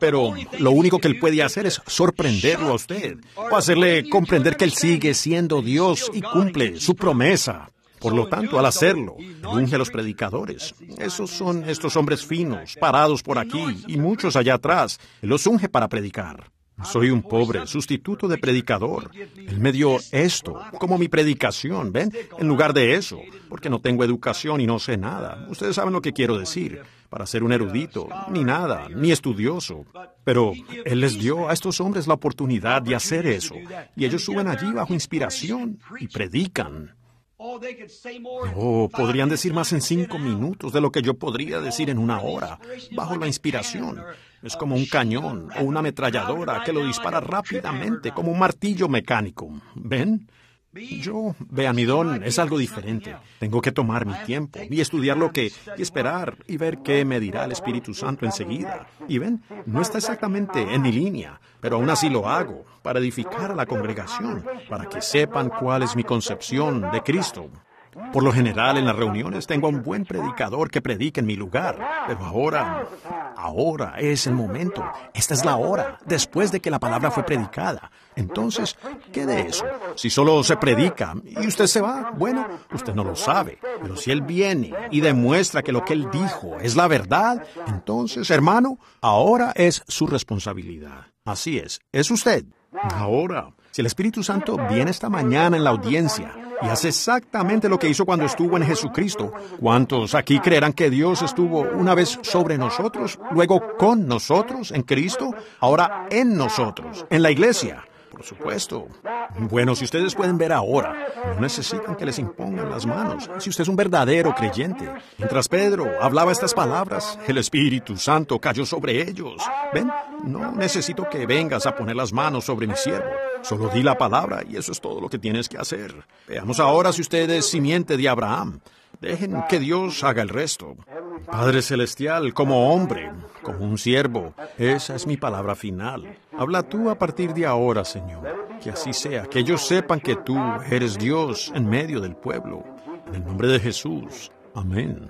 Pero lo único que él puede hacer es sorprenderlo a usted o hacerle comprender que él sigue siendo Dios y cumple su promesa. Por lo tanto, al hacerlo, unge a los predicadores. Esos son estos hombres finos, parados por aquí y muchos allá atrás. Los unge para predicar. Soy un pobre sustituto de predicador. Él me dio esto como mi predicación, ¿ven? En lugar de eso, porque no tengo educación y no sé nada. Ustedes saben lo que quiero decir, para ser un erudito, ni nada, ni estudioso. Pero Él les dio a estos hombres la oportunidad de hacer eso, y ellos suben allí bajo inspiración y predican. Oh, oh podrían decir más en cinco minutos de lo que yo podría decir en una hora, bajo la inspiración. Es como un cañón o una ametralladora que lo dispara rápidamente, como un martillo mecánico. ¿Ven? Yo, vean, mi don es algo diferente. Tengo que tomar mi tiempo y estudiar lo que, y esperar y ver qué me dirá el Espíritu Santo enseguida. Y ven, no está exactamente en mi línea, pero aún así lo hago para edificar a la congregación, para que sepan cuál es mi concepción de Cristo, por lo general en las reuniones tengo un buen predicador que predica en mi lugar, pero ahora, ahora es el momento, esta es la hora, después de que la palabra fue predicada. Entonces, ¿qué de eso? Si solo se predica y usted se va, bueno, usted no lo sabe, pero si él viene y demuestra que lo que él dijo es la verdad, entonces, hermano, ahora es su responsabilidad. Así es, es usted. Ahora, si el Espíritu Santo viene esta mañana en la audiencia y hace exactamente lo que hizo cuando estuvo en Jesucristo, ¿cuántos aquí creerán que Dios estuvo una vez sobre nosotros, luego con nosotros en Cristo, ahora en nosotros, en la iglesia? Por supuesto. Bueno, si ustedes pueden ver ahora, no necesitan que les impongan las manos, si usted es un verdadero creyente. Mientras Pedro hablaba estas palabras, el Espíritu Santo cayó sobre ellos. ¿Ven? No necesito que vengas a poner las manos sobre mi siervo. Solo di la palabra y eso es todo lo que tienes que hacer. Veamos ahora si usted es simiente de Abraham. Dejen que Dios haga el resto. Padre Celestial, como hombre, como un siervo, esa es mi palabra final. Habla tú a partir de ahora, Señor. Que así sea, que ellos sepan que tú eres Dios en medio del pueblo. En el nombre de Jesús. Amén.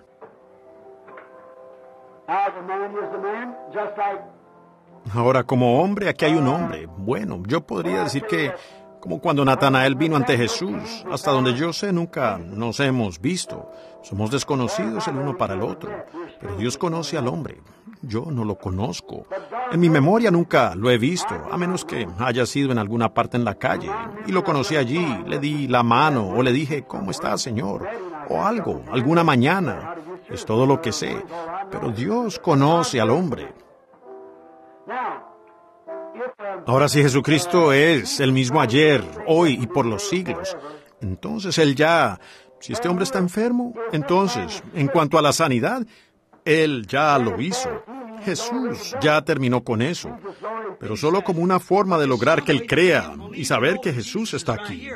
Ahora, como hombre, aquí hay un hombre. Bueno, yo podría decir que, como cuando Natanael vino ante Jesús, hasta donde yo sé, nunca nos hemos visto. Somos desconocidos el uno para el otro, pero Dios conoce al hombre. Yo no lo conozco. En mi memoria nunca lo he visto, a menos que haya sido en alguna parte en la calle. Y lo conocí allí, le di la mano o le dije, ¿cómo está, Señor? O algo, alguna mañana. Es todo lo que sé. Pero Dios conoce al hombre. Ahora si Jesucristo es el mismo ayer, hoy y por los siglos, entonces Él ya, si este hombre está enfermo, entonces, en cuanto a la sanidad, Él ya lo hizo. Jesús ya terminó con eso, pero solo como una forma de lograr que Él crea y saber que Jesús está aquí.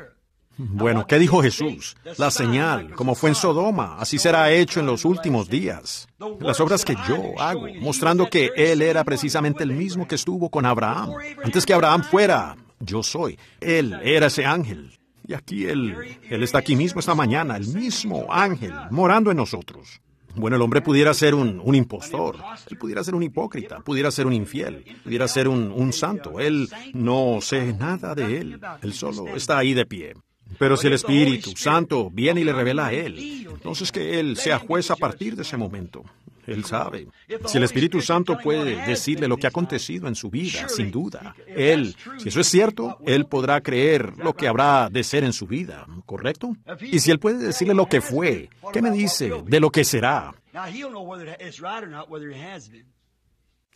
Bueno, ¿qué dijo Jesús? La señal, como fue en Sodoma, así será hecho en los últimos días. Las obras que yo hago, mostrando que Él era precisamente el mismo que estuvo con Abraham. Antes que Abraham fuera, yo soy. Él era ese ángel. Y aquí Él, Él está aquí mismo esta mañana, el mismo ángel, morando en nosotros. Bueno, el hombre pudiera ser un, impostor, él pudiera ser un hipócrita, pudiera ser un infiel, pudiera ser un santo. Él no sé nada de él, él solo está ahí de pie. Pero si el Espíritu Santo viene y le revela a Él, entonces que Él sea juez a partir de ese momento. Él sabe. Si el Espíritu Santo puede decirle lo que ha este? acontecido en su vida, sin duda, Él, si eso es cierto, Él podrá creer lo que habrá de ser en su vida, ¿correcto? Y si Él puede decirle lo que fue, ¿qué me dice de lo que será?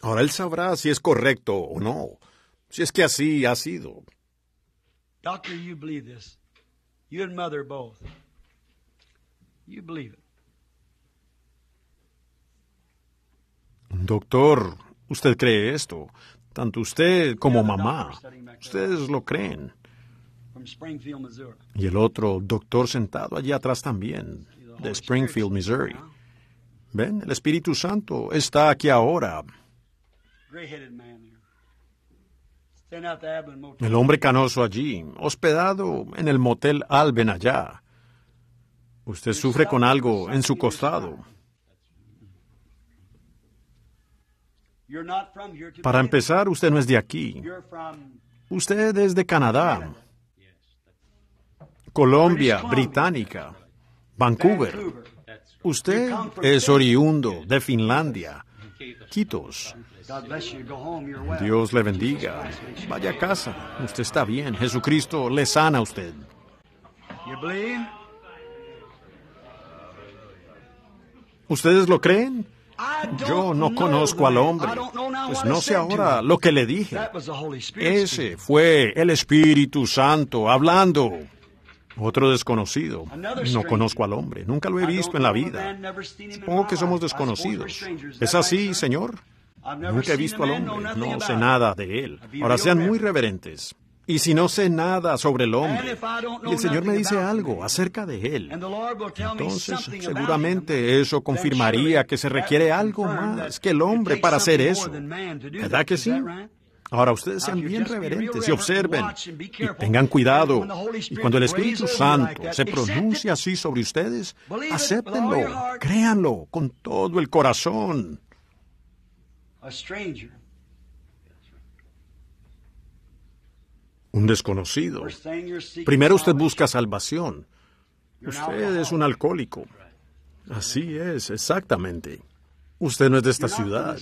Ahora Él sabrá si es correcto o no, si es que así ha sido. Doctor, Doctor, usted cree esto. Tanto usted como mamá. Ustedes lo creen. Y el otro doctor sentado allí atrás también, de Springfield, Missouri. Ven, el Espíritu Santo está aquí ahora. El hombre canoso allí, hospedado en el motel Alben allá. Usted sufre con algo en su costado. Para empezar, usted no es de aquí. Usted es de Canadá, Colombia, Británica, Vancouver. Usted es oriundo de Finlandia, Quitos, Dios le bendiga. Vaya a casa. Usted está bien. Jesucristo le sana a usted. ¿Ustedes lo creen? Yo no conozco al hombre. Pues no sé ahora lo que le dije. Ese fue el Espíritu Santo hablando. Otro desconocido. No conozco al hombre. Nunca lo he visto en la vida. Supongo que somos desconocidos. ¿Es así, Señor? Nunca he visto al hombre, no sé nada de él. Ahora sean muy reverentes. Y si no sé nada sobre el hombre, y el Señor me dice algo acerca de él, entonces seguramente eso confirmaría que se requiere algo más que el hombre para hacer eso. ¿Verdad que sí? Ahora ustedes sean bien reverentes y observen y tengan cuidado. Y cuando el Espíritu Santo se pronuncia así sobre ustedes, acéptenlo, créanlo con todo el corazón. Un desconocido. Primero usted busca salvación. Usted es un alcohólico. Así es, exactamente. Usted no es de esta ciudad.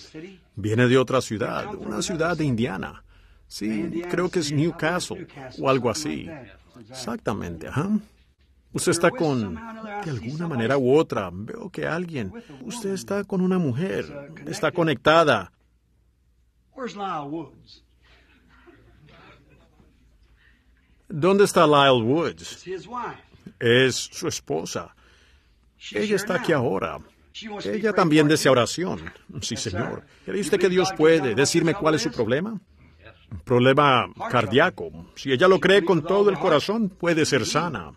Viene de otra ciudad, una ciudad de Indiana. Sí, creo que es Newcastle o algo así. Exactamente, ajá. Usted está con, de alguna manera u otra, veo que alguien, usted está con una mujer, está conectada. ¿Dónde está Lyle Woods? Es su esposa. Ella está aquí ahora. Ella también desea oración. Sí, señor. ¿Cree usted que Dios puede decirme cuál es su problema? Problema cardíaco. Si ella lo cree con todo el corazón, puede ser sana.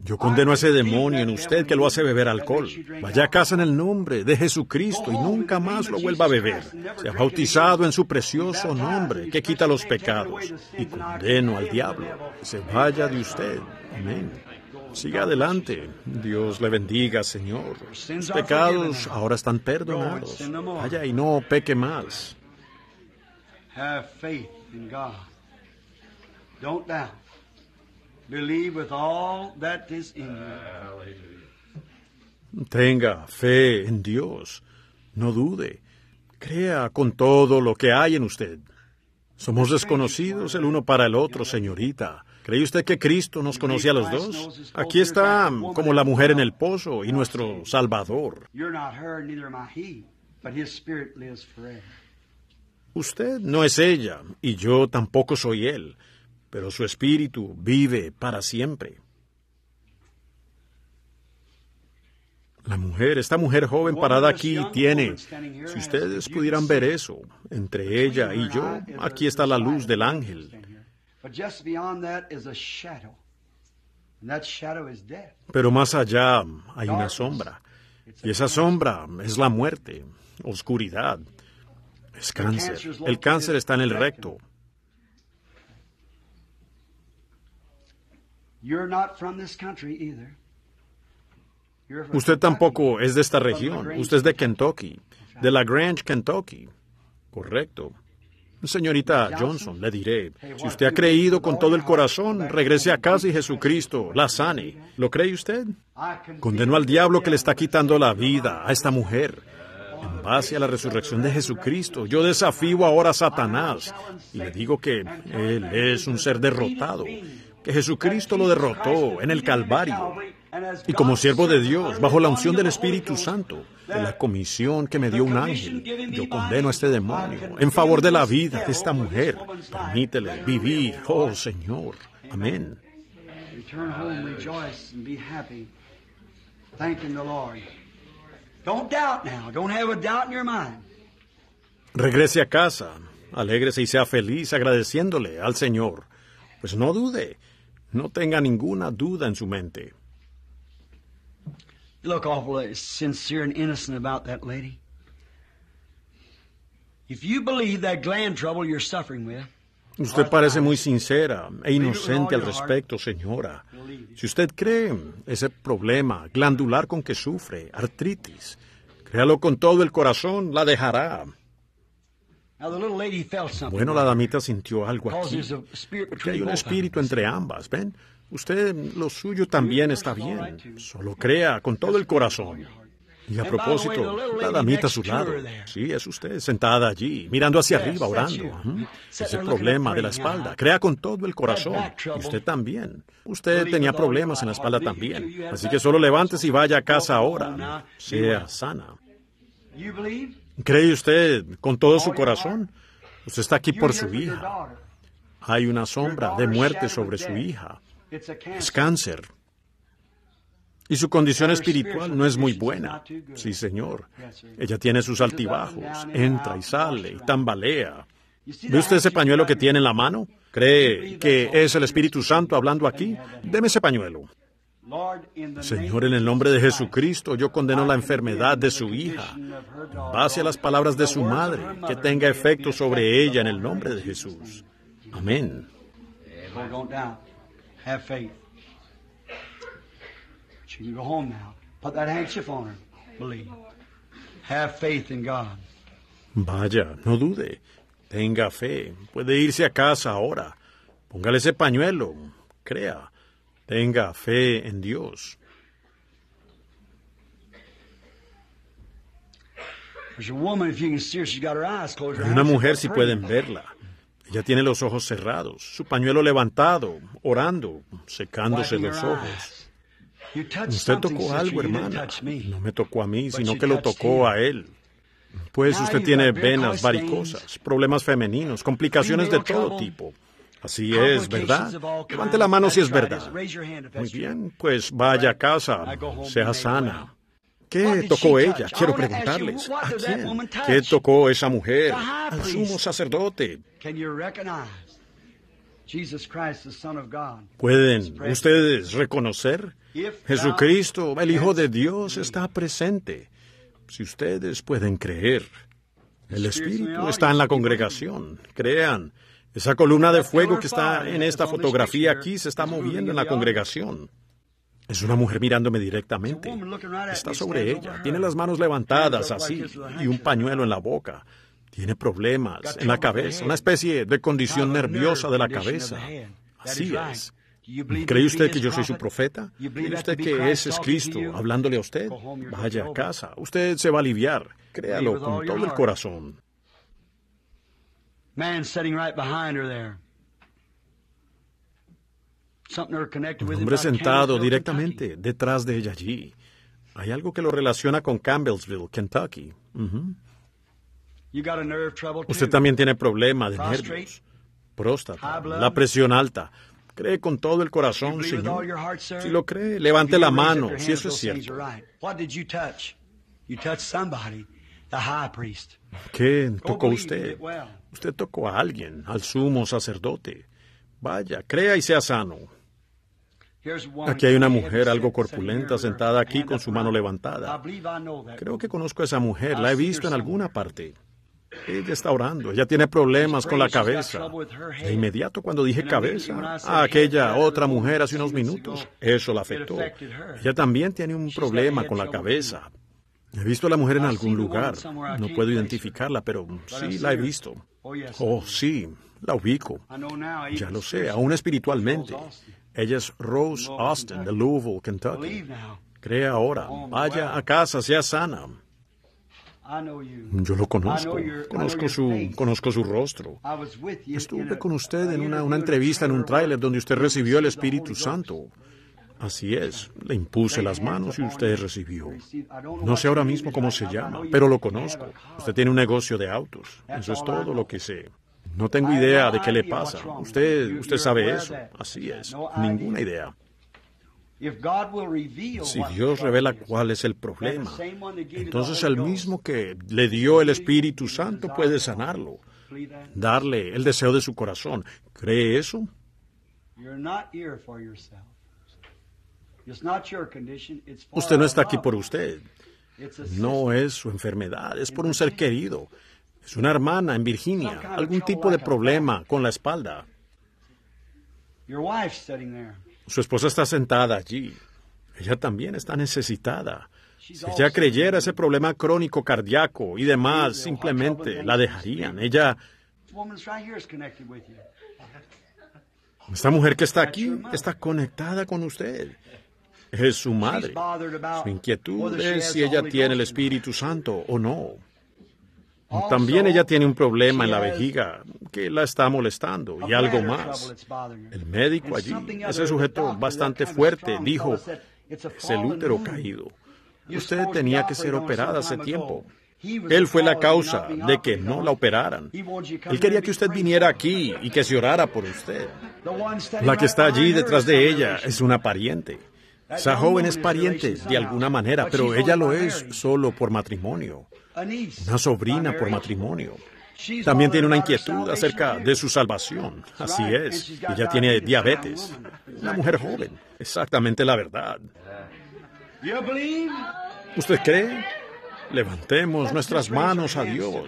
Yo condeno a ese demonio en usted que lo hace beber alcohol. Vaya a casa en el nombre de Jesucristo y nunca más lo vuelva a beber. Se ha bautizado en su precioso nombre que quita los pecados. Y condeno al diablo. Se vaya de usted. Amén. Siga adelante. Dios le bendiga, Señor. Sus pecados ahora están perdonados. Vaya y no peque más. Have faith doubt. Ah, Tenga fe en Dios. No dude. Crea con todo lo que hay en usted. Somos desconocidos el uno para el otro, señorita. ¿Cree usted que Cristo nos conoce a los dos? Aquí está como la mujer en el pozo y nuestro Salvador. Usted no es ella y yo tampoco soy él, pero su espíritu vive para siempre. La mujer, esta mujer joven parada aquí tiene, si ustedes pudieran ver eso, entre ella y yo, aquí está la luz del ángel. Pero más allá hay una sombra, y esa sombra es la muerte, oscuridad, es cáncer. El cáncer está en el recto, Usted tampoco es de esta región. Usted es de Kentucky, de la Grange Kentucky. Correcto. Señorita Johnson, le diré, si usted ha creído con todo el corazón, regrese a casa y Jesucristo la sane. ¿Lo cree usted? Condeno al diablo que le está quitando la vida a esta mujer. En base a la resurrección de Jesucristo, yo desafío ahora a Satanás y le digo que él es un ser derrotado que Jesucristo lo derrotó en el Calvario. Y como siervo de Dios, bajo la unción del Espíritu Santo, de la comisión que me dio un ángel, yo condeno a este demonio en favor de la vida de esta mujer. Permítele vivir, oh Señor. Amén. Regrese a casa, alégrese y sea feliz agradeciéndole al Señor. Pues no dude, no tenga ninguna duda en su mente. sincere and innocent about that lady. If you believe that gland trouble you're suffering with, Usted parece muy sincera e inocente al respecto, señora. Si usted cree ese problema glandular con que sufre, artritis, créalo con todo el corazón, la dejará. Bueno, la damita sintió algo aquí, porque hay un espíritu entre ambas, ¿ven? Usted, lo suyo también está bien, solo crea con todo el corazón. Y a propósito, la damita a su lado. Sí, es usted, sentada allí, mirando hacia arriba, orando. Es el problema de la uh-huh. espalda. Crea con todo el corazón. usted también. Usted tenía problemas en la espalda también. Así que solo levántese y vaya a casa ahora. Uh, sea uh, sana. Cree usted con todo su corazón. Usted está aquí por su hija. Hay una sombra de muerte sobre su hija. Es cáncer. Y su condición espiritual no es muy buena. Sí, señor. Ella tiene sus altibajos, entra y sale y tambalea. ¿Ve usted ese pañuelo que tiene en la mano? ¿Cree que es el Espíritu Santo hablando aquí? Deme ese pañuelo. Señor, en el nombre de Jesucristo, yo condeno la enfermedad de su hija. Base a las palabras de su madre, que tenga efecto sobre ella en el nombre de Jesús. Amén. Vaya, no dude. Tenga fe. Puede irse a casa ahora. Póngale ese pañuelo. Crea. Tenga fe en Dios. Una mujer, si pueden verla, ella tiene los ojos cerrados, su pañuelo levantado, orando, secándose los ojos. Usted tocó algo, hermana. No me tocó a mí, sino que lo tocó a él. Pues usted tiene venas varicosas, problemas femeninos, complicaciones de todo tipo. Así es, ¿verdad? Levante la mano si es verdad. Muy bien, pues vaya a casa, sea sana. ¿Qué tocó ella? Quiero preguntarles. ¿Qué tocó esa mujer? Al sumo sacerdote. ¿Pueden ustedes reconocer? Jesucristo, el Hijo de Dios, está presente. Si ustedes pueden creer, el Espíritu está en la congregación. Crean, esa columna de fuego que está en esta fotografía aquí se está moviendo en la congregación. Es una mujer mirándome directamente. Está sobre ella. Tiene las manos levantadas así y un pañuelo en la boca. Tiene problemas en la cabeza, una especie de condición nerviosa de la cabeza. Así es. ¿Cree usted que yo soy su profeta? ¿Cree usted que ese es Cristo hablándole a usted? Vaya a casa. Usted se va a aliviar. Créalo con todo el corazón. Un hombre sentado directamente detrás de ella allí. Hay algo que lo relaciona con Campbellsville, Kentucky. Usted también tiene problemas de nervios, próstata, la presión alta. Cree con todo el corazón, Señor. Si lo cree, levante la mano, si eso es cierto. ¿Qué tocó usted? Usted tocó a alguien, al sumo sacerdote. Vaya, crea y sea sano. Aquí hay una mujer algo corpulenta sentada aquí con su mano levantada. Creo que conozco a esa mujer, la he visto en alguna parte. Ella está orando, ella tiene problemas con la cabeza. De inmediato cuando dije cabeza, a ah, aquella otra mujer hace unos minutos, eso la afectó. Ella también tiene un problema con la cabeza. He visto a la mujer en algún lugar, no puedo identificarla, pero sí la he visto. Oh, sí, la ubico. Ah, ya lo sé, aún espiritualmente. Ella es Rose Austin de Louisville, Kentucky. Crea ahora, oh, vaya a casa, sea sana. Yo lo conozco, conozco su, conozco su rostro. Estuve con usted en una, una entrevista en un tráiler donde usted recibió el Espíritu Santo. Así es, le impuse las manos y usted recibió. No sé ahora mismo cómo se llama, pero lo conozco. Usted tiene un negocio de autos. Eso es todo lo que sé. No tengo idea de qué le pasa. Usted, usted sabe eso. Así es, ninguna idea. Si Dios revela cuál es el problema, entonces el mismo que le dio el Espíritu Santo puede sanarlo, darle el deseo de su corazón. ¿Cree eso? Usted no está aquí por usted. No es su enfermedad, es por un ser querido. Es una hermana en Virginia, algún tipo de problema con la espalda. Su esposa está sentada allí. Ella también está necesitada. Si ella creyera ese problema crónico cardíaco y demás, simplemente la dejarían. Ella... Esta mujer que está aquí está conectada con usted es su madre. Su inquietud es si ella tiene el Espíritu Santo o no. También ella tiene un problema en la vejiga que la está molestando y algo más. El médico allí, ese sujeto bastante fuerte, dijo, es el útero caído. Usted tenía que ser operada hace tiempo. Él fue la causa de que no la operaran. Él quería que usted viniera aquí y que se orara por usted. La que está allí detrás de ella es una pariente. Esa joven es pariente de alguna manera, pero ella lo es solo por matrimonio. Una sobrina por matrimonio. También tiene una inquietud acerca de su salvación. Así es. Ella tiene diabetes. Una mujer joven. Exactamente la verdad. ¿Usted cree? Levantemos nuestras manos a Dios.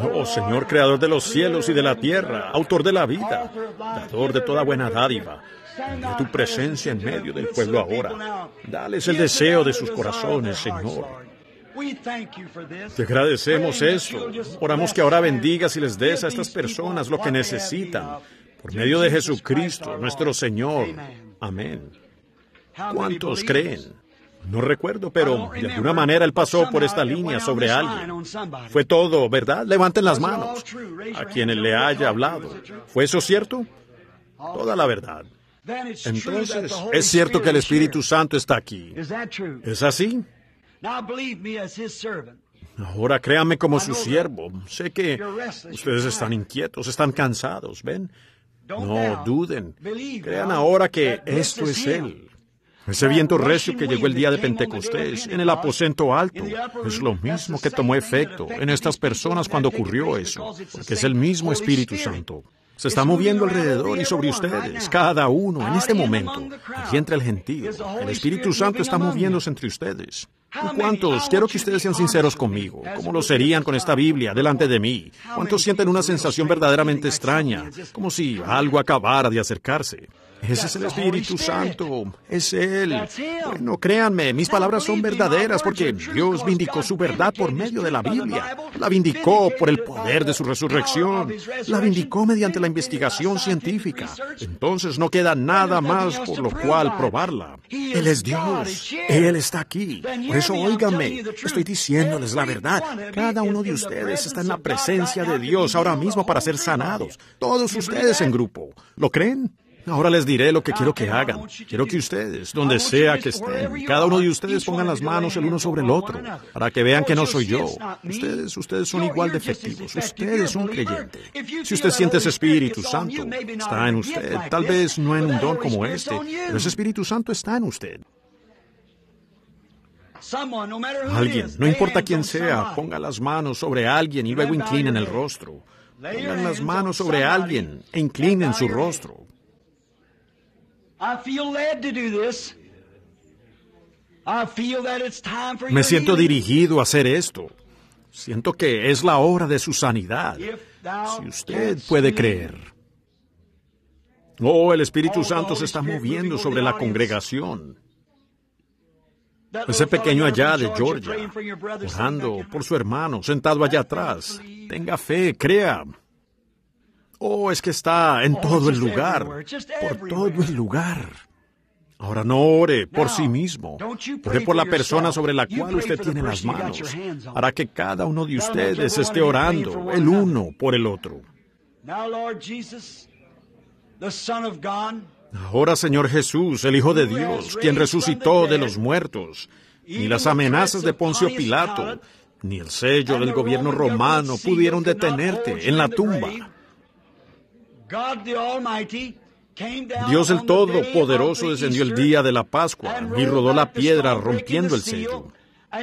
Oh Señor, creador de los cielos y de la tierra, autor de la vida, dador de toda buena dádiva. De tu presencia en medio del pueblo ahora. Dales el deseo de sus corazones, Señor. Te agradecemos esto. Oramos que ahora bendigas y les des a estas personas lo que necesitan. Por medio de Jesucristo, nuestro Señor. Amén. ¿Cuántos creen? No recuerdo, pero de alguna manera él pasó por esta línea sobre alguien. Fue todo, ¿verdad? Levanten las manos a quienes le haya hablado. ¿Fue eso cierto? Toda la verdad. Entonces, es cierto que el Espíritu Santo está aquí. ¿Es así? Ahora créame como su siervo. Sé que ustedes están inquietos, están cansados, ¿ven? No duden. Crean ahora que esto es Él. Ese viento recio que llegó el día de Pentecostés en el aposento alto es lo mismo que tomó efecto en estas personas cuando ocurrió eso, porque es el mismo Espíritu Santo. Se está moviendo alrededor y sobre ustedes, cada uno, en este momento, aquí entre el gentío. El Espíritu Santo está moviéndose entre ustedes. cuántos? Quiero que ustedes sean sinceros conmigo, como lo serían con esta Biblia delante de mí. ¿Cuántos sienten una sensación verdaderamente extraña, como si algo acabara de acercarse? Ese es el Espíritu Santo, es Él. Bueno, créanme, mis palabras son verdaderas porque Dios vindicó su verdad por medio de la Biblia. La vindicó por el poder de su resurrección. La vindicó mediante la investigación científica. Entonces no queda nada más por lo cual probarla. Él es Dios. Él está aquí. Por eso óigame, estoy diciéndoles la verdad. Cada uno de ustedes está en la presencia de Dios ahora mismo para ser sanados. Todos ustedes en grupo. ¿Lo creen? Ahora les diré lo que ah, quiero que hagan. Quiero que ustedes, ah, donde sea que estén, cada uno de ustedes pongan las manos el uno sobre el otro, para que vean que no soy yo. Ustedes, ustedes son igual de efectivos. Ustedes es un creyente. Si usted siente ese Espíritu Santo, está en usted. Tal vez no en un don como este, pero ese Espíritu Santo está en usted. Alguien, no importa quién sea, ponga las manos sobre alguien y luego inclinen el rostro. Pongan las manos sobre alguien e inclinen su rostro. Me siento dirigido a hacer esto. Siento que es la hora de su sanidad. Si usted puede creer. Oh, el Espíritu Santo se está moviendo sobre la congregación. Ese pequeño allá de Georgia, orando por su hermano, sentado allá atrás. Tenga fe, crea. Oh, es que está en oh, todo el lugar, por todo el lugar. Ahora no ore por sí mismo, ore por la persona sobre la cual usted tiene las manos. Hará que cada uno de ustedes esté orando, el uno por el otro. Ahora, Señor Jesús, el Hijo de Dios, quien resucitó de los muertos, ni las amenazas de Poncio Pilato, ni el sello del gobierno romano pudieron detenerte en la tumba. Dios el Todopoderoso descendió el día de la Pascua y rodó la piedra rompiendo el centro.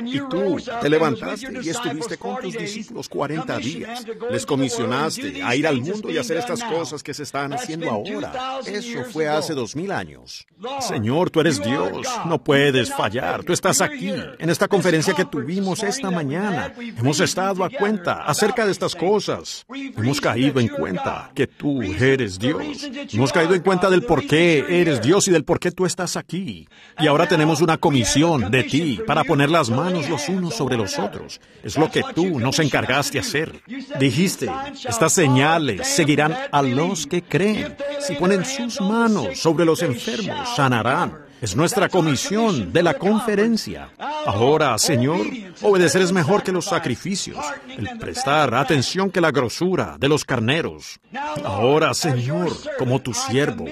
Y tú te levantaste y estuviste con tus discípulos 40 días. Les comisionaste a ir al mundo y hacer estas cosas que se están haciendo ahora. Eso fue hace 2000 años. Señor, tú eres Dios. No puedes fallar. Tú estás aquí, en esta conferencia que tuvimos esta mañana. Hemos estado a cuenta acerca de estas cosas. Hemos caído en cuenta que tú eres Dios. Hemos caído en cuenta del por qué eres Dios y del por qué tú estás aquí. Y ahora tenemos una comisión de ti para poner las manos manos los unos sobre los otros. Es lo que tú nos encargaste hacer. Dijiste, estas señales seguirán a los que creen. Si ponen sus manos sobre los enfermos, sanarán. Es nuestra comisión de la conferencia. Ahora, Señor, obedecer es mejor que los sacrificios, el prestar atención que la grosura de los carneros. Ahora, Señor, como tu siervo,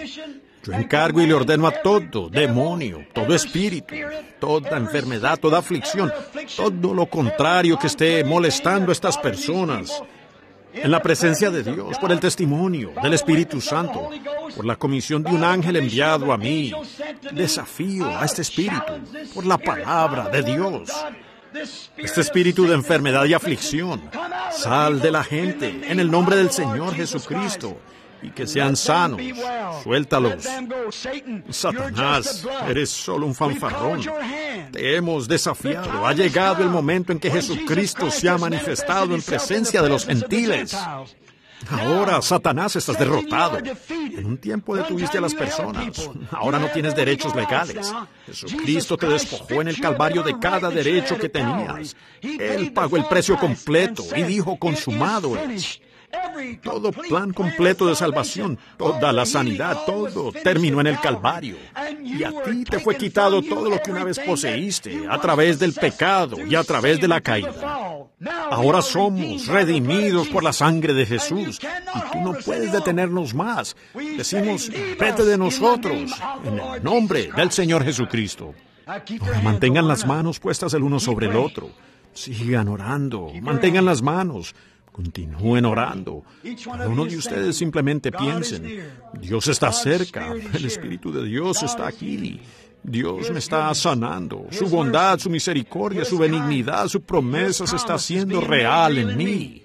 yo encargo y le ordeno a todo demonio, todo espíritu, toda enfermedad, toda aflicción, todo lo contrario que esté molestando a estas personas. En la presencia de Dios, por el testimonio del Espíritu Santo, por la comisión de un ángel enviado a mí, desafío a este espíritu, por la palabra de Dios. Este espíritu de enfermedad y aflicción, sal de la gente, en el nombre del Señor Jesucristo y que sean sanos. Suéltalos. Satanás, eres solo un fanfarrón. Te hemos desafiado. Ha llegado el momento en que Jesucristo se ha manifestado en presencia de los gentiles. Ahora, Satanás, estás derrotado. En un tiempo detuviste a las personas. Ahora no tienes derechos legales. Jesucristo te despojó en el Calvario de cada derecho que tenías. Él pagó el precio completo y dijo consumado es. Todo plan completo de salvación, toda la sanidad, todo terminó en el Calvario. Y a ti te fue quitado todo lo que una vez poseíste a través del pecado y a través de la caída. Ahora somos redimidos por la sangre de Jesús y tú no puedes detenernos más. Decimos, vete de nosotros en el nombre del Señor Jesucristo. Ahora mantengan las manos puestas el uno sobre el otro. Sigan orando, mantengan las manos. Continúen orando. Cada uno de ustedes simplemente piensen, Dios está cerca, el Espíritu de Dios está aquí. Dios me está sanando. Su bondad, su misericordia, su benignidad, su promesa se está haciendo real en mí.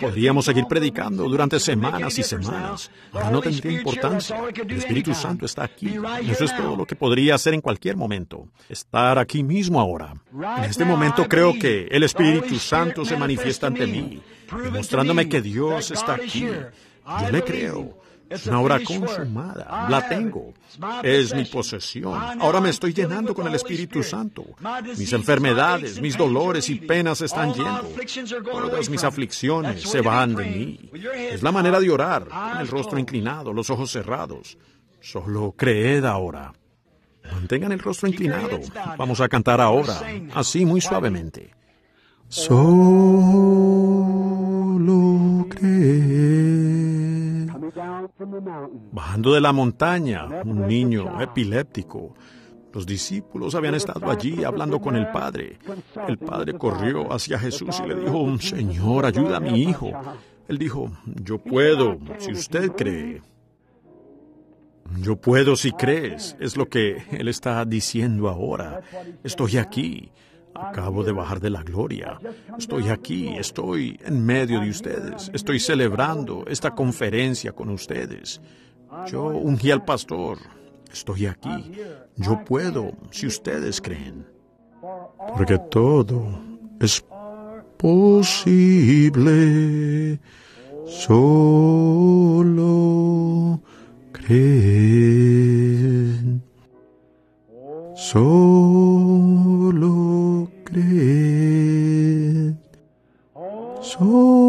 Podríamos seguir predicando durante semanas y semanas. pero no tendría importancia. El Espíritu Santo está aquí. Eso es todo lo que podría hacer en cualquier momento. Estar aquí mismo ahora. En este momento creo que el Espíritu Santo se manifiesta ante mí demostrándome que Dios está aquí. Yo le creo. Es una obra consumada. La tengo. Es mi posesión. Ahora me estoy llenando con el Espíritu Santo. Mis enfermedades, mis dolores y penas están yendo. Todas mis aflicciones se van de mí. Es la manera de orar, el rostro inclinado, los ojos cerrados. Solo creed ahora. Mantengan el rostro inclinado. Vamos a cantar ahora, así muy suavemente. So lo Bajando de la montaña, un niño epiléptico. Los discípulos habían estado allí hablando con el Padre. El Padre corrió hacia Jesús y le dijo, Señor, ayuda a mi hijo. Él dijo, yo puedo, si usted cree. Yo puedo si crees, es lo que Él está diciendo ahora. Estoy aquí. Acabo de bajar de la gloria. Estoy aquí, estoy en medio de ustedes. Estoy celebrando esta conferencia con ustedes. Yo ungí al pastor. Estoy aquí. Yo puedo, si ustedes creen. Porque todo es posible. Solo creen. Solo Oh. So